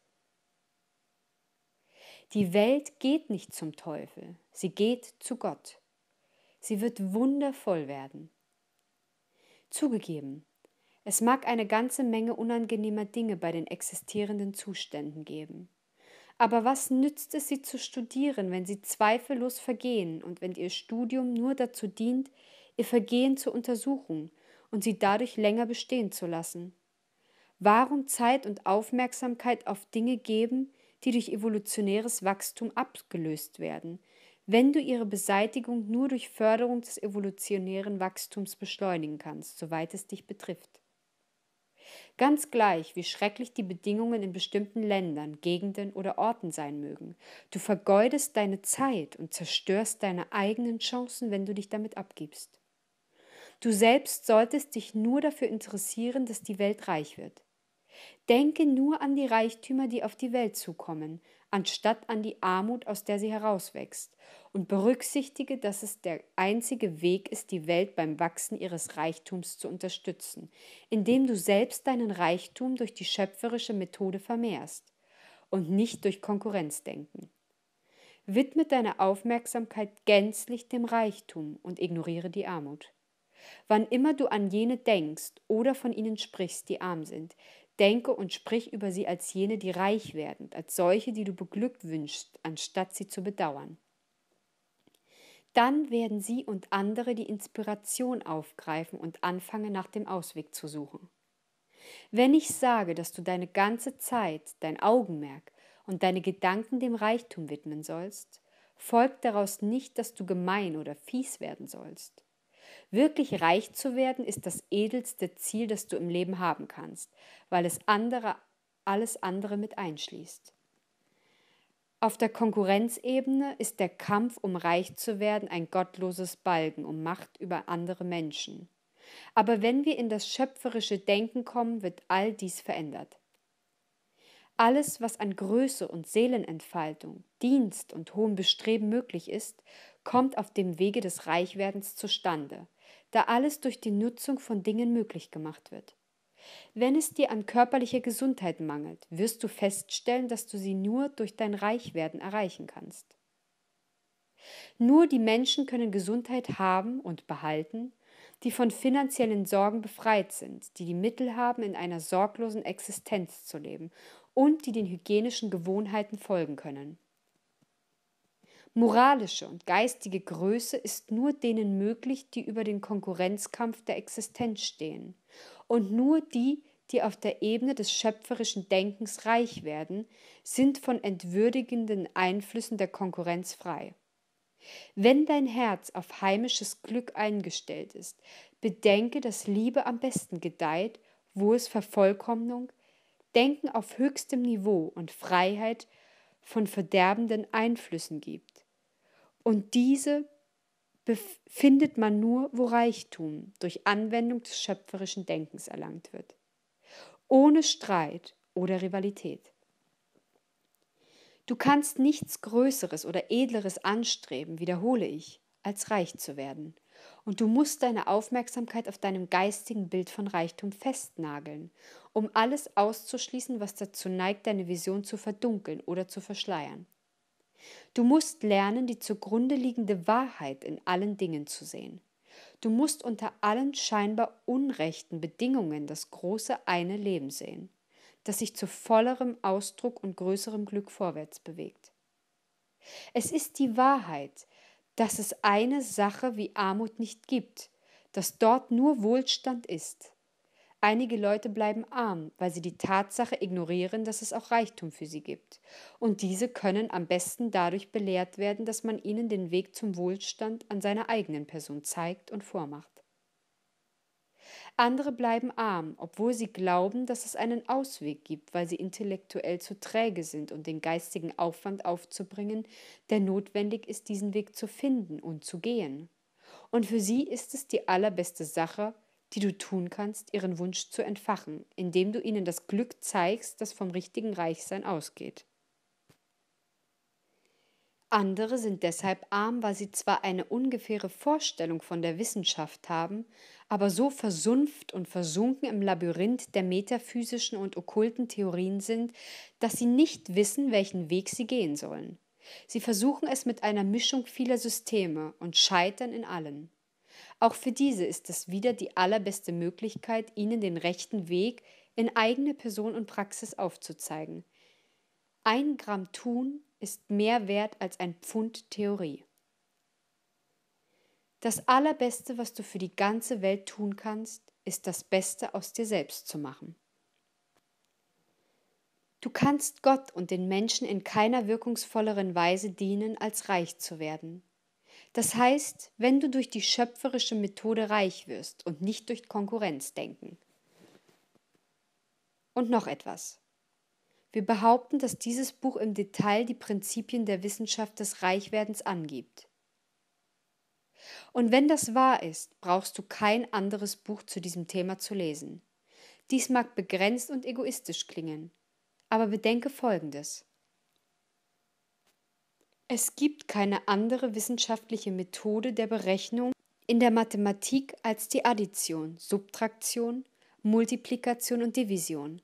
Die Welt geht nicht zum Teufel, sie geht zu Gott. Sie wird wundervoll werden. Zugegeben, es mag eine ganze Menge unangenehmer Dinge bei den existierenden Zuständen geben. Aber was nützt es, sie zu studieren, wenn sie zweifellos vergehen und wenn ihr Studium nur dazu dient, ihr Vergehen zu untersuchen und sie dadurch länger bestehen zu lassen? Warum Zeit und Aufmerksamkeit auf Dinge geben, die durch evolutionäres Wachstum abgelöst werden, wenn du ihre Beseitigung nur durch Förderung des evolutionären Wachstums beschleunigen kannst, soweit es dich betrifft? ganz gleich, wie schrecklich die Bedingungen in bestimmten Ländern, Gegenden oder Orten sein mögen. Du vergeudest deine Zeit und zerstörst deine eigenen Chancen, wenn du dich damit abgibst. Du selbst solltest dich nur dafür interessieren, dass die Welt reich wird. Denke nur an die Reichtümer, die auf die Welt zukommen, anstatt an die Armut, aus der sie herauswächst, und berücksichtige, dass es der einzige Weg ist, die Welt beim Wachsen ihres Reichtums zu unterstützen, indem du selbst deinen Reichtum durch die schöpferische Methode vermehrst und nicht durch Konkurrenzdenken. Widme deine Aufmerksamkeit gänzlich dem Reichtum und ignoriere die Armut. Wann immer du an jene denkst oder von ihnen sprichst, die arm sind, Denke und sprich über sie als jene, die reich werden, als solche, die du beglückt wünschst, anstatt sie zu bedauern. Dann werden sie und andere die Inspiration aufgreifen und anfangen, nach dem Ausweg zu suchen. Wenn ich sage, dass du deine ganze Zeit, dein Augenmerk und deine Gedanken dem Reichtum widmen sollst, folgt daraus nicht, dass du gemein oder fies werden sollst. Wirklich reich zu werden ist das edelste Ziel, das du im Leben haben kannst, weil es andere, alles andere mit einschließt. Auf der Konkurrenzebene ist der Kampf, um reich zu werden, ein gottloses Balgen um Macht über andere Menschen. Aber wenn wir in das schöpferische Denken kommen, wird all dies verändert. Alles, was an Größe und Seelenentfaltung, Dienst und hohem Bestreben möglich ist, kommt auf dem Wege des Reichwerdens zustande, da alles durch die Nutzung von Dingen möglich gemacht wird. Wenn es dir an körperlicher Gesundheit mangelt, wirst du feststellen, dass du sie nur durch dein Reichwerden erreichen kannst. Nur die Menschen können Gesundheit haben und behalten, die von finanziellen Sorgen befreit sind, die die Mittel haben, in einer sorglosen Existenz zu leben und die den hygienischen Gewohnheiten folgen können. Moralische und geistige Größe ist nur denen möglich, die über den Konkurrenzkampf der Existenz stehen und nur die, die auf der Ebene des schöpferischen Denkens reich werden, sind von entwürdigenden Einflüssen der Konkurrenz frei. Wenn dein Herz auf heimisches Glück eingestellt ist, bedenke, dass Liebe am besten gedeiht, wo es Vervollkommnung, Denken auf höchstem Niveau und Freiheit von verderbenden Einflüssen gibt. Und diese findet man nur, wo Reichtum durch Anwendung des schöpferischen Denkens erlangt wird, ohne Streit oder Rivalität. Du kannst nichts Größeres oder Edleres anstreben, wiederhole ich, als reich zu werden, und du musst deine Aufmerksamkeit auf deinem geistigen Bild von Reichtum festnageln, um alles auszuschließen, was dazu neigt, deine Vision zu verdunkeln oder zu verschleiern. Du musst lernen, die zugrunde liegende Wahrheit in allen Dingen zu sehen. Du musst unter allen scheinbar unrechten Bedingungen das große eine Leben sehen, das sich zu vollerem Ausdruck und größerem Glück vorwärts bewegt. Es ist die Wahrheit, dass es eine Sache wie Armut nicht gibt, dass dort nur Wohlstand ist, Einige Leute bleiben arm, weil sie die Tatsache ignorieren, dass es auch Reichtum für sie gibt. Und diese können am besten dadurch belehrt werden, dass man ihnen den Weg zum Wohlstand an seiner eigenen Person zeigt und vormacht. Andere bleiben arm, obwohl sie glauben, dass es einen Ausweg gibt, weil sie intellektuell zu träge sind und den geistigen Aufwand aufzubringen, der notwendig ist, diesen Weg zu finden und zu gehen. Und für sie ist es die allerbeste Sache, die du tun kannst, ihren Wunsch zu entfachen, indem du ihnen das Glück zeigst, das vom richtigen Reichsein ausgeht. Andere sind deshalb arm, weil sie zwar eine ungefähre Vorstellung von der Wissenschaft haben, aber so versumpft und versunken im Labyrinth der metaphysischen und okkulten Theorien sind, dass sie nicht wissen, welchen Weg sie gehen sollen. Sie versuchen es mit einer Mischung vieler Systeme und scheitern in allen. Auch für diese ist es wieder die allerbeste Möglichkeit, ihnen den rechten Weg in eigene Person und Praxis aufzuzeigen. Ein Gramm Tun ist mehr wert als ein Pfund Theorie. Das Allerbeste, was du für die ganze Welt tun kannst, ist das Beste aus dir selbst zu machen. Du kannst Gott und den Menschen in keiner wirkungsvolleren Weise dienen, als reich zu werden. Das heißt, wenn du durch die schöpferische Methode reich wirst und nicht durch Konkurrenzdenken. Und noch etwas. Wir behaupten, dass dieses Buch im Detail die Prinzipien der Wissenschaft des Reichwerdens angibt. Und wenn das wahr ist, brauchst du kein anderes Buch zu diesem Thema zu lesen. Dies mag begrenzt und egoistisch klingen, aber bedenke Folgendes. Es gibt keine andere wissenschaftliche Methode der Berechnung in der Mathematik als die Addition, Subtraktion, Multiplikation und Division.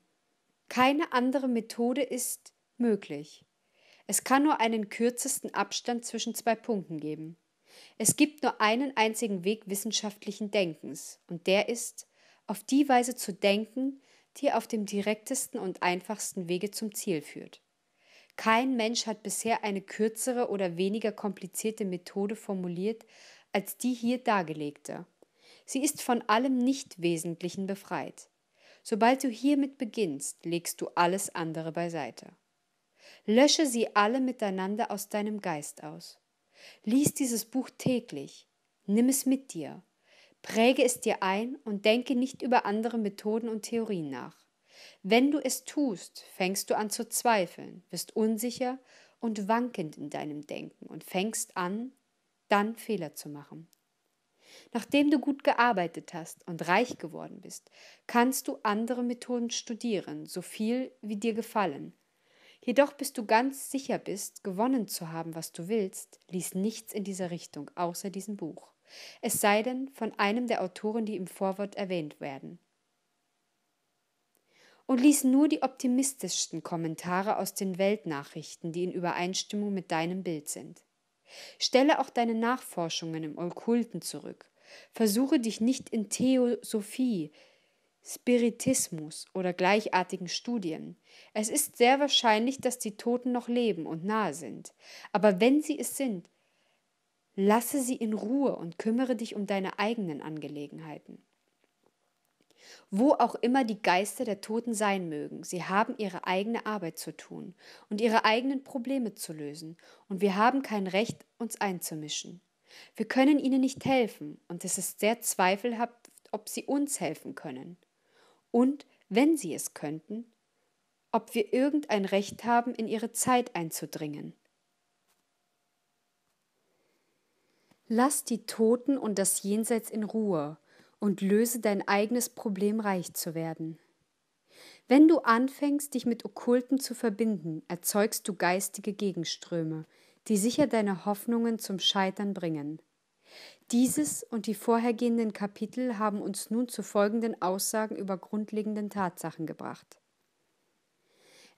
Keine andere Methode ist möglich. Es kann nur einen kürzesten Abstand zwischen zwei Punkten geben. Es gibt nur einen einzigen Weg wissenschaftlichen Denkens, und der ist, auf die Weise zu denken, die auf dem direktesten und einfachsten Wege zum Ziel führt. Kein Mensch hat bisher eine kürzere oder weniger komplizierte Methode formuliert als die hier dargelegte. Sie ist von allem Nichtwesentlichen befreit. Sobald du hiermit beginnst, legst du alles andere beiseite. Lösche sie alle miteinander aus deinem Geist aus. Lies dieses Buch täglich, nimm es mit dir, präge es dir ein und denke nicht über andere Methoden und Theorien nach. Wenn du es tust, fängst du an zu zweifeln, bist unsicher und wankend in deinem Denken und fängst an, dann Fehler zu machen. Nachdem du gut gearbeitet hast und reich geworden bist, kannst du andere Methoden studieren, so viel wie dir gefallen. Jedoch, bis du ganz sicher bist, gewonnen zu haben, was du willst, lies nichts in dieser Richtung außer diesem Buch. Es sei denn von einem der Autoren, die im Vorwort erwähnt werden und lies nur die optimistischsten Kommentare aus den Weltnachrichten, die in Übereinstimmung mit deinem Bild sind. Stelle auch deine Nachforschungen im Okkulten zurück. Versuche dich nicht in Theosophie, Spiritismus oder gleichartigen Studien. Es ist sehr wahrscheinlich, dass die Toten noch leben und nahe sind. Aber wenn sie es sind, lasse sie in Ruhe und kümmere dich um deine eigenen Angelegenheiten wo auch immer die Geister der Toten sein mögen, sie haben ihre eigene Arbeit zu tun und ihre eigenen Probleme zu lösen, und wir haben kein Recht, uns einzumischen. Wir können ihnen nicht helfen, und es ist sehr zweifelhaft, ob sie uns helfen können. Und, wenn sie es könnten, ob wir irgendein Recht haben, in ihre Zeit einzudringen. Lass die Toten und das Jenseits in Ruhe und löse dein eigenes Problem, reich zu werden. Wenn du anfängst, dich mit Okkulten zu verbinden, erzeugst du geistige Gegenströme, die sicher deine Hoffnungen zum Scheitern bringen. Dieses und die vorhergehenden Kapitel haben uns nun zu folgenden Aussagen über grundlegenden Tatsachen gebracht.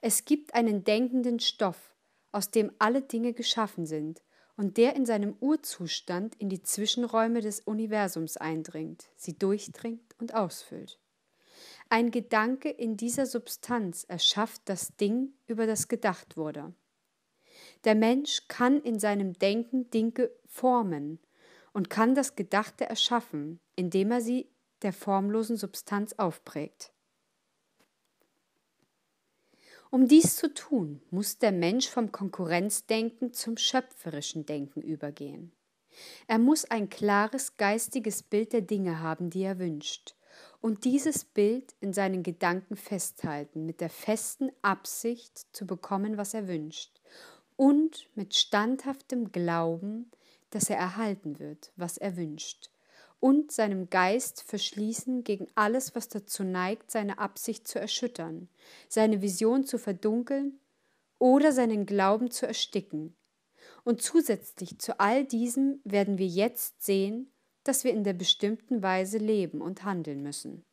Es gibt einen denkenden Stoff, aus dem alle Dinge geschaffen sind, und der in seinem Urzustand in die Zwischenräume des Universums eindringt, sie durchdringt und ausfüllt. Ein Gedanke in dieser Substanz erschafft das Ding, über das gedacht wurde. Der Mensch kann in seinem Denken Dinge formen und kann das Gedachte erschaffen, indem er sie der formlosen Substanz aufprägt. Um dies zu tun, muss der Mensch vom Konkurrenzdenken zum schöpferischen Denken übergehen. Er muss ein klares geistiges Bild der Dinge haben, die er wünscht, und dieses Bild in seinen Gedanken festhalten, mit der festen Absicht zu bekommen, was er wünscht, und mit standhaftem Glauben, dass er erhalten wird, was er wünscht, und seinem Geist verschließen gegen alles, was dazu neigt, seine Absicht zu erschüttern, seine Vision zu verdunkeln oder seinen Glauben zu ersticken. Und zusätzlich zu all diesem werden wir jetzt sehen, dass wir in der bestimmten Weise leben und handeln müssen.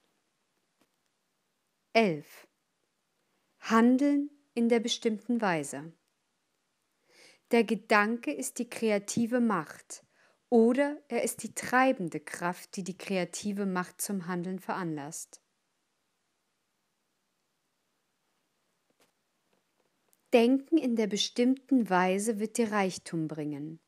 11. Handeln in der bestimmten Weise. Der Gedanke ist die kreative Macht, oder er ist die treibende Kraft, die die kreative Macht zum Handeln veranlasst. Denken in der bestimmten Weise wird dir Reichtum bringen.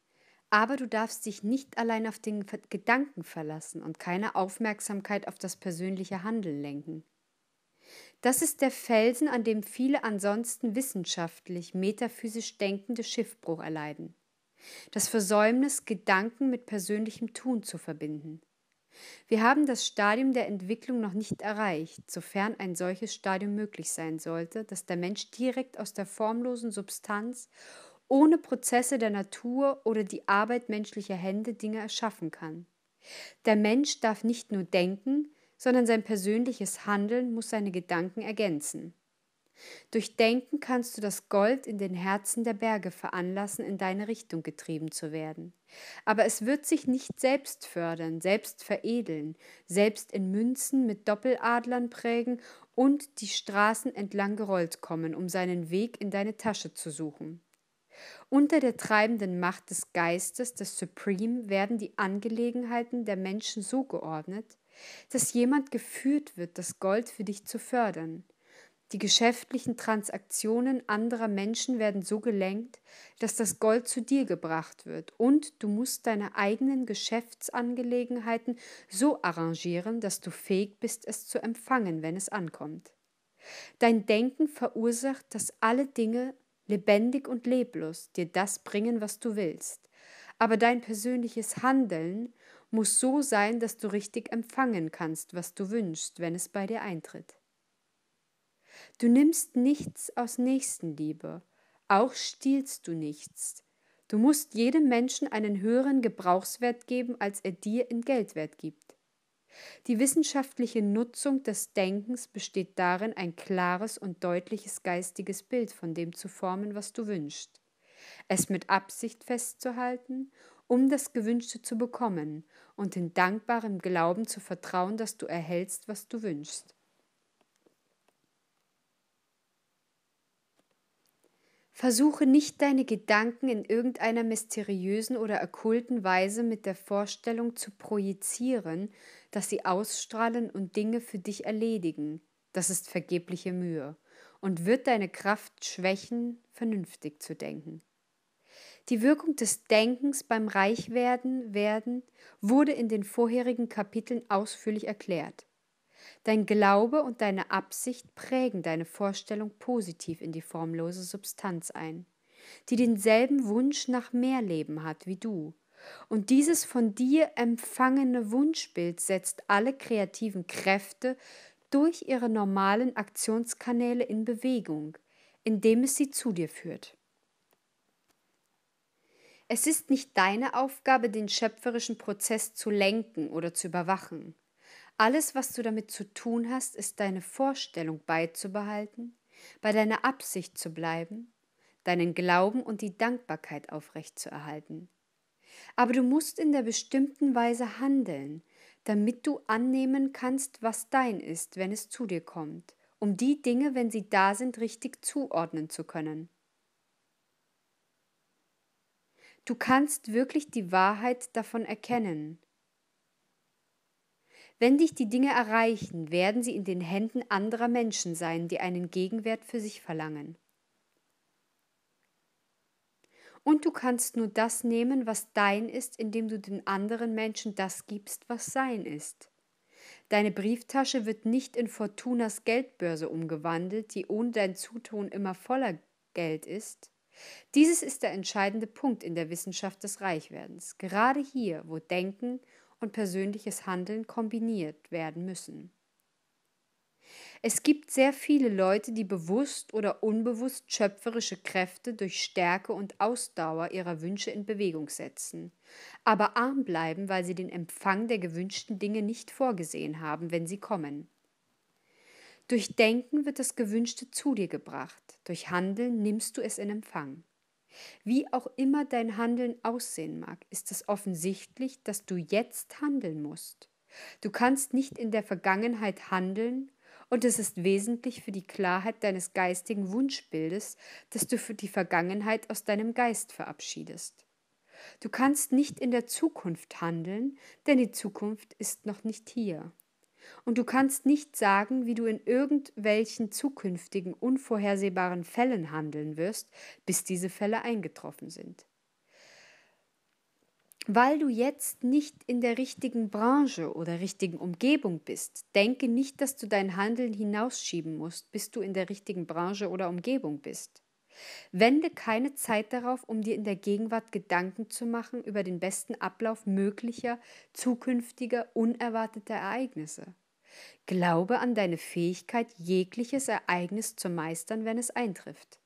Aber du darfst dich nicht allein auf den Gedanken verlassen und keine Aufmerksamkeit auf das persönliche Handeln lenken. Das ist der Felsen, an dem viele ansonsten wissenschaftlich, metaphysisch denkende Schiffbruch erleiden. Das Versäumnis, Gedanken mit persönlichem Tun zu verbinden. Wir haben das Stadium der Entwicklung noch nicht erreicht, sofern ein solches Stadium möglich sein sollte, dass der Mensch direkt aus der formlosen Substanz ohne Prozesse der Natur oder die Arbeit menschlicher Hände Dinge erschaffen kann. Der Mensch darf nicht nur denken, sondern sein persönliches Handeln muss seine Gedanken ergänzen. Durch Denken kannst du das Gold in den Herzen der Berge veranlassen, in deine Richtung getrieben zu werden. Aber es wird sich nicht selbst fördern, selbst veredeln, selbst in Münzen mit Doppeladlern prägen und die Straßen entlang gerollt kommen, um seinen Weg in deine Tasche zu suchen. Unter der treibenden Macht des Geistes, des Supreme, werden die Angelegenheiten der Menschen so geordnet, dass jemand geführt wird, das Gold für dich zu fördern. Die geschäftlichen Transaktionen anderer Menschen werden so gelenkt, dass das Gold zu dir gebracht wird, und du musst deine eigenen Geschäftsangelegenheiten so arrangieren, dass du fähig bist, es zu empfangen, wenn es ankommt. Dein Denken verursacht, dass alle Dinge lebendig und leblos dir das bringen, was du willst, aber dein persönliches Handeln muss so sein, dass du richtig empfangen kannst, was du wünschst, wenn es bei dir eintritt. Du nimmst nichts aus Nächstenliebe, auch stiehlst du nichts. Du musst jedem Menschen einen höheren Gebrauchswert geben, als er dir in Geldwert gibt. Die wissenschaftliche Nutzung des Denkens besteht darin, ein klares und deutliches geistiges Bild von dem zu formen, was du wünschst, es mit Absicht festzuhalten, um das Gewünschte zu bekommen und in dankbarem Glauben zu vertrauen, dass du erhältst, was du wünschst. Versuche nicht deine Gedanken in irgendeiner mysteriösen oder okkulten Weise mit der Vorstellung zu projizieren, dass sie ausstrahlen und Dinge für dich erledigen. Das ist vergebliche Mühe und wird deine Kraft schwächen, vernünftig zu denken. Die Wirkung des Denkens beim Reichwerden werden wurde in den vorherigen Kapiteln ausführlich erklärt. Dein Glaube und deine Absicht prägen deine Vorstellung positiv in die formlose Substanz ein, die denselben Wunsch nach mehr Leben hat wie du. Und dieses von dir empfangene Wunschbild setzt alle kreativen Kräfte durch ihre normalen Aktionskanäle in Bewegung, indem es sie zu dir führt. Es ist nicht deine Aufgabe, den schöpferischen Prozess zu lenken oder zu überwachen. Alles, was du damit zu tun hast, ist deine Vorstellung beizubehalten, bei deiner Absicht zu bleiben, deinen Glauben und die Dankbarkeit aufrechtzuerhalten. Aber du musst in der bestimmten Weise handeln, damit du annehmen kannst, was dein ist, wenn es zu dir kommt, um die Dinge, wenn sie da sind, richtig zuordnen zu können. Du kannst wirklich die Wahrheit davon erkennen, wenn dich die Dinge erreichen, werden sie in den Händen anderer Menschen sein, die einen Gegenwert für sich verlangen. Und du kannst nur das nehmen, was dein ist, indem du den anderen Menschen das gibst, was sein ist. Deine Brieftasche wird nicht in Fortunas Geldbörse umgewandelt, die ohne dein Zutun immer voller Geld ist. Dieses ist der entscheidende Punkt in der Wissenschaft des Reichwerdens. Gerade hier, wo Denken und persönliches Handeln kombiniert werden müssen. Es gibt sehr viele Leute, die bewusst oder unbewusst schöpferische Kräfte durch Stärke und Ausdauer ihrer Wünsche in Bewegung setzen, aber arm bleiben, weil sie den Empfang der gewünschten Dinge nicht vorgesehen haben, wenn sie kommen. Durch Denken wird das Gewünschte zu dir gebracht, durch Handeln nimmst du es in Empfang. Wie auch immer dein Handeln aussehen mag, ist es offensichtlich, dass du jetzt handeln musst. Du kannst nicht in der Vergangenheit handeln, und es ist wesentlich für die Klarheit deines geistigen Wunschbildes, dass du für die Vergangenheit aus deinem Geist verabschiedest. Du kannst nicht in der Zukunft handeln, denn die Zukunft ist noch nicht hier und du kannst nicht sagen, wie du in irgendwelchen zukünftigen unvorhersehbaren Fällen handeln wirst, bis diese Fälle eingetroffen sind. Weil du jetzt nicht in der richtigen Branche oder richtigen Umgebung bist, denke nicht, dass du dein Handeln hinausschieben musst, bis du in der richtigen Branche oder Umgebung bist. Wende keine Zeit darauf, um dir in der Gegenwart Gedanken zu machen über den besten Ablauf möglicher, zukünftiger, unerwarteter Ereignisse. Glaube an deine Fähigkeit, jegliches Ereignis zu meistern, wenn es eintrifft.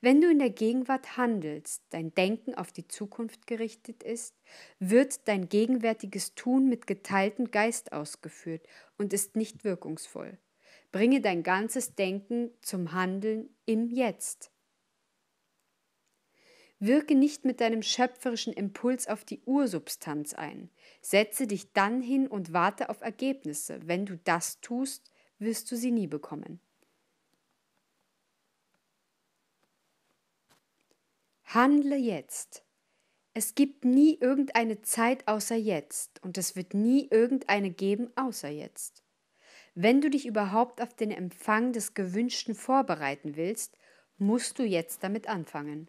Wenn du in der Gegenwart handelst, dein Denken auf die Zukunft gerichtet ist, wird dein gegenwärtiges Tun mit geteiltem Geist ausgeführt und ist nicht wirkungsvoll. Bringe dein ganzes Denken zum Handeln im Jetzt. Wirke nicht mit deinem schöpferischen Impuls auf die Ursubstanz ein. Setze dich dann hin und warte auf Ergebnisse. Wenn du das tust, wirst du sie nie bekommen. Handle jetzt. Es gibt nie irgendeine Zeit außer jetzt und es wird nie irgendeine geben außer jetzt. Wenn du dich überhaupt auf den Empfang des Gewünschten vorbereiten willst, musst du jetzt damit anfangen.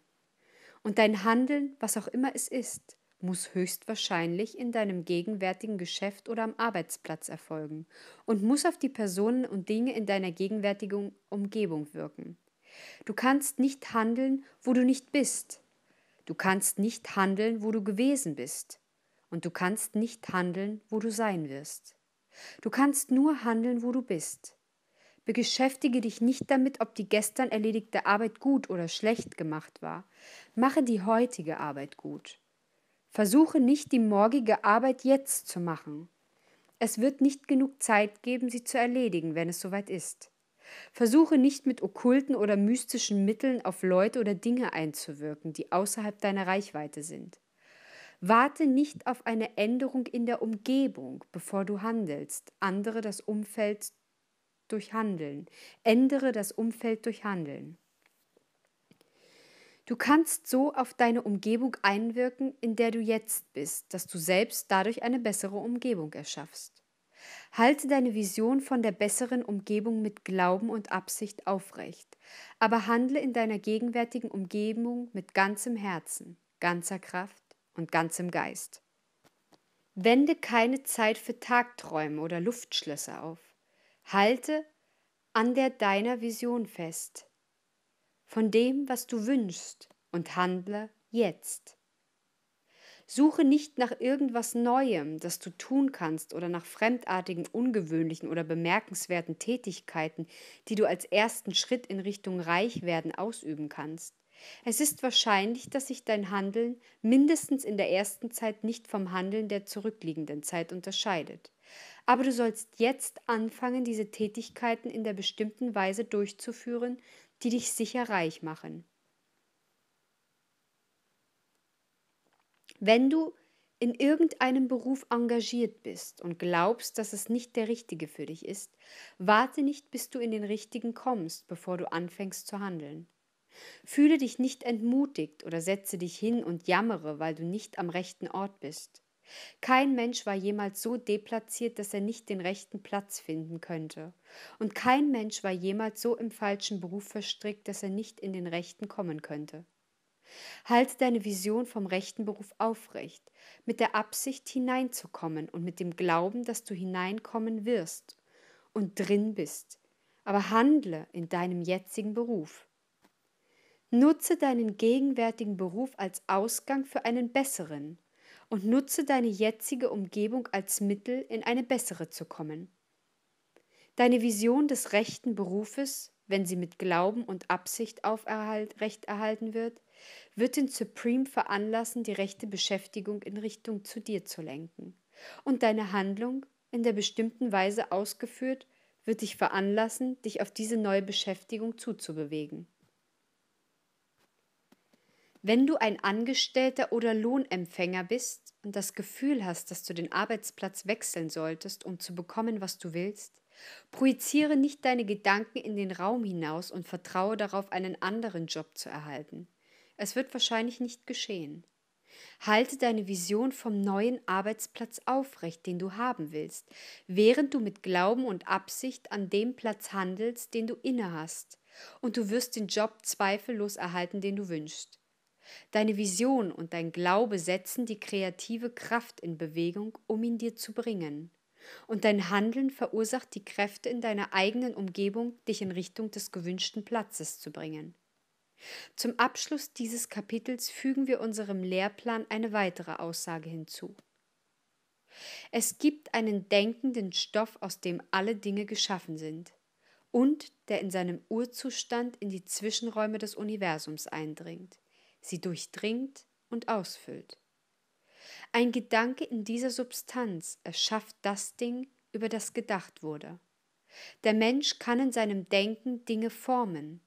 Und dein Handeln, was auch immer es ist, muss höchstwahrscheinlich in deinem gegenwärtigen Geschäft oder am Arbeitsplatz erfolgen und muss auf die Personen und Dinge in deiner gegenwärtigen Umgebung wirken. Du kannst nicht handeln, wo du nicht bist. Du kannst nicht handeln, wo du gewesen bist. Und du kannst nicht handeln, wo du sein wirst. Du kannst nur handeln, wo du bist. Begeschäftige dich nicht damit, ob die gestern erledigte Arbeit gut oder schlecht gemacht war. Mache die heutige Arbeit gut. Versuche nicht, die morgige Arbeit jetzt zu machen. Es wird nicht genug Zeit geben, sie zu erledigen, wenn es soweit ist. Versuche nicht mit okkulten oder mystischen Mitteln auf Leute oder Dinge einzuwirken, die außerhalb deiner Reichweite sind. Warte nicht auf eine Änderung in der Umgebung, bevor du handelst, andere das Umfeld durch Handeln. Ändere das Umfeld durch Handeln. Du kannst so auf deine Umgebung einwirken, in der du jetzt bist, dass du selbst dadurch eine bessere Umgebung erschaffst. Halte deine Vision von der besseren Umgebung mit Glauben und Absicht aufrecht, aber handle in deiner gegenwärtigen Umgebung mit ganzem Herzen, ganzer Kraft und ganzem Geist. Wende keine Zeit für Tagträume oder Luftschlösser auf. Halte an der deiner Vision fest, von dem, was du wünschst, und handle jetzt. Suche nicht nach irgendwas Neuem, das du tun kannst, oder nach fremdartigen, ungewöhnlichen oder bemerkenswerten Tätigkeiten, die du als ersten Schritt in Richtung Reichwerden ausüben kannst. Es ist wahrscheinlich, dass sich dein Handeln mindestens in der ersten Zeit nicht vom Handeln der zurückliegenden Zeit unterscheidet. Aber du sollst jetzt anfangen, diese Tätigkeiten in der bestimmten Weise durchzuführen, die dich sicher reich machen. Wenn du in irgendeinem Beruf engagiert bist und glaubst, dass es nicht der richtige für dich ist, warte nicht, bis du in den richtigen kommst, bevor du anfängst zu handeln. Fühle dich nicht entmutigt oder setze dich hin und jammere, weil du nicht am rechten Ort bist. Kein Mensch war jemals so deplatziert, dass er nicht den rechten Platz finden könnte. Und kein Mensch war jemals so im falschen Beruf verstrickt, dass er nicht in den rechten kommen könnte. Halte deine Vision vom rechten Beruf aufrecht, mit der Absicht hineinzukommen und mit dem Glauben, dass du hineinkommen wirst und drin bist, aber handle in deinem jetzigen Beruf. Nutze deinen gegenwärtigen Beruf als Ausgang für einen besseren und nutze deine jetzige Umgebung als Mittel, in eine bessere zu kommen. Deine Vision des rechten Berufes, wenn sie mit Glauben und Absicht aufrecht erhalten wird, wird den Supreme veranlassen, die rechte Beschäftigung in Richtung zu dir zu lenken. Und deine Handlung, in der bestimmten Weise ausgeführt, wird dich veranlassen, dich auf diese neue Beschäftigung zuzubewegen. Wenn du ein Angestellter oder Lohnempfänger bist und das Gefühl hast, dass du den Arbeitsplatz wechseln solltest, um zu bekommen, was du willst, projiziere nicht deine Gedanken in den Raum hinaus und vertraue darauf, einen anderen Job zu erhalten. Es wird wahrscheinlich nicht geschehen. Halte deine Vision vom neuen Arbeitsplatz aufrecht, den du haben willst, während du mit Glauben und Absicht an dem Platz handelst, den du innehast, und du wirst den Job zweifellos erhalten, den du wünschst. Deine Vision und dein Glaube setzen die kreative Kraft in Bewegung, um ihn dir zu bringen. Und dein Handeln verursacht die Kräfte in deiner eigenen Umgebung, dich in Richtung des gewünschten Platzes zu bringen. Zum Abschluss dieses Kapitels fügen wir unserem Lehrplan eine weitere Aussage hinzu. Es gibt einen denkenden Stoff, aus dem alle Dinge geschaffen sind und der in seinem Urzustand in die Zwischenräume des Universums eindringt sie durchdringt und ausfüllt. Ein Gedanke in dieser Substanz erschafft das Ding, über das gedacht wurde. Der Mensch kann in seinem Denken Dinge formen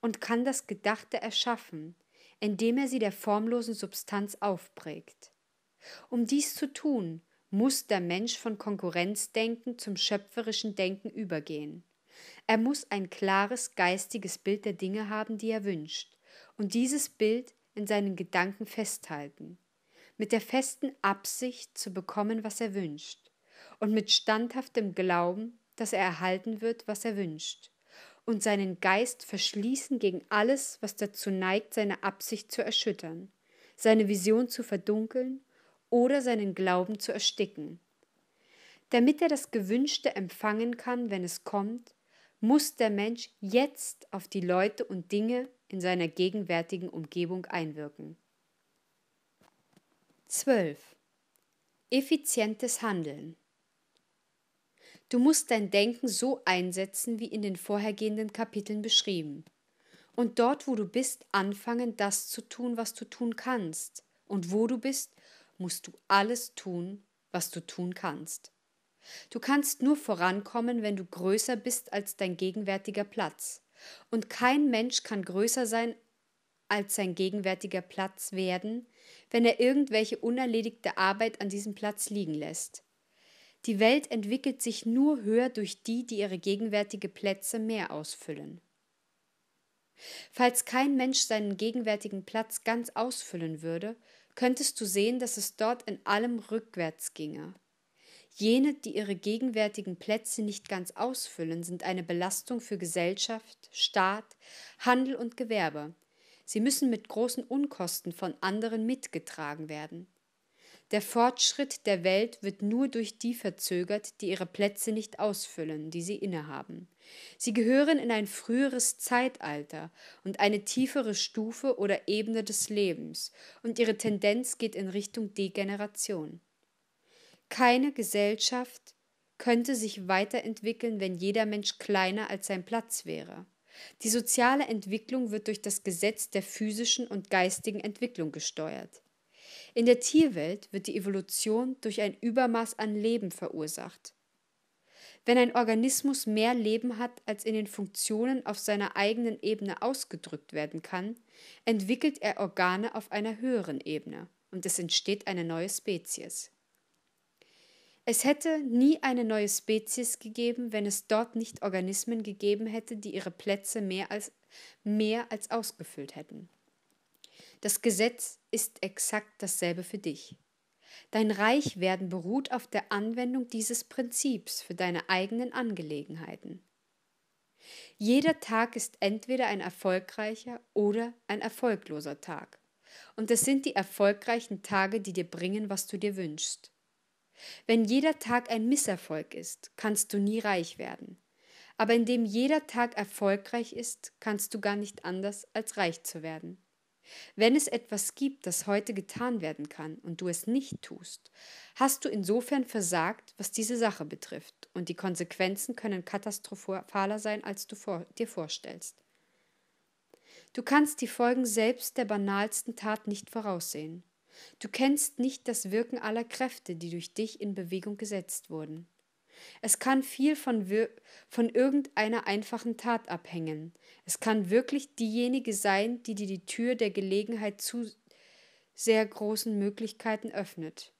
und kann das Gedachte erschaffen, indem er sie der formlosen Substanz aufprägt. Um dies zu tun, muss der Mensch von Konkurrenzdenken zum schöpferischen Denken übergehen. Er muss ein klares geistiges Bild der Dinge haben, die er wünscht, und dieses Bild in seinen Gedanken festhalten, mit der festen Absicht zu bekommen, was er wünscht, und mit standhaftem Glauben, dass er erhalten wird, was er wünscht, und seinen Geist verschließen gegen alles, was dazu neigt, seine Absicht zu erschüttern, seine Vision zu verdunkeln oder seinen Glauben zu ersticken. Damit er das Gewünschte empfangen kann, wenn es kommt, muss der Mensch jetzt auf die Leute und Dinge, in seiner gegenwärtigen Umgebung einwirken. 12. Effizientes Handeln. Du musst dein Denken so einsetzen, wie in den vorhergehenden Kapiteln beschrieben. Und dort, wo du bist, anfangen, das zu tun, was du tun kannst. Und wo du bist, musst du alles tun, was du tun kannst. Du kannst nur vorankommen, wenn du größer bist als dein gegenwärtiger Platz. Und kein Mensch kann größer sein als sein gegenwärtiger Platz werden, wenn er irgendwelche unerledigte Arbeit an diesem Platz liegen lässt. Die Welt entwickelt sich nur höher durch die, die ihre gegenwärtige Plätze mehr ausfüllen. Falls kein Mensch seinen gegenwärtigen Platz ganz ausfüllen würde, könntest du sehen, dass es dort in allem rückwärts ginge. Jene, die ihre gegenwärtigen Plätze nicht ganz ausfüllen, sind eine Belastung für Gesellschaft, Staat, Handel und Gewerbe. Sie müssen mit großen Unkosten von anderen mitgetragen werden. Der Fortschritt der Welt wird nur durch die verzögert, die ihre Plätze nicht ausfüllen, die sie innehaben. Sie gehören in ein früheres Zeitalter und eine tiefere Stufe oder Ebene des Lebens, und ihre Tendenz geht in Richtung Degeneration. Keine Gesellschaft könnte sich weiterentwickeln, wenn jeder Mensch kleiner als sein Platz wäre. Die soziale Entwicklung wird durch das Gesetz der physischen und geistigen Entwicklung gesteuert. In der Tierwelt wird die Evolution durch ein Übermaß an Leben verursacht. Wenn ein Organismus mehr Leben hat, als in den Funktionen auf seiner eigenen Ebene ausgedrückt werden kann, entwickelt er Organe auf einer höheren Ebene und es entsteht eine neue Spezies. Es hätte nie eine neue Spezies gegeben, wenn es dort nicht Organismen gegeben hätte, die ihre Plätze mehr als, mehr als ausgefüllt hätten. Das Gesetz ist exakt dasselbe für dich. Dein Reichwerden beruht auf der Anwendung dieses Prinzips für deine eigenen Angelegenheiten. Jeder Tag ist entweder ein erfolgreicher oder ein erfolgloser Tag. Und es sind die erfolgreichen Tage, die dir bringen, was du dir wünschst. Wenn jeder Tag ein Misserfolg ist, kannst du nie reich werden. Aber indem jeder Tag erfolgreich ist, kannst du gar nicht anders, als reich zu werden. Wenn es etwas gibt, das heute getan werden kann und du es nicht tust, hast du insofern versagt, was diese Sache betrifft, und die Konsequenzen können katastrophaler sein, als du vor dir vorstellst. Du kannst die Folgen selbst der banalsten Tat nicht voraussehen. Du kennst nicht das Wirken aller Kräfte, die durch dich in Bewegung gesetzt wurden. Es kann viel von, wir von irgendeiner einfachen Tat abhängen. Es kann wirklich diejenige sein, die dir die Tür der Gelegenheit zu sehr großen Möglichkeiten öffnet.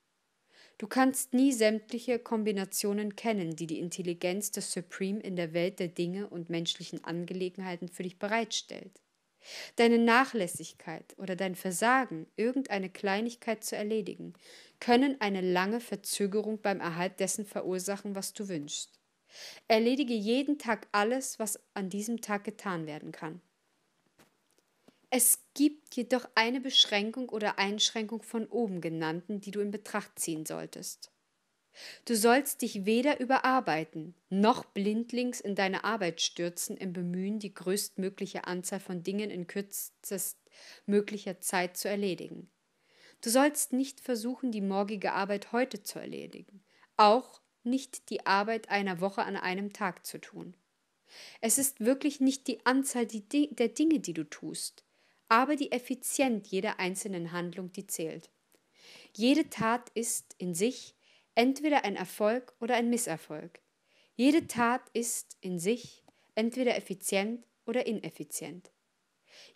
Du kannst nie sämtliche Kombinationen kennen, die die Intelligenz des Supreme in der Welt der Dinge und menschlichen Angelegenheiten für dich bereitstellt. Deine Nachlässigkeit oder dein Versagen, irgendeine Kleinigkeit zu erledigen, können eine lange Verzögerung beim Erhalt dessen verursachen, was du wünschst. Erledige jeden Tag alles, was an diesem Tag getan werden kann. Es gibt jedoch eine Beschränkung oder Einschränkung von oben genannten, die du in Betracht ziehen solltest. Du sollst dich weder überarbeiten noch blindlings in deine Arbeit stürzen im Bemühen, die größtmögliche Anzahl von Dingen in kürzestmöglicher Zeit zu erledigen. Du sollst nicht versuchen, die morgige Arbeit heute zu erledigen, auch nicht die Arbeit einer Woche an einem Tag zu tun. Es ist wirklich nicht die Anzahl der Dinge, die du tust, aber die Effizienz jeder einzelnen Handlung, die zählt. Jede Tat ist in sich entweder ein Erfolg oder ein Misserfolg. Jede Tat ist in sich entweder effizient oder ineffizient.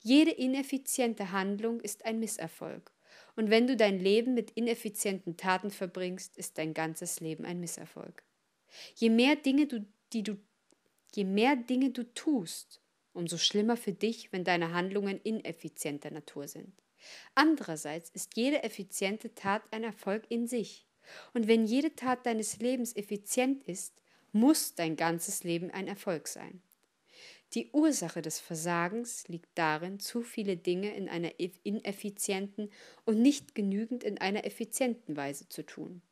Jede ineffiziente Handlung ist ein Misserfolg. Und wenn du dein Leben mit ineffizienten Taten verbringst, ist dein ganzes Leben ein Misserfolg. Je mehr Dinge du, die du, je mehr Dinge du tust, umso schlimmer für dich, wenn deine Handlungen ineffizienter Natur sind. Andererseits ist jede effiziente Tat ein Erfolg in sich. Und wenn jede Tat deines Lebens effizient ist, muss dein ganzes Leben ein Erfolg sein. Die Ursache des Versagens liegt darin, zu viele Dinge in einer ineffizienten und nicht genügend in einer effizienten Weise zu tun.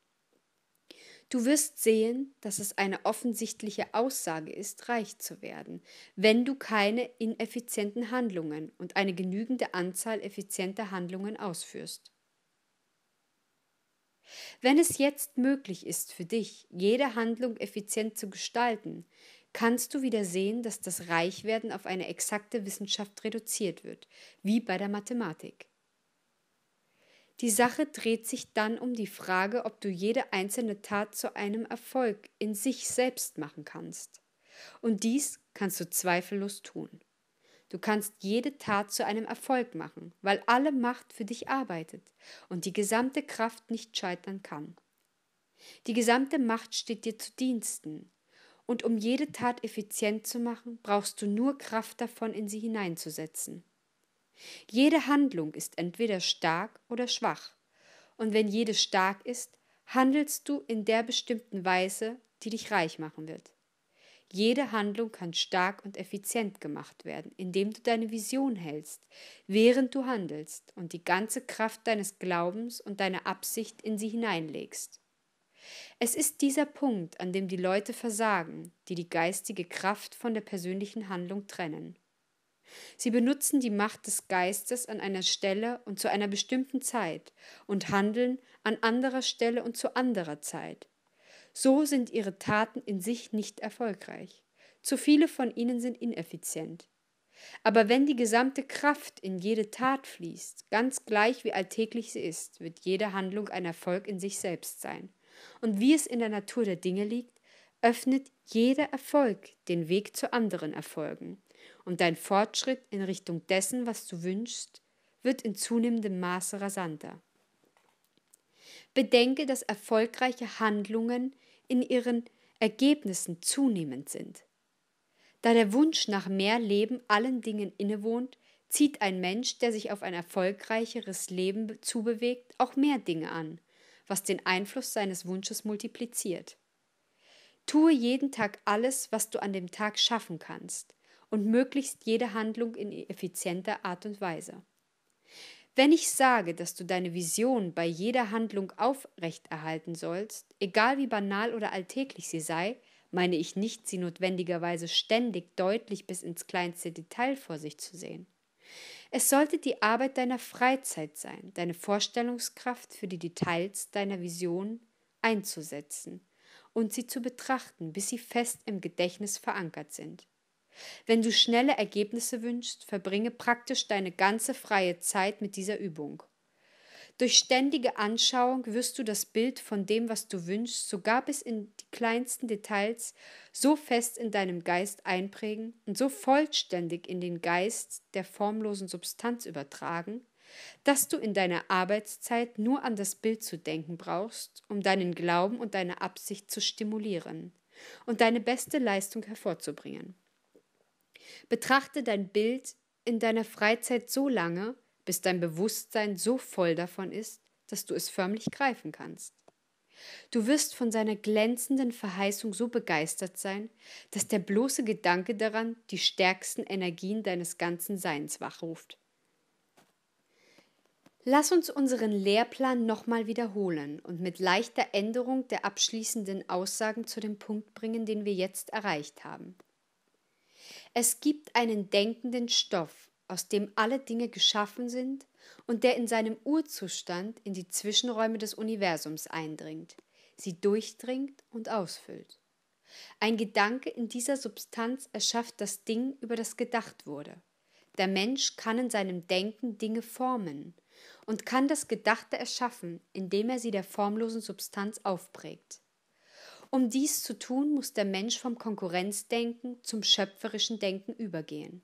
Du wirst sehen, dass es eine offensichtliche Aussage ist, reich zu werden, wenn du keine ineffizienten Handlungen und eine genügende Anzahl effizienter Handlungen ausführst. Wenn es jetzt möglich ist für dich, jede Handlung effizient zu gestalten, kannst du wieder sehen, dass das Reichwerden auf eine exakte Wissenschaft reduziert wird, wie bei der Mathematik. Die Sache dreht sich dann um die Frage, ob du jede einzelne Tat zu einem Erfolg in sich selbst machen kannst. Und dies kannst du zweifellos tun. Du kannst jede Tat zu einem Erfolg machen, weil alle Macht für dich arbeitet und die gesamte Kraft nicht scheitern kann. Die gesamte Macht steht dir zu Diensten, und um jede Tat effizient zu machen, brauchst du nur Kraft davon in sie hineinzusetzen. Jede Handlung ist entweder stark oder schwach, und wenn jede stark ist, handelst du in der bestimmten Weise, die dich reich machen wird. Jede Handlung kann stark und effizient gemacht werden, indem du deine Vision hältst, während du handelst und die ganze Kraft deines Glaubens und deiner Absicht in sie hineinlegst. Es ist dieser Punkt, an dem die Leute versagen, die die geistige Kraft von der persönlichen Handlung trennen. Sie benutzen die Macht des Geistes an einer Stelle und zu einer bestimmten Zeit und handeln an anderer Stelle und zu anderer Zeit, so sind ihre Taten in sich nicht erfolgreich. Zu viele von ihnen sind ineffizient. Aber wenn die gesamte Kraft in jede Tat fließt, ganz gleich wie alltäglich sie ist, wird jede Handlung ein Erfolg in sich selbst sein. Und wie es in der Natur der Dinge liegt, öffnet jeder Erfolg den Weg zu anderen Erfolgen. Und dein Fortschritt in Richtung dessen, was du wünschst, wird in zunehmendem Maße rasanter. Bedenke, dass erfolgreiche Handlungen in ihren Ergebnissen zunehmend sind. Da der Wunsch nach mehr Leben allen Dingen innewohnt, zieht ein Mensch, der sich auf ein erfolgreicheres Leben zubewegt, auch mehr Dinge an, was den Einfluss seines Wunsches multipliziert. Tue jeden Tag alles, was du an dem Tag schaffen kannst, und möglichst jede Handlung in effizienter Art und Weise. Wenn ich sage, dass du deine Vision bei jeder Handlung aufrechterhalten sollst, egal wie banal oder alltäglich sie sei, meine ich nicht, sie notwendigerweise ständig deutlich bis ins kleinste Detail vor sich zu sehen. Es sollte die Arbeit deiner Freizeit sein, deine Vorstellungskraft für die Details deiner Vision einzusetzen und sie zu betrachten, bis sie fest im Gedächtnis verankert sind. Wenn du schnelle Ergebnisse wünschst, verbringe praktisch deine ganze freie Zeit mit dieser Übung. Durch ständige Anschauung wirst du das Bild von dem, was du wünschst, sogar bis in die kleinsten Details so fest in deinem Geist einprägen und so vollständig in den Geist der formlosen Substanz übertragen, dass du in deiner Arbeitszeit nur an das Bild zu denken brauchst, um deinen Glauben und deine Absicht zu stimulieren und deine beste Leistung hervorzubringen. Betrachte dein Bild in deiner Freizeit so lange, bis dein Bewusstsein so voll davon ist, dass du es förmlich greifen kannst. Du wirst von seiner glänzenden Verheißung so begeistert sein, dass der bloße Gedanke daran die stärksten Energien deines ganzen Seins wachruft. Lass uns unseren Lehrplan nochmal wiederholen und mit leichter Änderung der abschließenden Aussagen zu dem Punkt bringen, den wir jetzt erreicht haben. Es gibt einen denkenden Stoff, aus dem alle Dinge geschaffen sind und der in seinem Urzustand in die Zwischenräume des Universums eindringt, sie durchdringt und ausfüllt. Ein Gedanke in dieser Substanz erschafft das Ding, über das gedacht wurde. Der Mensch kann in seinem Denken Dinge formen und kann das Gedachte erschaffen, indem er sie der formlosen Substanz aufprägt. Um dies zu tun, muss der Mensch vom Konkurrenzdenken zum schöpferischen Denken übergehen.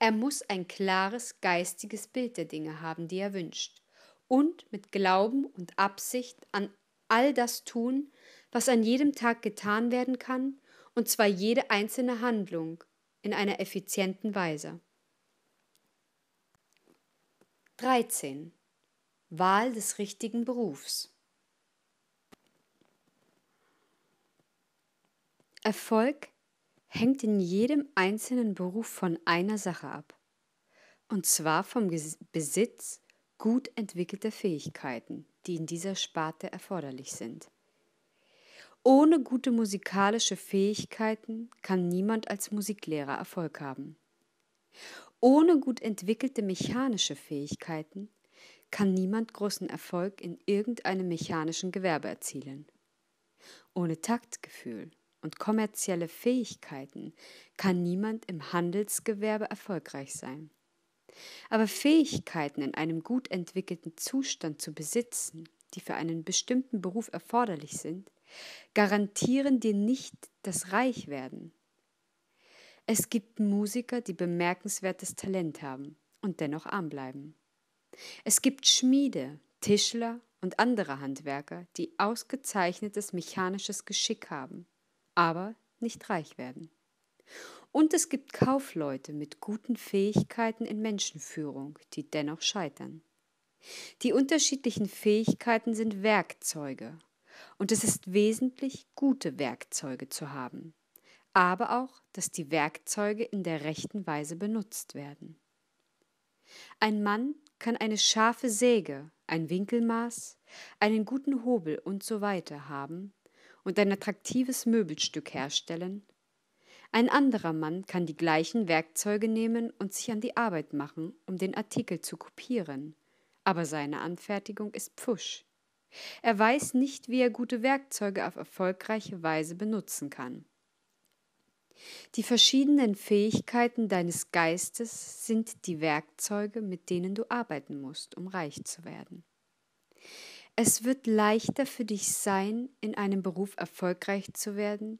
Er muss ein klares geistiges Bild der Dinge haben, die er wünscht, und mit Glauben und Absicht an all das tun, was an jedem Tag getan werden kann, und zwar jede einzelne Handlung in einer effizienten Weise. 13. Wahl des richtigen Berufs. Erfolg hängt in jedem einzelnen Beruf von einer Sache ab, und zwar vom Besitz gut entwickelter Fähigkeiten, die in dieser Sparte erforderlich sind. Ohne gute musikalische Fähigkeiten kann niemand als Musiklehrer Erfolg haben. Ohne gut entwickelte mechanische Fähigkeiten kann niemand großen Erfolg in irgendeinem mechanischen Gewerbe erzielen. Ohne Taktgefühl und kommerzielle Fähigkeiten kann niemand im Handelsgewerbe erfolgreich sein. Aber Fähigkeiten in einem gut entwickelten Zustand zu besitzen, die für einen bestimmten Beruf erforderlich sind, garantieren dir nicht das Reichwerden. Es gibt Musiker, die bemerkenswertes Talent haben und dennoch arm bleiben. Es gibt Schmiede, Tischler und andere Handwerker, die ausgezeichnetes mechanisches Geschick haben aber nicht reich werden. Und es gibt Kaufleute mit guten Fähigkeiten in Menschenführung, die dennoch scheitern. Die unterschiedlichen Fähigkeiten sind Werkzeuge, und es ist wesentlich, gute Werkzeuge zu haben, aber auch, dass die Werkzeuge in der rechten Weise benutzt werden. Ein Mann kann eine scharfe Säge, ein Winkelmaß, einen guten Hobel und so weiter haben, und ein attraktives Möbelstück herstellen. Ein anderer Mann kann die gleichen Werkzeuge nehmen und sich an die Arbeit machen, um den Artikel zu kopieren. Aber seine Anfertigung ist Pfusch. Er weiß nicht, wie er gute Werkzeuge auf erfolgreiche Weise benutzen kann. Die verschiedenen Fähigkeiten deines Geistes sind die Werkzeuge, mit denen du arbeiten musst, um reich zu werden. Es wird leichter für dich sein, in einem Beruf erfolgreich zu werden,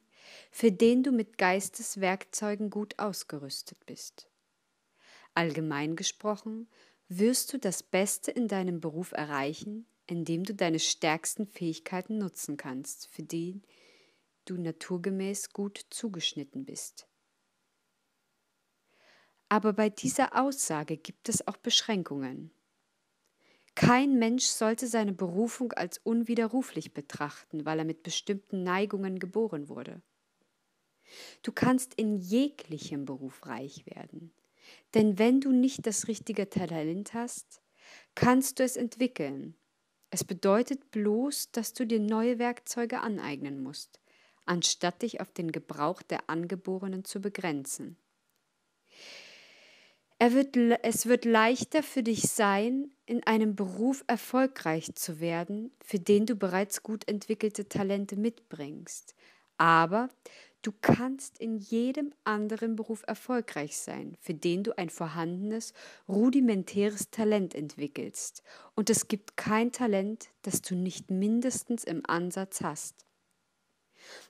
für den du mit Geisteswerkzeugen gut ausgerüstet bist. Allgemein gesprochen, wirst du das Beste in deinem Beruf erreichen, indem du deine stärksten Fähigkeiten nutzen kannst, für die du naturgemäß gut zugeschnitten bist. Aber bei dieser Aussage gibt es auch Beschränkungen. Kein Mensch sollte seine Berufung als unwiderruflich betrachten, weil er mit bestimmten Neigungen geboren wurde. Du kannst in jeglichem Beruf reich werden, denn wenn du nicht das richtige Talent hast, kannst du es entwickeln. Es bedeutet bloß, dass du dir neue Werkzeuge aneignen musst, anstatt dich auf den Gebrauch der Angeborenen zu begrenzen. Wird, es wird leichter für dich sein, in einem Beruf erfolgreich zu werden, für den du bereits gut entwickelte Talente mitbringst. Aber du kannst in jedem anderen Beruf erfolgreich sein, für den du ein vorhandenes, rudimentäres Talent entwickelst. Und es gibt kein Talent, das du nicht mindestens im Ansatz hast.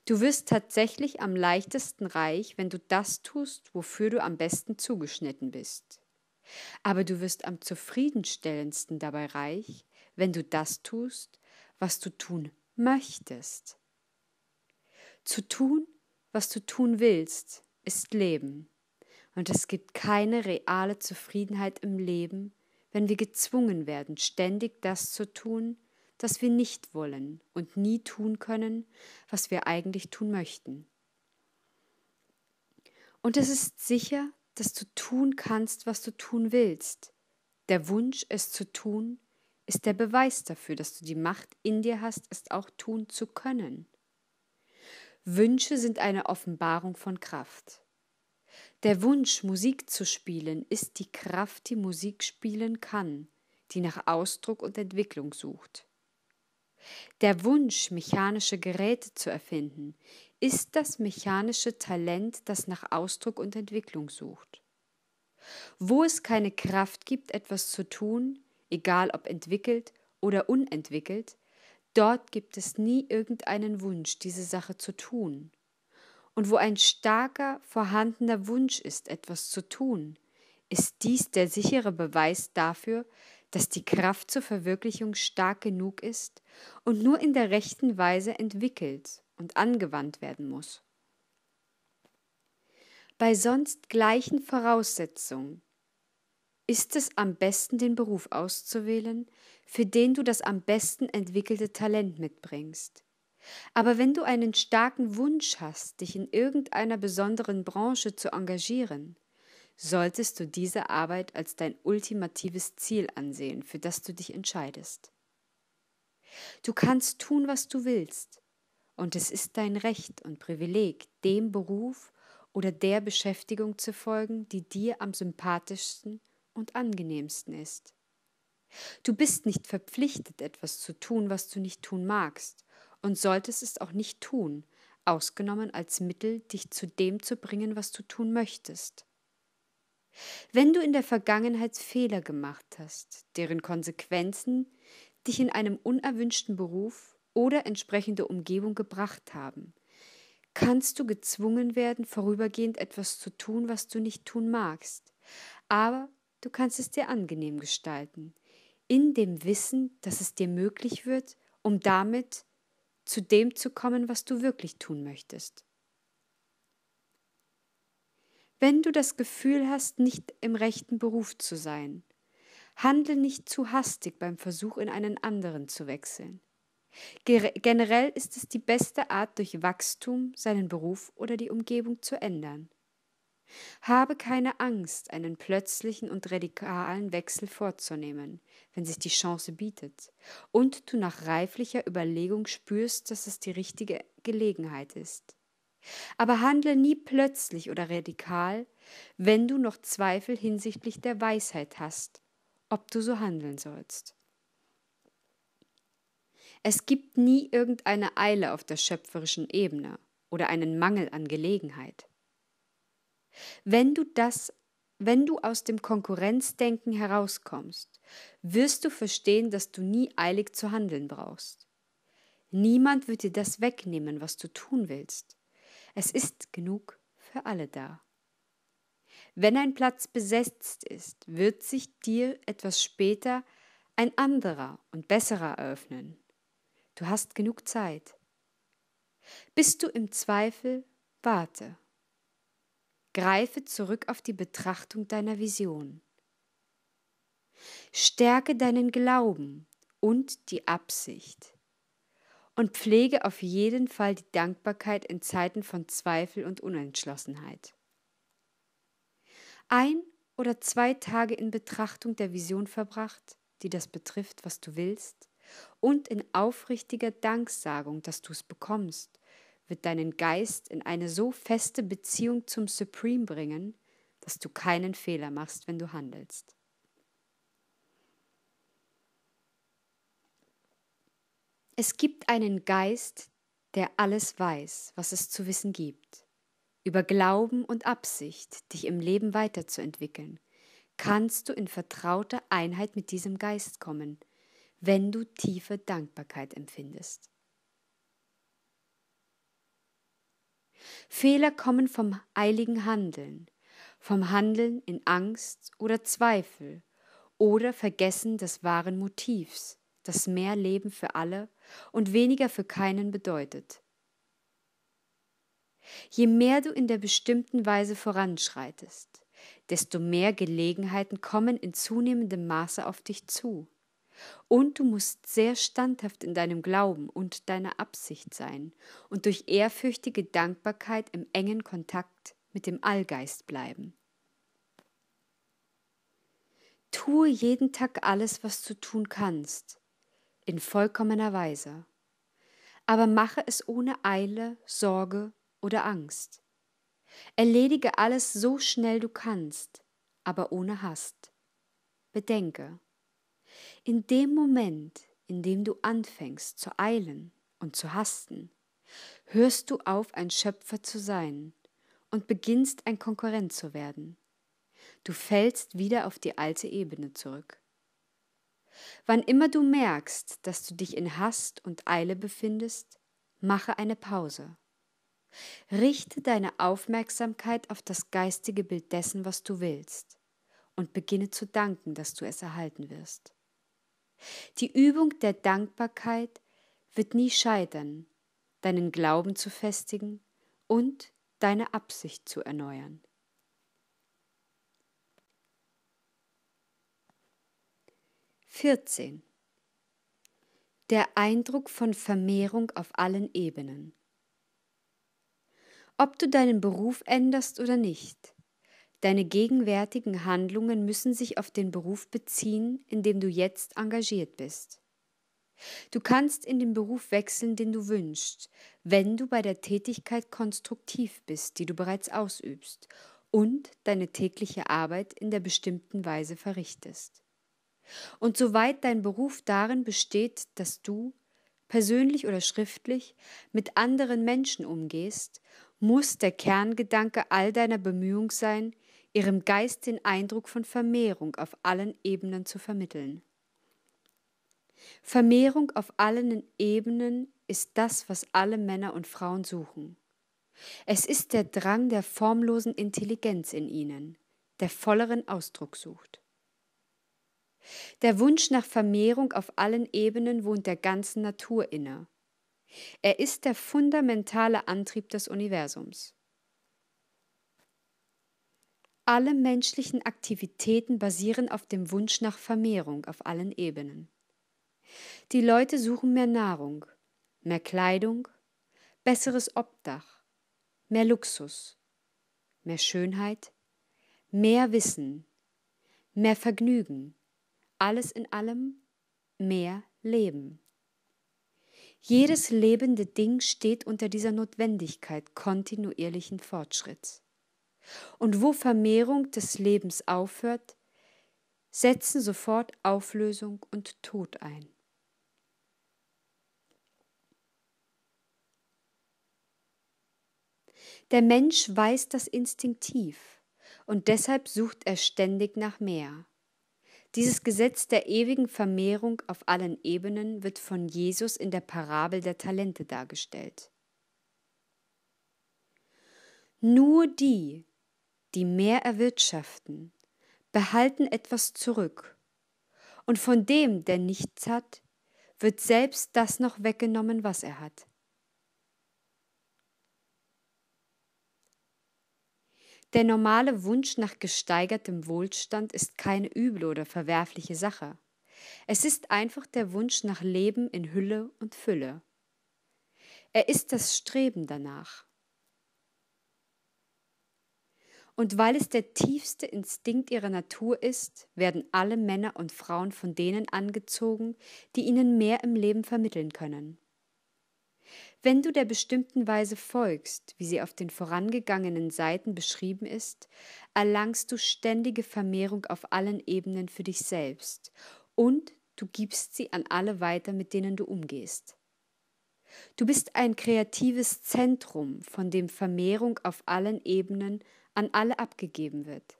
Du wirst tatsächlich am leichtesten reich, wenn du das tust, wofür du am besten zugeschnitten bist. Aber du wirst am zufriedenstellendsten dabei reich, wenn du das tust, was du tun möchtest. Zu tun, was du tun willst, ist Leben. Und es gibt keine reale Zufriedenheit im Leben, wenn wir gezwungen werden, ständig das zu tun, dass wir nicht wollen und nie tun können, was wir eigentlich tun möchten. Und es ist sicher, dass du tun kannst, was du tun willst. Der Wunsch, es zu tun, ist der Beweis dafür, dass du die Macht in dir hast, es auch tun zu können. Wünsche sind eine Offenbarung von Kraft. Der Wunsch, Musik zu spielen, ist die Kraft, die Musik spielen kann, die nach Ausdruck und Entwicklung sucht. Der Wunsch, mechanische Geräte zu erfinden, ist das mechanische Talent, das nach Ausdruck und Entwicklung sucht. Wo es keine Kraft gibt, etwas zu tun, egal ob entwickelt oder unentwickelt, dort gibt es nie irgendeinen Wunsch, diese Sache zu tun. Und wo ein starker, vorhandener Wunsch ist, etwas zu tun, ist dies der sichere Beweis dafür, dass die Kraft zur Verwirklichung stark genug ist und nur in der rechten Weise entwickelt und angewandt werden muss. Bei sonst gleichen Voraussetzungen ist es am besten, den Beruf auszuwählen, für den du das am besten entwickelte Talent mitbringst. Aber wenn du einen starken Wunsch hast, dich in irgendeiner besonderen Branche zu engagieren, solltest du diese Arbeit als dein ultimatives Ziel ansehen, für das du dich entscheidest. Du kannst tun, was du willst, und es ist dein Recht und Privileg, dem Beruf oder der Beschäftigung zu folgen, die dir am sympathischsten und angenehmsten ist. Du bist nicht verpflichtet, etwas zu tun, was du nicht tun magst, und solltest es auch nicht tun, ausgenommen als Mittel, dich zu dem zu bringen, was du tun möchtest. Wenn du in der Vergangenheit Fehler gemacht hast, deren Konsequenzen dich in einem unerwünschten Beruf oder entsprechende Umgebung gebracht haben, kannst du gezwungen werden, vorübergehend etwas zu tun, was du nicht tun magst. Aber du kannst es dir angenehm gestalten, in dem Wissen, dass es dir möglich wird, um damit zu dem zu kommen, was du wirklich tun möchtest wenn du das Gefühl hast, nicht im rechten Beruf zu sein. Handel nicht zu hastig beim Versuch, in einen anderen zu wechseln. Generell ist es die beste Art, durch Wachstum seinen Beruf oder die Umgebung zu ändern. Habe keine Angst, einen plötzlichen und radikalen Wechsel vorzunehmen, wenn sich die Chance bietet und du nach reiflicher Überlegung spürst, dass es die richtige Gelegenheit ist. Aber handle nie plötzlich oder radikal, wenn du noch Zweifel hinsichtlich der Weisheit hast, ob du so handeln sollst. Es gibt nie irgendeine Eile auf der schöpferischen Ebene oder einen Mangel an Gelegenheit. Wenn du das, wenn du aus dem Konkurrenzdenken herauskommst, wirst du verstehen, dass du nie eilig zu handeln brauchst. Niemand wird dir das wegnehmen, was du tun willst. Es ist genug für alle da. Wenn ein Platz besetzt ist, wird sich dir etwas später ein anderer und besserer eröffnen. Du hast genug Zeit. Bist du im Zweifel, warte. Greife zurück auf die Betrachtung deiner Vision. Stärke deinen Glauben und die Absicht und pflege auf jeden Fall die Dankbarkeit in Zeiten von Zweifel und Unentschlossenheit. Ein oder zwei Tage in Betrachtung der Vision verbracht, die das betrifft, was du willst, und in aufrichtiger Danksagung, dass du es bekommst, wird deinen Geist in eine so feste Beziehung zum Supreme bringen, dass du keinen Fehler machst, wenn du handelst. Es gibt einen Geist, der alles weiß, was es zu wissen gibt. Über Glauben und Absicht, dich im Leben weiterzuentwickeln, kannst du in vertrauter Einheit mit diesem Geist kommen, wenn du tiefe Dankbarkeit empfindest. Fehler kommen vom eiligen Handeln, vom Handeln in Angst oder Zweifel oder Vergessen des wahren Motivs, das mehr Leben für alle und weniger für keinen bedeutet. Je mehr du in der bestimmten Weise voranschreitest, desto mehr Gelegenheiten kommen in zunehmendem Maße auf dich zu. Und du musst sehr standhaft in deinem Glauben und deiner Absicht sein und durch ehrfürchtige Dankbarkeit im engen Kontakt mit dem Allgeist bleiben. Tue jeden Tag alles, was du tun kannst, in vollkommener Weise, aber mache es ohne Eile, Sorge oder Angst. Erledige alles so schnell du kannst, aber ohne Hast. Bedenke, in dem Moment, in dem du anfängst zu eilen und zu hasten, hörst du auf, ein Schöpfer zu sein und beginnst ein Konkurrent zu werden. Du fällst wieder auf die alte Ebene zurück. Wann immer du merkst, dass du dich in Hast und Eile befindest, mache eine Pause. Richte deine Aufmerksamkeit auf das geistige Bild dessen, was du willst, und beginne zu danken, dass du es erhalten wirst. Die Übung der Dankbarkeit wird nie scheitern, deinen Glauben zu festigen und deine Absicht zu erneuern. 14. Der Eindruck von Vermehrung auf allen Ebenen. Ob du deinen Beruf änderst oder nicht, deine gegenwärtigen Handlungen müssen sich auf den Beruf beziehen, in dem du jetzt engagiert bist. Du kannst in den Beruf wechseln, den du wünschst, wenn du bei der Tätigkeit konstruktiv bist, die du bereits ausübst, und deine tägliche Arbeit in der bestimmten Weise verrichtest. Und soweit dein Beruf darin besteht, dass du, persönlich oder schriftlich, mit anderen Menschen umgehst, muss der Kerngedanke all deiner Bemühung sein, ihrem Geist den Eindruck von Vermehrung auf allen Ebenen zu vermitteln. Vermehrung auf allen Ebenen ist das, was alle Männer und Frauen suchen. Es ist der Drang der formlosen Intelligenz in ihnen, der volleren Ausdruck sucht. Der Wunsch nach Vermehrung auf allen Ebenen wohnt der ganzen Natur inne. Er ist der fundamentale Antrieb des Universums. Alle menschlichen Aktivitäten basieren auf dem Wunsch nach Vermehrung auf allen Ebenen. Die Leute suchen mehr Nahrung, mehr Kleidung, besseres Obdach, mehr Luxus, mehr Schönheit, mehr Wissen, mehr Vergnügen, alles in allem mehr Leben. Jedes lebende Ding steht unter dieser Notwendigkeit kontinuierlichen Fortschritts. Und wo Vermehrung des Lebens aufhört, setzen sofort Auflösung und Tod ein. Der Mensch weiß das instinktiv und deshalb sucht er ständig nach mehr. Dieses Gesetz der ewigen Vermehrung auf allen Ebenen wird von Jesus in der Parabel der Talente dargestellt. Nur die, die mehr erwirtschaften, behalten etwas zurück, und von dem, der nichts hat, wird selbst das noch weggenommen, was er hat. Der normale Wunsch nach gesteigertem Wohlstand ist keine üble oder verwerfliche Sache. Es ist einfach der Wunsch nach Leben in Hülle und Fülle. Er ist das Streben danach. Und weil es der tiefste Instinkt ihrer Natur ist, werden alle Männer und Frauen von denen angezogen, die ihnen mehr im Leben vermitteln können. Wenn du der bestimmten Weise folgst, wie sie auf den vorangegangenen Seiten beschrieben ist, erlangst du ständige Vermehrung auf allen Ebenen für dich selbst und du gibst sie an alle weiter, mit denen du umgehst. Du bist ein kreatives Zentrum, von dem Vermehrung auf allen Ebenen an alle abgegeben wird.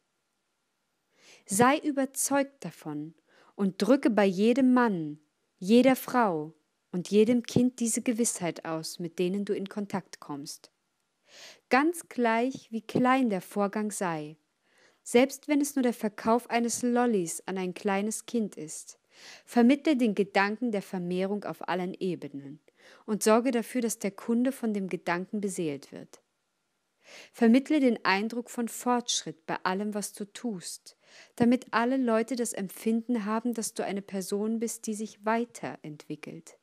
Sei überzeugt davon und drücke bei jedem Mann, jeder Frau, und jedem Kind diese Gewissheit aus, mit denen du in Kontakt kommst. Ganz gleich, wie klein der Vorgang sei, selbst wenn es nur der Verkauf eines Lollis an ein kleines Kind ist, vermittle den Gedanken der Vermehrung auf allen Ebenen und sorge dafür, dass der Kunde von dem Gedanken beseelt wird. Vermittle den Eindruck von Fortschritt bei allem, was du tust, damit alle Leute das Empfinden haben, dass du eine Person bist, die sich weiterentwickelt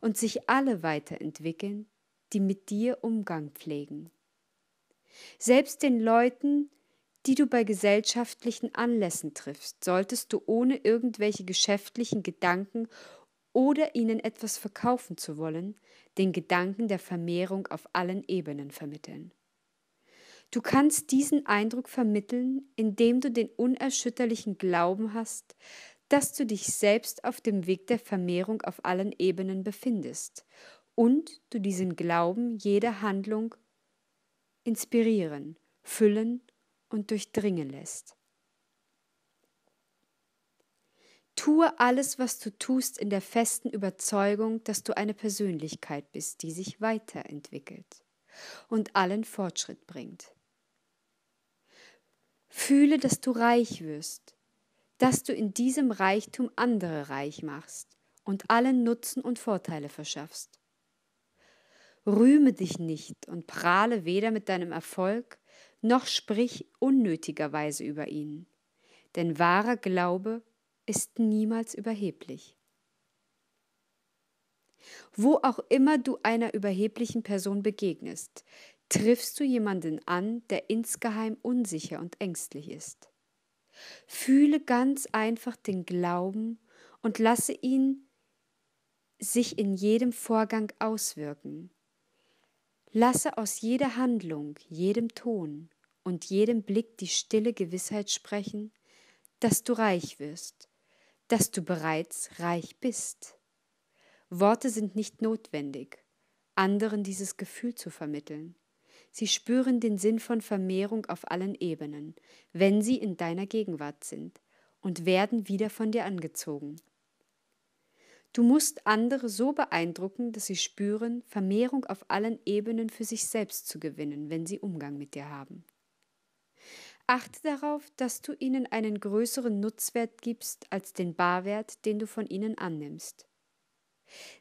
und sich alle weiterentwickeln, die mit dir Umgang pflegen. Selbst den Leuten, die du bei gesellschaftlichen Anlässen triffst, solltest du ohne irgendwelche geschäftlichen Gedanken oder ihnen etwas verkaufen zu wollen, den Gedanken der Vermehrung auf allen Ebenen vermitteln. Du kannst diesen Eindruck vermitteln, indem du den unerschütterlichen Glauben hast, dass du dich selbst auf dem Weg der Vermehrung auf allen Ebenen befindest und du diesen Glauben jeder Handlung inspirieren, füllen und durchdringen lässt. Tue alles, was du tust, in der festen Überzeugung, dass du eine Persönlichkeit bist, die sich weiterentwickelt und allen Fortschritt bringt. Fühle, dass du reich wirst, dass du in diesem Reichtum andere reich machst und allen Nutzen und Vorteile verschaffst. Rühme dich nicht und prahle weder mit deinem Erfolg, noch sprich unnötigerweise über ihn, denn wahrer Glaube ist niemals überheblich. Wo auch immer du einer überheblichen Person begegnest, triffst du jemanden an, der insgeheim unsicher und ängstlich ist. Fühle ganz einfach den Glauben und lasse ihn sich in jedem Vorgang auswirken. Lasse aus jeder Handlung, jedem Ton und jedem Blick die stille Gewissheit sprechen, dass du reich wirst, dass du bereits reich bist. Worte sind nicht notwendig, anderen dieses Gefühl zu vermitteln. Sie spüren den Sinn von Vermehrung auf allen Ebenen, wenn sie in deiner Gegenwart sind, und werden wieder von dir angezogen. Du musst andere so beeindrucken, dass sie spüren, Vermehrung auf allen Ebenen für sich selbst zu gewinnen, wenn sie Umgang mit dir haben. Achte darauf, dass du ihnen einen größeren Nutzwert gibst als den Barwert, den du von ihnen annimmst.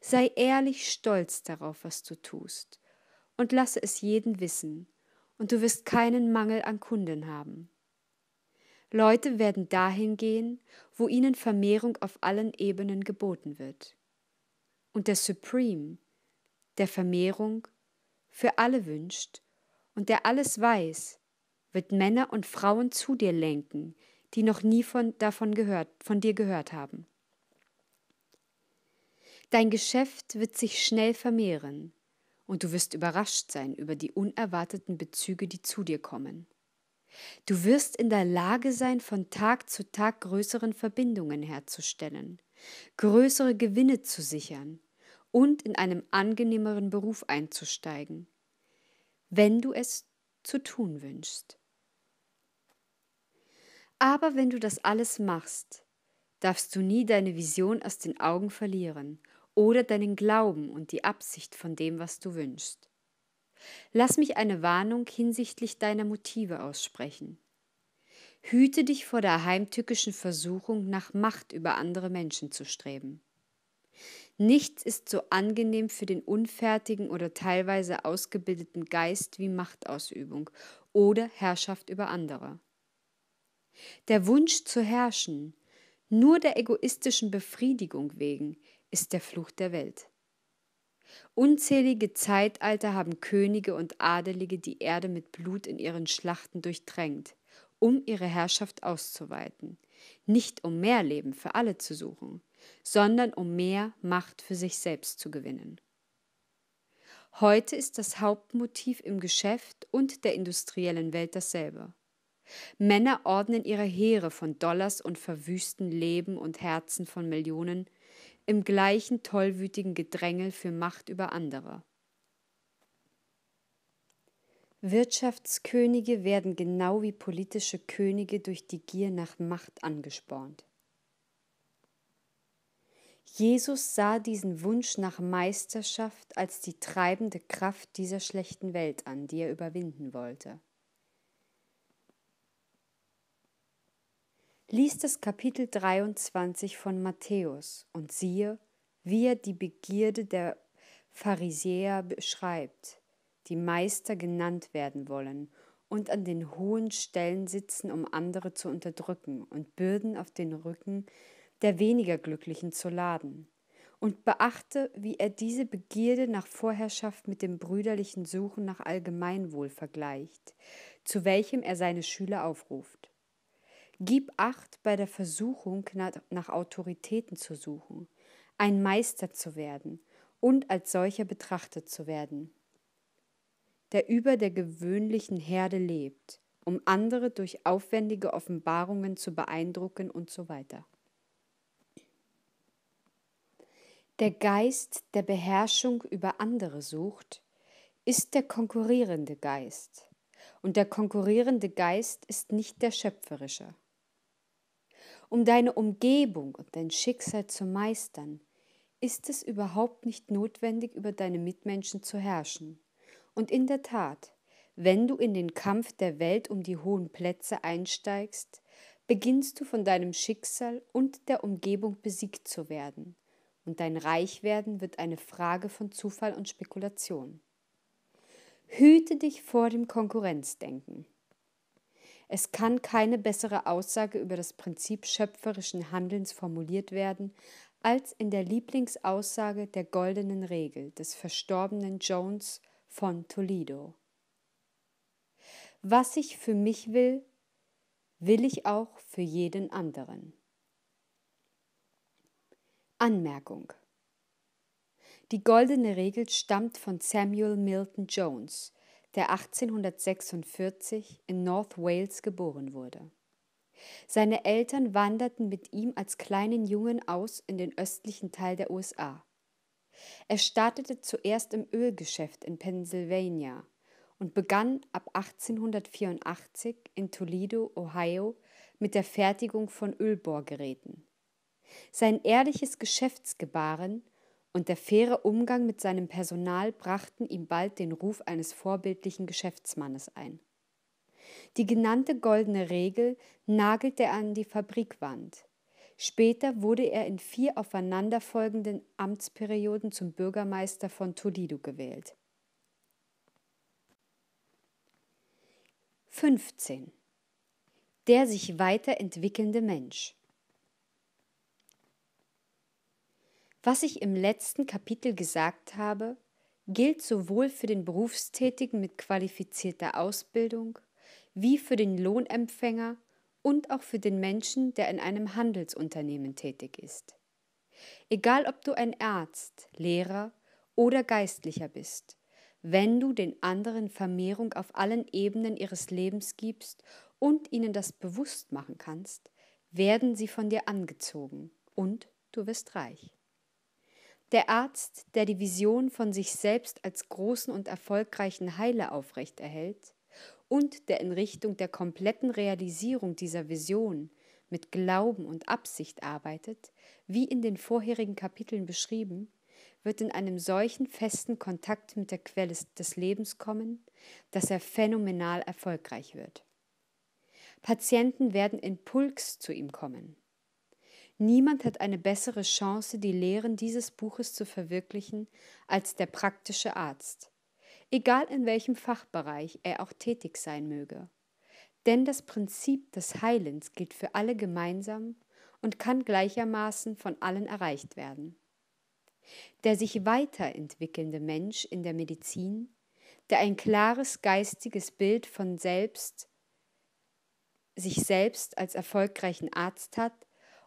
Sei ehrlich stolz darauf, was du tust und lasse es jeden wissen, und du wirst keinen Mangel an Kunden haben. Leute werden dahin gehen, wo ihnen Vermehrung auf allen Ebenen geboten wird. Und der Supreme, der Vermehrung für alle wünscht und der alles weiß, wird Männer und Frauen zu dir lenken, die noch nie von, davon gehört, von dir gehört haben. Dein Geschäft wird sich schnell vermehren, und du wirst überrascht sein über die unerwarteten Bezüge, die zu dir kommen. Du wirst in der Lage sein, von Tag zu Tag größeren Verbindungen herzustellen, größere Gewinne zu sichern und in einem angenehmeren Beruf einzusteigen, wenn du es zu tun wünschst. Aber wenn du das alles machst, darfst du nie deine Vision aus den Augen verlieren oder deinen Glauben und die Absicht von dem, was du wünschst. Lass mich eine Warnung hinsichtlich deiner Motive aussprechen. Hüte dich vor der heimtückischen Versuchung, nach Macht über andere Menschen zu streben. Nichts ist so angenehm für den unfertigen oder teilweise ausgebildeten Geist wie Machtausübung oder Herrschaft über andere. Der Wunsch zu herrschen, nur der egoistischen Befriedigung wegen, ist der Fluch der Welt. Unzählige Zeitalter haben Könige und Adelige die Erde mit Blut in ihren Schlachten durchdrängt, um ihre Herrschaft auszuweiten, nicht um mehr Leben für alle zu suchen, sondern um mehr Macht für sich selbst zu gewinnen. Heute ist das Hauptmotiv im Geschäft und der industriellen Welt dasselbe. Männer ordnen ihre Heere von Dollars und verwüsten Leben und Herzen von Millionen, im gleichen tollwütigen Gedrängel für Macht über andere. Wirtschaftskönige werden genau wie politische Könige durch die Gier nach Macht angespornt. Jesus sah diesen Wunsch nach Meisterschaft als die treibende Kraft dieser schlechten Welt an, die er überwinden wollte. Lies das Kapitel 23 von Matthäus und siehe, wie er die Begierde der Pharisäer beschreibt, die Meister genannt werden wollen und an den hohen Stellen sitzen, um andere zu unterdrücken und Bürden auf den Rücken der weniger Glücklichen zu laden. Und beachte, wie er diese Begierde nach Vorherrschaft mit dem brüderlichen Suchen nach Allgemeinwohl vergleicht, zu welchem er seine Schüler aufruft. Gib acht bei der Versuchung, nach Autoritäten zu suchen, ein Meister zu werden und als solcher betrachtet zu werden, der über der gewöhnlichen Herde lebt, um andere durch aufwendige Offenbarungen zu beeindrucken und so weiter. Der Geist, der Beherrschung über andere sucht, ist der konkurrierende Geist. Und der konkurrierende Geist ist nicht der schöpferische um deine Umgebung und dein Schicksal zu meistern, ist es überhaupt nicht notwendig, über deine Mitmenschen zu herrschen. Und in der Tat, wenn du in den Kampf der Welt um die hohen Plätze einsteigst, beginnst du von deinem Schicksal und der Umgebung besiegt zu werden, und dein Reichwerden wird eine Frage von Zufall und Spekulation. Hüte dich vor dem Konkurrenzdenken. Es kann keine bessere Aussage über das Prinzip schöpferischen Handelns formuliert werden, als in der Lieblingsaussage der goldenen Regel des verstorbenen Jones von Toledo. Was ich für mich will, will ich auch für jeden anderen. Anmerkung. Die goldene Regel stammt von Samuel Milton Jones, der 1846 in North Wales geboren wurde. Seine Eltern wanderten mit ihm als kleinen Jungen aus in den östlichen Teil der USA. Er startete zuerst im Ölgeschäft in Pennsylvania und begann ab 1884 in Toledo, Ohio, mit der Fertigung von Ölbohrgeräten. Sein ehrliches Geschäftsgebaren und der faire Umgang mit seinem Personal brachten ihm bald den Ruf eines vorbildlichen Geschäftsmannes ein. Die genannte goldene Regel nagelte er an die Fabrikwand. Später wurde er in vier aufeinanderfolgenden Amtsperioden zum Bürgermeister von Toledo gewählt. 15. Der sich weiterentwickelnde Mensch. Was ich im letzten Kapitel gesagt habe, gilt sowohl für den Berufstätigen mit qualifizierter Ausbildung wie für den Lohnempfänger und auch für den Menschen, der in einem Handelsunternehmen tätig ist. Egal ob du ein Arzt, Lehrer oder Geistlicher bist, wenn du den anderen Vermehrung auf allen Ebenen ihres Lebens gibst und ihnen das bewusst machen kannst, werden sie von dir angezogen und du wirst reich. Der Arzt, der die Vision von sich selbst als großen und erfolgreichen Heiler aufrechterhält und der in Richtung der kompletten Realisierung dieser Vision mit Glauben und Absicht arbeitet, wie in den vorherigen Kapiteln beschrieben, wird in einem solchen festen Kontakt mit der Quelle des Lebens kommen, dass er phänomenal erfolgreich wird. Patienten werden in Pulks zu ihm kommen. Niemand hat eine bessere Chance, die Lehren dieses Buches zu verwirklichen, als der praktische Arzt, egal in welchem Fachbereich er auch tätig sein möge. Denn das Prinzip des Heilens gilt für alle gemeinsam und kann gleichermaßen von allen erreicht werden. Der sich weiterentwickelnde Mensch in der Medizin, der ein klares geistiges Bild von selbst, sich selbst als erfolgreichen Arzt hat,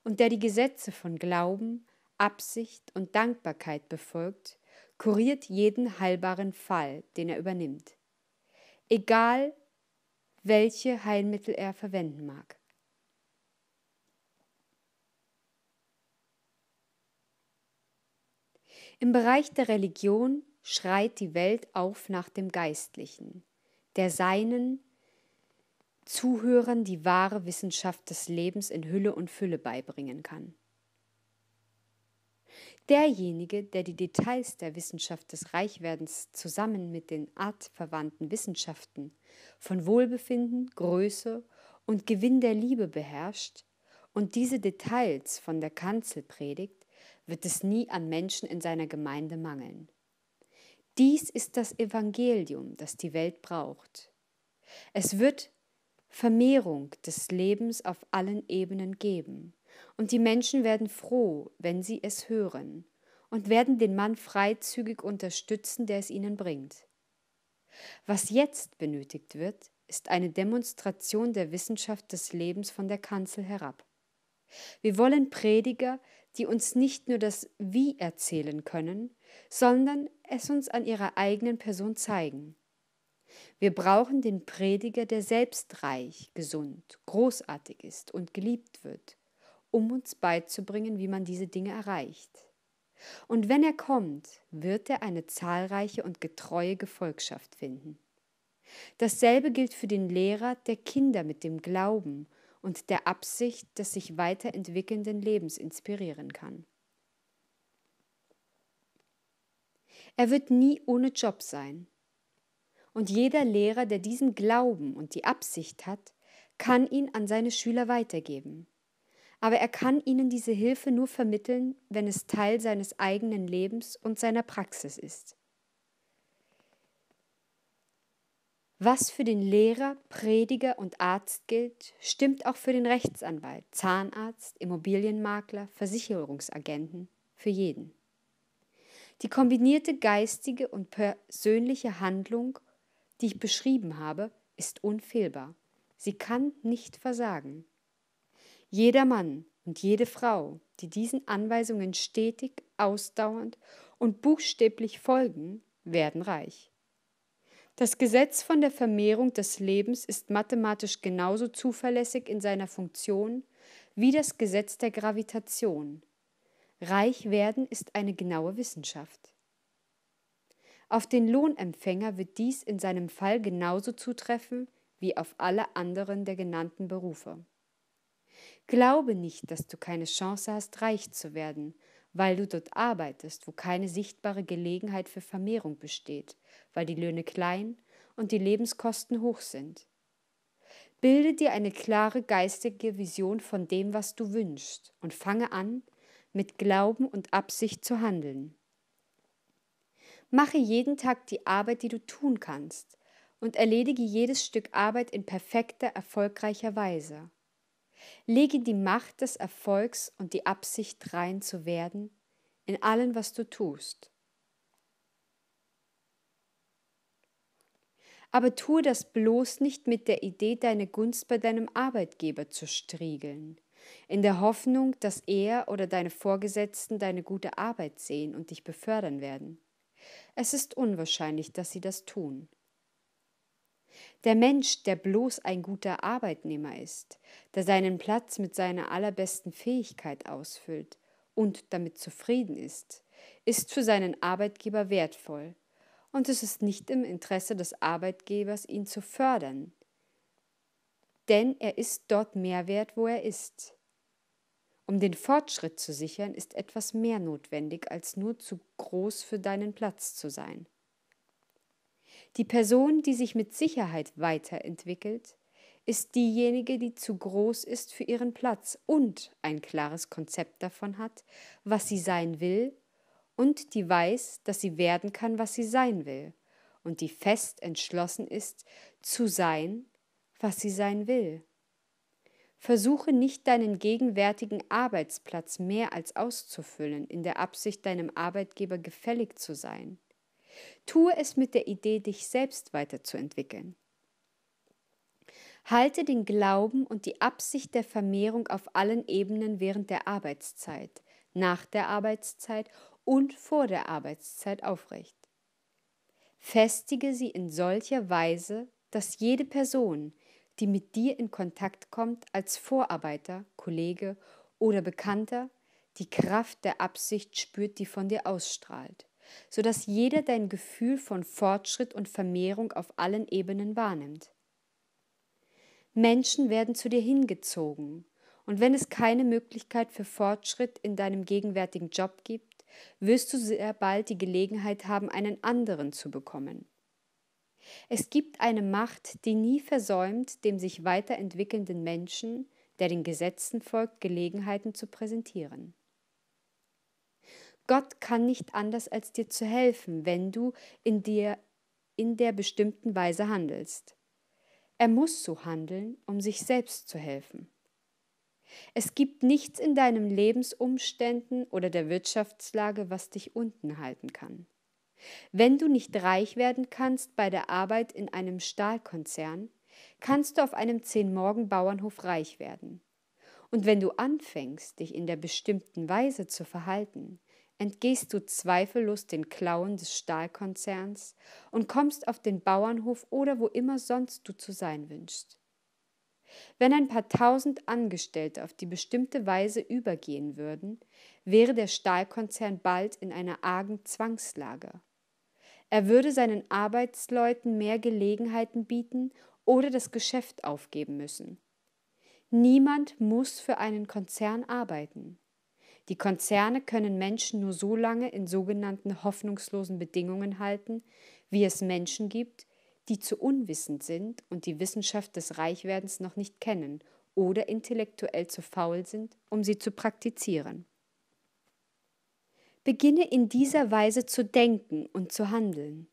und der die Gesetze von Glauben, Absicht und Dankbarkeit befolgt, kuriert jeden heilbaren Fall, den er übernimmt. Egal, welche Heilmittel er verwenden mag. Im Bereich der Religion schreit die Welt auf nach dem Geistlichen, der seinen, Zuhörern die wahre Wissenschaft des Lebens in Hülle und Fülle beibringen kann. Derjenige, der die Details der Wissenschaft des Reichwerdens zusammen mit den artverwandten Wissenschaften von Wohlbefinden, Größe und Gewinn der Liebe beherrscht und diese Details von der Kanzel predigt, wird es nie an Menschen in seiner Gemeinde mangeln. Dies ist das Evangelium, das die Welt braucht. Es wird Vermehrung des Lebens auf allen Ebenen geben. Und die Menschen werden froh, wenn sie es hören, und werden den Mann freizügig unterstützen, der es ihnen bringt. Was jetzt benötigt wird, ist eine Demonstration der Wissenschaft des Lebens von der Kanzel herab. Wir wollen Prediger, die uns nicht nur das Wie erzählen können, sondern es uns an ihrer eigenen Person zeigen. Wir brauchen den Prediger, der selbst reich, gesund, großartig ist und geliebt wird, um uns beizubringen, wie man diese Dinge erreicht. Und wenn er kommt, wird er eine zahlreiche und getreue Gefolgschaft finden. Dasselbe gilt für den Lehrer, der Kinder mit dem Glauben und der Absicht des sich weiterentwickelnden Lebens inspirieren kann. Er wird nie ohne Job sein, und jeder Lehrer, der diesen Glauben und die Absicht hat, kann ihn an seine Schüler weitergeben. Aber er kann ihnen diese Hilfe nur vermitteln, wenn es Teil seines eigenen Lebens und seiner Praxis ist. Was für den Lehrer, Prediger und Arzt gilt, stimmt auch für den Rechtsanwalt, Zahnarzt, Immobilienmakler, Versicherungsagenten, für jeden. Die kombinierte geistige und persönliche Handlung die ich beschrieben habe, ist unfehlbar. Sie kann nicht versagen. Jeder Mann und jede Frau, die diesen Anweisungen stetig, ausdauernd und buchstäblich folgen, werden reich. Das Gesetz von der Vermehrung des Lebens ist mathematisch genauso zuverlässig in seiner Funktion wie das Gesetz der Gravitation. Reich werden ist eine genaue Wissenschaft. Auf den Lohnempfänger wird dies in seinem Fall genauso zutreffen wie auf alle anderen der genannten Berufe. Glaube nicht, dass du keine Chance hast, reich zu werden, weil du dort arbeitest, wo keine sichtbare Gelegenheit für Vermehrung besteht, weil die Löhne klein und die Lebenskosten hoch sind. Bilde dir eine klare geistige Vision von dem, was du wünschst, und fange an, mit Glauben und Absicht zu handeln. Mache jeden Tag die Arbeit, die du tun kannst, und erledige jedes Stück Arbeit in perfekter, erfolgreicher Weise. Lege die Macht des Erfolgs und die Absicht rein zu werden in allem, was du tust. Aber tue das bloß nicht mit der Idee, deine Gunst bei deinem Arbeitgeber zu striegeln, in der Hoffnung, dass er oder deine Vorgesetzten deine gute Arbeit sehen und dich befördern werden. Es ist unwahrscheinlich, dass sie das tun. Der Mensch, der bloß ein guter Arbeitnehmer ist, der seinen Platz mit seiner allerbesten Fähigkeit ausfüllt und damit zufrieden ist, ist für seinen Arbeitgeber wertvoll, und es ist nicht im Interesse des Arbeitgebers, ihn zu fördern, denn er ist dort mehr wert, wo er ist. Um den Fortschritt zu sichern, ist etwas mehr notwendig, als nur zu groß für deinen Platz zu sein. Die Person, die sich mit Sicherheit weiterentwickelt, ist diejenige, die zu groß ist für ihren Platz und ein klares Konzept davon hat, was sie sein will und die weiß, dass sie werden kann, was sie sein will und die fest entschlossen ist, zu sein, was sie sein will. Versuche nicht deinen gegenwärtigen Arbeitsplatz mehr als auszufüllen, in der Absicht, deinem Arbeitgeber gefällig zu sein. Tue es mit der Idee, dich selbst weiterzuentwickeln. Halte den Glauben und die Absicht der Vermehrung auf allen Ebenen während der Arbeitszeit, nach der Arbeitszeit und vor der Arbeitszeit aufrecht. Festige sie in solcher Weise, dass jede Person, die mit dir in Kontakt kommt als Vorarbeiter, Kollege oder Bekannter, die Kraft der Absicht spürt, die von dir ausstrahlt, sodass jeder dein Gefühl von Fortschritt und Vermehrung auf allen Ebenen wahrnimmt. Menschen werden zu dir hingezogen, und wenn es keine Möglichkeit für Fortschritt in deinem gegenwärtigen Job gibt, wirst du sehr bald die Gelegenheit haben, einen anderen zu bekommen. Es gibt eine Macht, die nie versäumt, dem sich weiterentwickelnden Menschen, der den Gesetzen folgt, Gelegenheiten zu präsentieren. Gott kann nicht anders, als dir zu helfen, wenn du in dir in der bestimmten Weise handelst. Er muss so handeln, um sich selbst zu helfen. Es gibt nichts in deinen Lebensumständen oder der Wirtschaftslage, was dich unten halten kann. Wenn du nicht reich werden kannst bei der Arbeit in einem Stahlkonzern, kannst du auf einem Zehn-Morgen-Bauernhof reich werden. Und wenn du anfängst, dich in der bestimmten Weise zu verhalten, entgehst du zweifellos den Klauen des Stahlkonzerns und kommst auf den Bauernhof oder wo immer sonst du zu sein wünschst. Wenn ein paar tausend Angestellte auf die bestimmte Weise übergehen würden, wäre der Stahlkonzern bald in einer argen Zwangslage. Er würde seinen Arbeitsleuten mehr Gelegenheiten bieten oder das Geschäft aufgeben müssen. Niemand muss für einen Konzern arbeiten. Die Konzerne können Menschen nur so lange in sogenannten hoffnungslosen Bedingungen halten, wie es Menschen gibt, die zu unwissend sind und die Wissenschaft des Reichwerdens noch nicht kennen oder intellektuell zu faul sind, um sie zu praktizieren. Beginne in dieser Weise zu denken und zu handeln.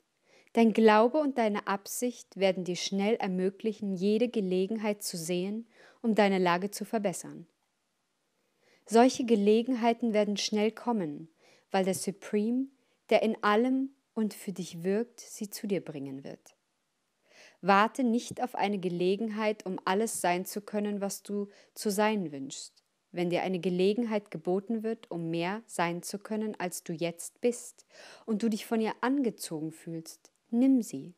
Dein Glaube und deine Absicht werden dir schnell ermöglichen, jede Gelegenheit zu sehen, um deine Lage zu verbessern. Solche Gelegenheiten werden schnell kommen, weil der Supreme, der in allem und für dich wirkt, sie zu dir bringen wird. Warte nicht auf eine Gelegenheit, um alles sein zu können, was du zu sein wünschst wenn dir eine Gelegenheit geboten wird, um mehr sein zu können, als du jetzt bist, und du dich von ihr angezogen fühlst, nimm sie.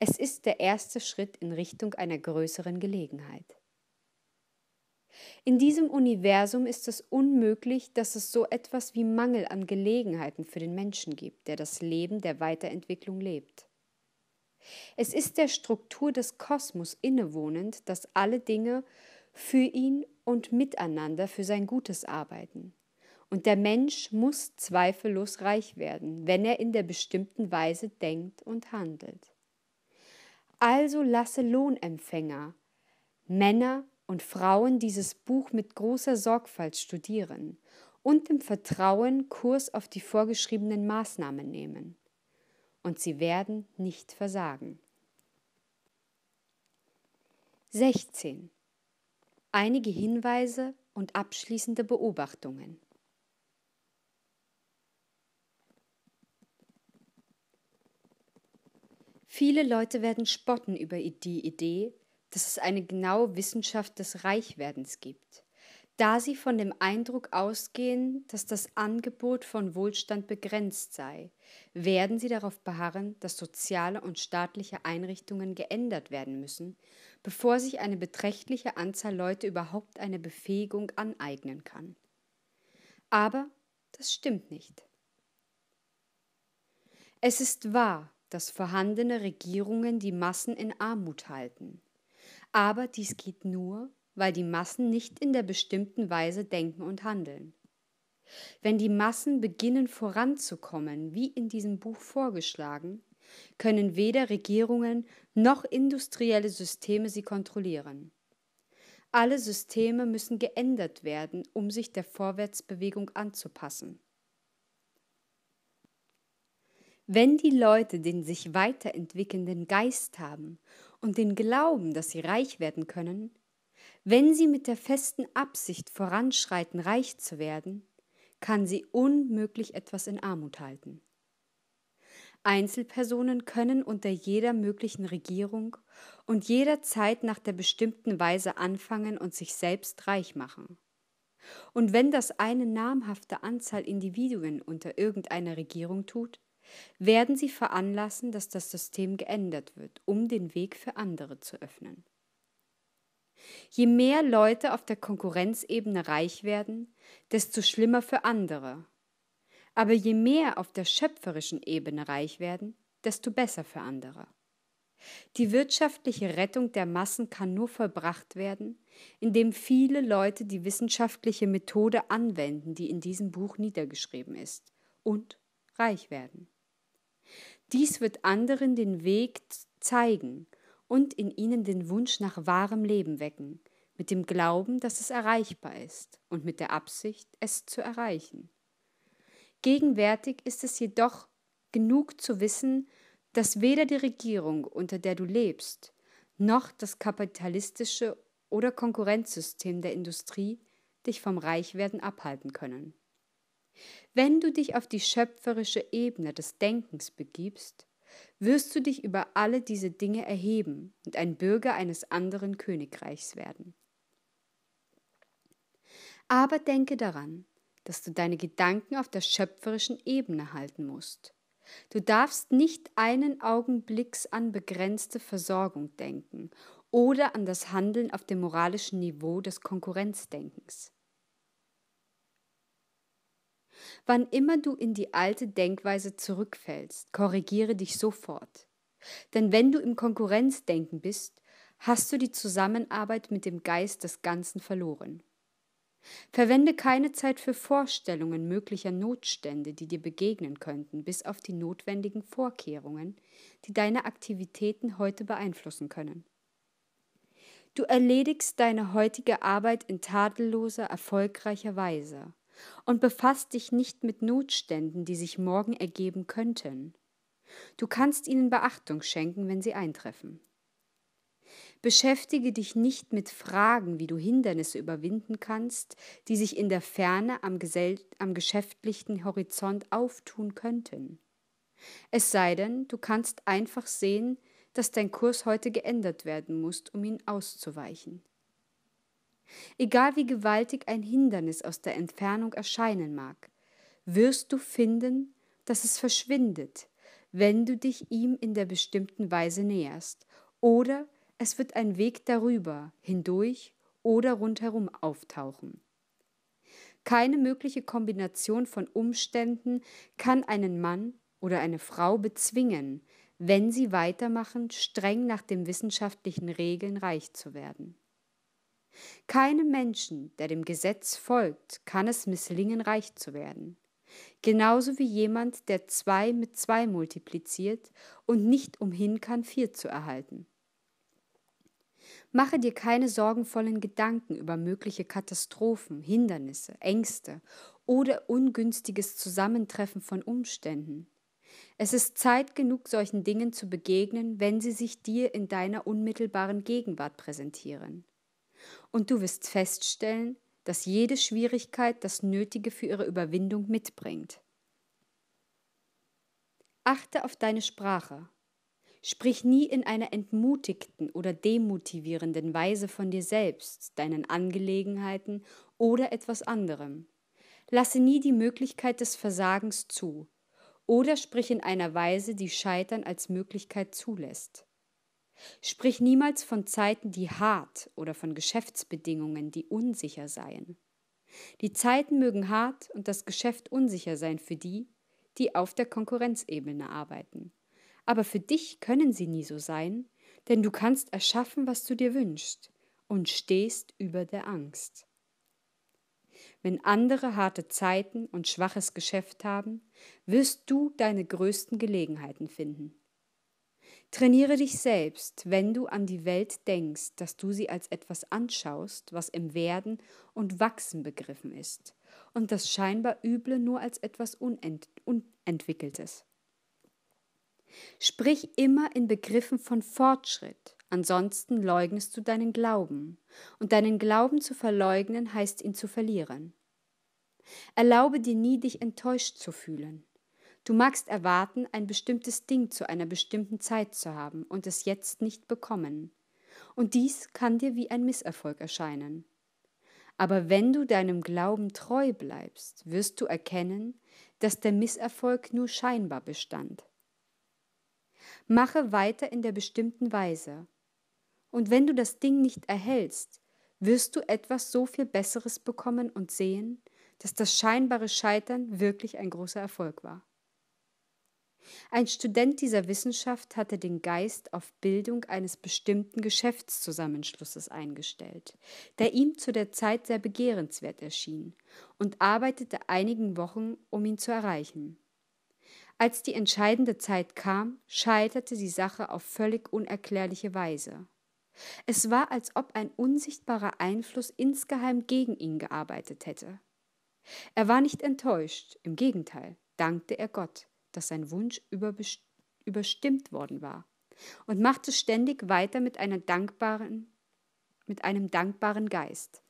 Es ist der erste Schritt in Richtung einer größeren Gelegenheit. In diesem Universum ist es unmöglich, dass es so etwas wie Mangel an Gelegenheiten für den Menschen gibt, der das Leben der Weiterentwicklung lebt. Es ist der Struktur des Kosmos innewohnend, dass alle Dinge für ihn und miteinander für sein Gutes arbeiten. Und der Mensch muss zweifellos reich werden, wenn er in der bestimmten Weise denkt und handelt. Also lasse Lohnempfänger, Männer und Frauen dieses Buch mit großer Sorgfalt studieren und im Vertrauen Kurs auf die vorgeschriebenen Maßnahmen nehmen. Und sie werden nicht versagen. 16 einige Hinweise und abschließende Beobachtungen. Viele Leute werden spotten über die Idee, dass es eine genaue Wissenschaft des Reichwerdens gibt, da sie von dem Eindruck ausgehen, dass das Angebot von Wohlstand begrenzt sei, werden sie darauf beharren, dass soziale und staatliche Einrichtungen geändert werden müssen bevor sich eine beträchtliche Anzahl Leute überhaupt eine Befähigung aneignen kann. Aber das stimmt nicht. Es ist wahr, dass vorhandene Regierungen die Massen in Armut halten. Aber dies geht nur, weil die Massen nicht in der bestimmten Weise denken und handeln. Wenn die Massen beginnen voranzukommen, wie in diesem Buch vorgeschlagen, können weder Regierungen noch industrielle Systeme sie kontrollieren. Alle Systeme müssen geändert werden, um sich der Vorwärtsbewegung anzupassen. Wenn die Leute den sich weiterentwickelnden Geist haben und den Glauben, dass sie reich werden können, wenn sie mit der festen Absicht voranschreiten, reich zu werden, kann sie unmöglich etwas in Armut halten. Einzelpersonen können unter jeder möglichen Regierung und jederzeit nach der bestimmten Weise anfangen und sich selbst reich machen. Und wenn das eine namhafte Anzahl Individuen unter irgendeiner Regierung tut, werden sie veranlassen, dass das System geändert wird, um den Weg für andere zu öffnen. Je mehr Leute auf der Konkurrenzebene reich werden, desto schlimmer für andere, aber je mehr auf der schöpferischen Ebene reich werden, desto besser für andere. Die wirtschaftliche Rettung der Massen kann nur vollbracht werden, indem viele Leute die wissenschaftliche Methode anwenden, die in diesem Buch niedergeschrieben ist, und reich werden. Dies wird anderen den Weg zeigen und in ihnen den Wunsch nach wahrem Leben wecken, mit dem Glauben, dass es erreichbar ist und mit der Absicht, es zu erreichen. Gegenwärtig ist es jedoch genug zu wissen, dass weder die Regierung, unter der du lebst, noch das kapitalistische oder Konkurrenzsystem der Industrie dich vom Reichwerden abhalten können. Wenn du dich auf die schöpferische Ebene des Denkens begibst, wirst du dich über alle diese Dinge erheben und ein Bürger eines anderen Königreichs werden. Aber denke daran, dass du deine Gedanken auf der schöpferischen Ebene halten musst. Du darfst nicht einen Augenblicks an begrenzte Versorgung denken oder an das Handeln auf dem moralischen Niveau des Konkurrenzdenkens. Wann immer du in die alte Denkweise zurückfällst, korrigiere dich sofort. Denn wenn du im Konkurrenzdenken bist, hast du die Zusammenarbeit mit dem Geist des Ganzen verloren. Verwende keine Zeit für Vorstellungen möglicher Notstände, die dir begegnen könnten, bis auf die notwendigen Vorkehrungen, die deine Aktivitäten heute beeinflussen können. Du erledigst deine heutige Arbeit in tadelloser, erfolgreicher Weise und befasst dich nicht mit Notständen, die sich morgen ergeben könnten. Du kannst ihnen Beachtung schenken, wenn sie eintreffen. Beschäftige dich nicht mit Fragen, wie du Hindernisse überwinden kannst, die sich in der Ferne am, am geschäftlichen Horizont auftun könnten. Es sei denn, du kannst einfach sehen, dass dein Kurs heute geändert werden muss, um ihn auszuweichen. Egal wie gewaltig ein Hindernis aus der Entfernung erscheinen mag, wirst du finden, dass es verschwindet, wenn du dich ihm in der bestimmten Weise näherst oder es wird ein Weg darüber, hindurch oder rundherum auftauchen. Keine mögliche Kombination von Umständen kann einen Mann oder eine Frau bezwingen, wenn sie weitermachen, streng nach den wissenschaftlichen Regeln reich zu werden. Keinem Menschen, der dem Gesetz folgt, kann es misslingen, reich zu werden. Genauso wie jemand, der zwei mit zwei multipliziert und nicht umhin kann, vier zu erhalten. Mache dir keine sorgenvollen Gedanken über mögliche Katastrophen, Hindernisse, Ängste oder ungünstiges Zusammentreffen von Umständen. Es ist Zeit genug, solchen Dingen zu begegnen, wenn sie sich dir in deiner unmittelbaren Gegenwart präsentieren. Und du wirst feststellen, dass jede Schwierigkeit das Nötige für ihre Überwindung mitbringt. Achte auf deine Sprache Sprich nie in einer entmutigten oder demotivierenden Weise von dir selbst, deinen Angelegenheiten oder etwas anderem. Lasse nie die Möglichkeit des Versagens zu oder sprich in einer Weise, die Scheitern als Möglichkeit zulässt. Sprich niemals von Zeiten, die hart oder von Geschäftsbedingungen, die unsicher seien. Die Zeiten mögen hart und das Geschäft unsicher sein für die, die auf der Konkurrenzebene arbeiten aber für dich können sie nie so sein, denn du kannst erschaffen, was du dir wünschst und stehst über der Angst. Wenn andere harte Zeiten und schwaches Geschäft haben, wirst du deine größten Gelegenheiten finden. Trainiere dich selbst, wenn du an die Welt denkst, dass du sie als etwas anschaust, was im Werden und Wachsen begriffen ist, und das scheinbar Üble nur als etwas Unent Unentwickeltes. Sprich immer in Begriffen von Fortschritt, ansonsten leugnest du deinen Glauben, und deinen Glauben zu verleugnen heißt ihn zu verlieren. Erlaube dir nie, dich enttäuscht zu fühlen. Du magst erwarten, ein bestimmtes Ding zu einer bestimmten Zeit zu haben und es jetzt nicht bekommen. Und dies kann dir wie ein Misserfolg erscheinen. Aber wenn du deinem Glauben treu bleibst, wirst du erkennen, dass der Misserfolg nur scheinbar bestand. Mache weiter in der bestimmten Weise. Und wenn du das Ding nicht erhältst, wirst du etwas so viel Besseres bekommen und sehen, dass das scheinbare Scheitern wirklich ein großer Erfolg war. Ein Student dieser Wissenschaft hatte den Geist auf Bildung eines bestimmten Geschäftszusammenschlusses eingestellt, der ihm zu der Zeit sehr begehrenswert erschien, und arbeitete einigen Wochen, um ihn zu erreichen. Als die entscheidende Zeit kam, scheiterte die Sache auf völlig unerklärliche Weise. Es war, als ob ein unsichtbarer Einfluss insgeheim gegen ihn gearbeitet hätte. Er war nicht enttäuscht, im Gegenteil, dankte er Gott, dass sein Wunsch überstimmt worden war und machte ständig weiter mit, mit einem dankbaren Geist.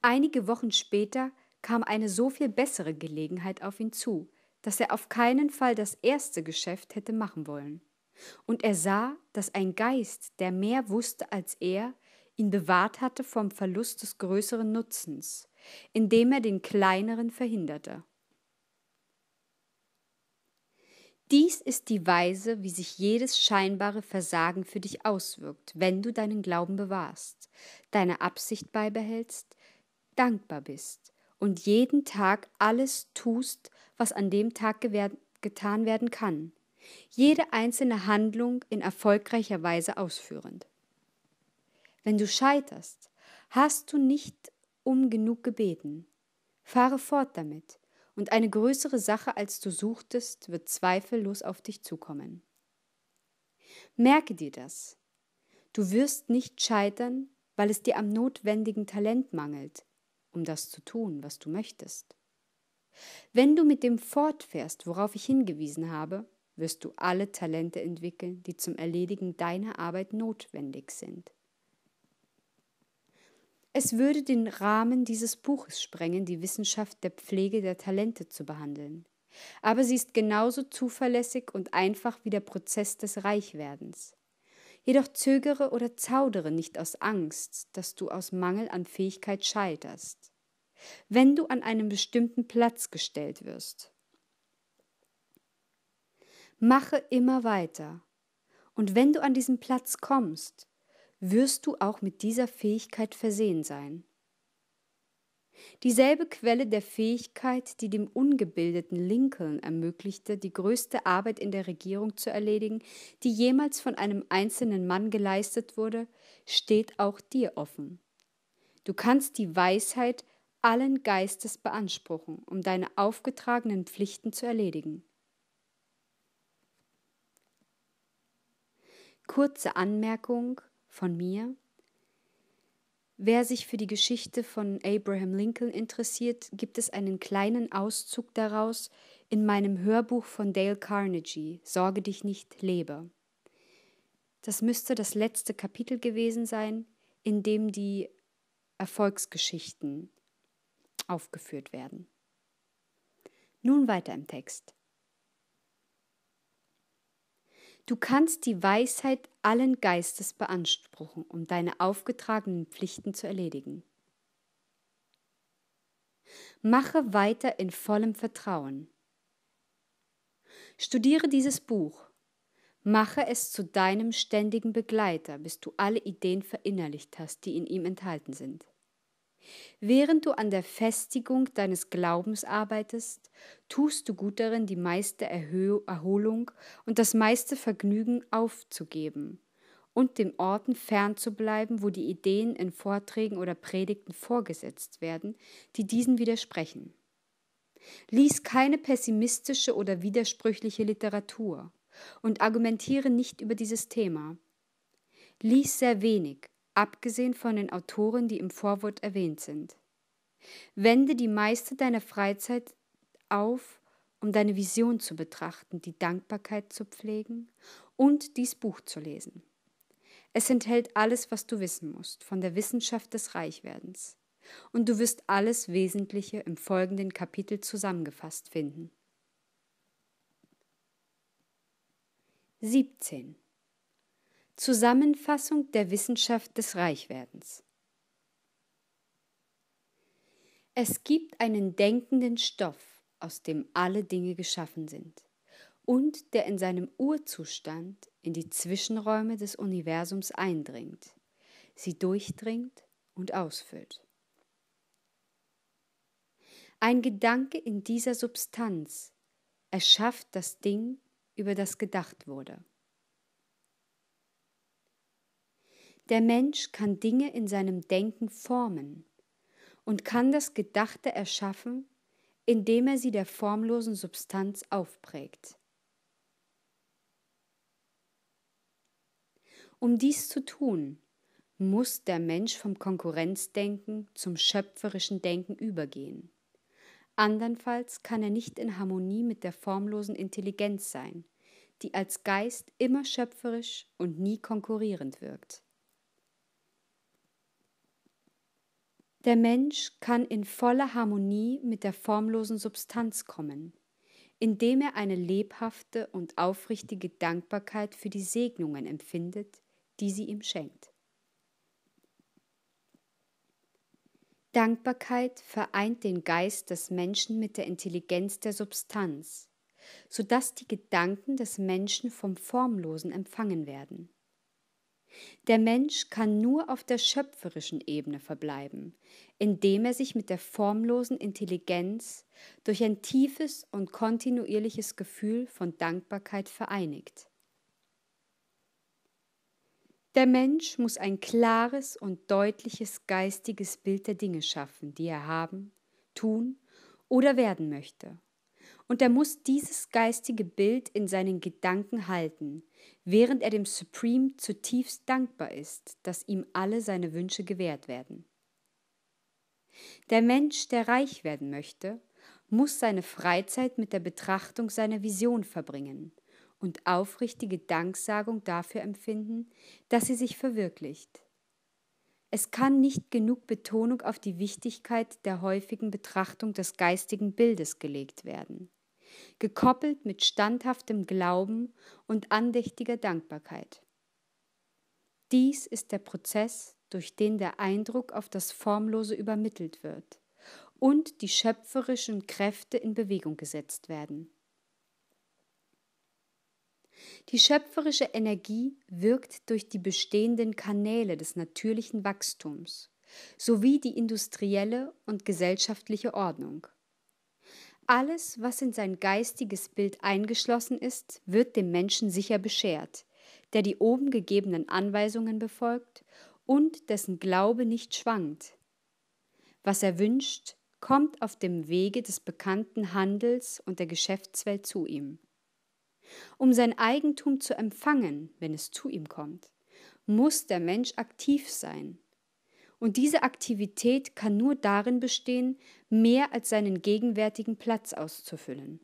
Einige Wochen später kam eine so viel bessere Gelegenheit auf ihn zu, dass er auf keinen Fall das erste Geschäft hätte machen wollen. Und er sah, dass ein Geist, der mehr wusste als er, ihn bewahrt hatte vom Verlust des größeren Nutzens, indem er den kleineren verhinderte. Dies ist die Weise, wie sich jedes scheinbare Versagen für dich auswirkt, wenn du deinen Glauben bewahrst, deine Absicht beibehältst, dankbar bist und jeden Tag alles tust, was an dem Tag getan werden kann, jede einzelne Handlung in erfolgreicher Weise ausführend. Wenn du scheiterst, hast du nicht um genug gebeten. Fahre fort damit, und eine größere Sache, als du suchtest, wird zweifellos auf dich zukommen. Merke dir das. Du wirst nicht scheitern, weil es dir am notwendigen Talent mangelt, um das zu tun, was du möchtest. Wenn du mit dem fortfährst, worauf ich hingewiesen habe, wirst du alle Talente entwickeln, die zum Erledigen deiner Arbeit notwendig sind. Es würde den Rahmen dieses Buches sprengen, die Wissenschaft der Pflege der Talente zu behandeln. Aber sie ist genauso zuverlässig und einfach wie der Prozess des Reichwerdens. Jedoch zögere oder zaudere nicht aus Angst, dass du aus Mangel an Fähigkeit scheiterst, wenn du an einen bestimmten Platz gestellt wirst. Mache immer weiter, und wenn du an diesen Platz kommst, wirst du auch mit dieser Fähigkeit versehen sein. Dieselbe Quelle der Fähigkeit, die dem ungebildeten Lincoln ermöglichte, die größte Arbeit in der Regierung zu erledigen, die jemals von einem einzelnen Mann geleistet wurde, steht auch dir offen. Du kannst die Weisheit allen Geistes beanspruchen, um deine aufgetragenen Pflichten zu erledigen. Kurze Anmerkung von mir Wer sich für die Geschichte von Abraham Lincoln interessiert, gibt es einen kleinen Auszug daraus in meinem Hörbuch von Dale Carnegie, Sorge dich nicht, lebe. Das müsste das letzte Kapitel gewesen sein, in dem die Erfolgsgeschichten aufgeführt werden. Nun weiter im Text. Du kannst die Weisheit allen Geistes beanspruchen, um deine aufgetragenen Pflichten zu erledigen. Mache weiter in vollem Vertrauen. Studiere dieses Buch. Mache es zu deinem ständigen Begleiter, bis du alle Ideen verinnerlicht hast, die in ihm enthalten sind. Während du an der Festigung deines Glaubens arbeitest, tust du gut darin, die meiste Erholung und das meiste Vergnügen aufzugeben und den Orten fernzubleiben, wo die Ideen in Vorträgen oder Predigten vorgesetzt werden, die diesen widersprechen. Lies keine pessimistische oder widersprüchliche Literatur und argumentiere nicht über dieses Thema. Lies sehr wenig abgesehen von den Autoren, die im Vorwort erwähnt sind. Wende die meiste deiner Freizeit auf, um deine Vision zu betrachten, die Dankbarkeit zu pflegen und dies Buch zu lesen. Es enthält alles, was du wissen musst von der Wissenschaft des Reichwerdens. Und du wirst alles Wesentliche im folgenden Kapitel zusammengefasst finden. 17. Zusammenfassung der Wissenschaft des Reichwerdens. Es gibt einen denkenden Stoff, aus dem alle Dinge geschaffen sind und der in seinem Urzustand in die Zwischenräume des Universums eindringt, sie durchdringt und ausfüllt. Ein Gedanke in dieser Substanz erschafft das Ding, über das gedacht wurde. Der Mensch kann Dinge in seinem Denken formen und kann das Gedachte erschaffen, indem er sie der formlosen Substanz aufprägt. Um dies zu tun, muss der Mensch vom Konkurrenzdenken zum schöpferischen Denken übergehen. Andernfalls kann er nicht in Harmonie mit der formlosen Intelligenz sein, die als Geist immer schöpferisch und nie konkurrierend wirkt. Der Mensch kann in voller Harmonie mit der formlosen Substanz kommen, indem er eine lebhafte und aufrichtige Dankbarkeit für die Segnungen empfindet, die sie ihm schenkt. Dankbarkeit vereint den Geist des Menschen mit der Intelligenz der Substanz, sodass die Gedanken des Menschen vom Formlosen empfangen werden. Der Mensch kann nur auf der schöpferischen Ebene verbleiben, indem er sich mit der formlosen Intelligenz durch ein tiefes und kontinuierliches Gefühl von Dankbarkeit vereinigt. Der Mensch muss ein klares und deutliches geistiges Bild der Dinge schaffen, die er haben, tun oder werden möchte und er muss dieses geistige Bild in seinen Gedanken halten, während er dem Supreme zutiefst dankbar ist, dass ihm alle seine Wünsche gewährt werden. Der Mensch, der reich werden möchte, muss seine Freizeit mit der Betrachtung seiner Vision verbringen und aufrichtige Danksagung dafür empfinden, dass sie sich verwirklicht. Es kann nicht genug Betonung auf die Wichtigkeit der häufigen Betrachtung des geistigen Bildes gelegt werden gekoppelt mit standhaftem Glauben und andächtiger Dankbarkeit. Dies ist der Prozess, durch den der Eindruck auf das Formlose übermittelt wird und die schöpferischen Kräfte in Bewegung gesetzt werden. Die schöpferische Energie wirkt durch die bestehenden Kanäle des natürlichen Wachstums sowie die industrielle und gesellschaftliche Ordnung. Alles, was in sein geistiges Bild eingeschlossen ist, wird dem Menschen sicher beschert, der die oben gegebenen Anweisungen befolgt und dessen Glaube nicht schwankt. Was er wünscht, kommt auf dem Wege des bekannten Handels und der Geschäftswelt zu ihm. Um sein Eigentum zu empfangen, wenn es zu ihm kommt, muss der Mensch aktiv sein, und diese Aktivität kann nur darin bestehen, mehr als seinen gegenwärtigen Platz auszufüllen.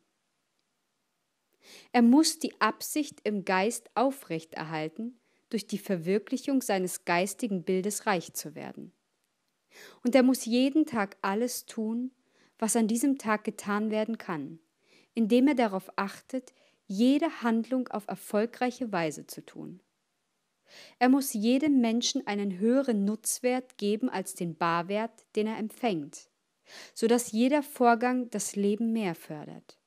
Er muss die Absicht im Geist aufrechterhalten, durch die Verwirklichung seines geistigen Bildes reich zu werden. Und er muss jeden Tag alles tun, was an diesem Tag getan werden kann, indem er darauf achtet, jede Handlung auf erfolgreiche Weise zu tun. Er muss jedem Menschen einen höheren Nutzwert geben als den Barwert, den er empfängt, so dass jeder Vorgang das Leben mehr fördert.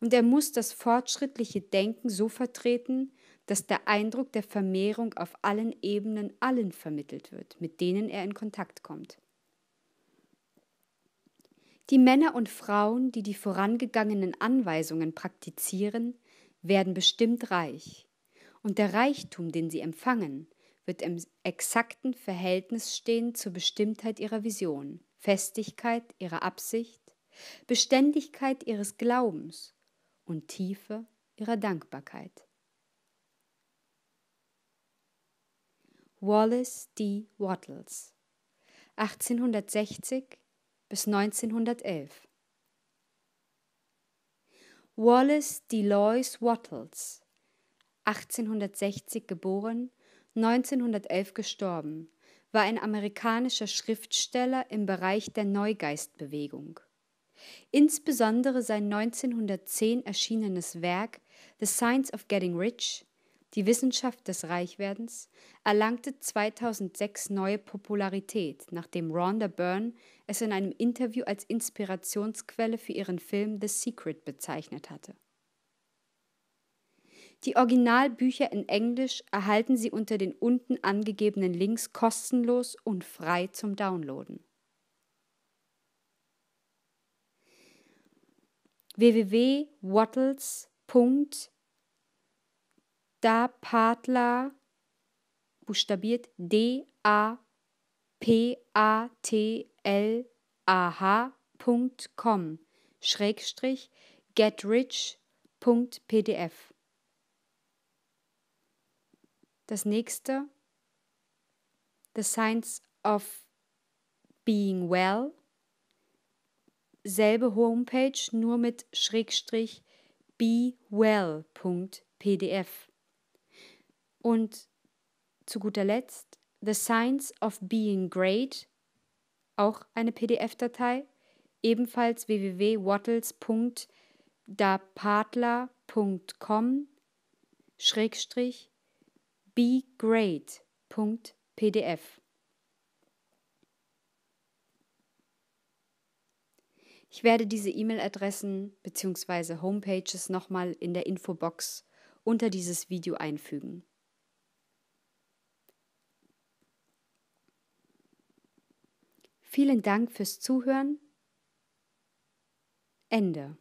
Und er muss das fortschrittliche Denken so vertreten, dass der Eindruck der Vermehrung auf allen Ebenen allen vermittelt wird, mit denen er in Kontakt kommt. Die Männer und Frauen, die die vorangegangenen Anweisungen praktizieren, werden bestimmt reich und der Reichtum, den sie empfangen, wird im exakten Verhältnis stehen zur Bestimmtheit ihrer Vision, Festigkeit ihrer Absicht, Beständigkeit ihres Glaubens und Tiefe ihrer Dankbarkeit. Wallace D. Wattles 1860 bis 1911 Wallace D. Lois Wattles 1860 geboren, 1911 gestorben, war ein amerikanischer Schriftsteller im Bereich der Neugeistbewegung. Insbesondere sein 1910 erschienenes Werk The Science of Getting Rich, die Wissenschaft des Reichwerdens, erlangte 2006 neue Popularität, nachdem Rhonda Byrne es in einem Interview als Inspirationsquelle für ihren Film The Secret bezeichnet hatte. Die Originalbücher in Englisch erhalten Sie unter den unten angegebenen Links kostenlos und frei zum Downloaden. www.wattles.dapatla buchstabiert D A P A T L A H.com Schrägstrich getrich.pdf das nächste, The Science of Being Well. Selbe Homepage, nur mit Schrägstrich bewell.pdf. Und zu guter Letzt The Science of Being Great, auch eine PDF-Datei, ebenfalls www.wattles.dapatler.com schrägstrich begreat.pdf. Ich werde diese E-Mail-Adressen bzw. Homepages nochmal in der Infobox unter dieses Video einfügen. Vielen Dank fürs Zuhören. Ende.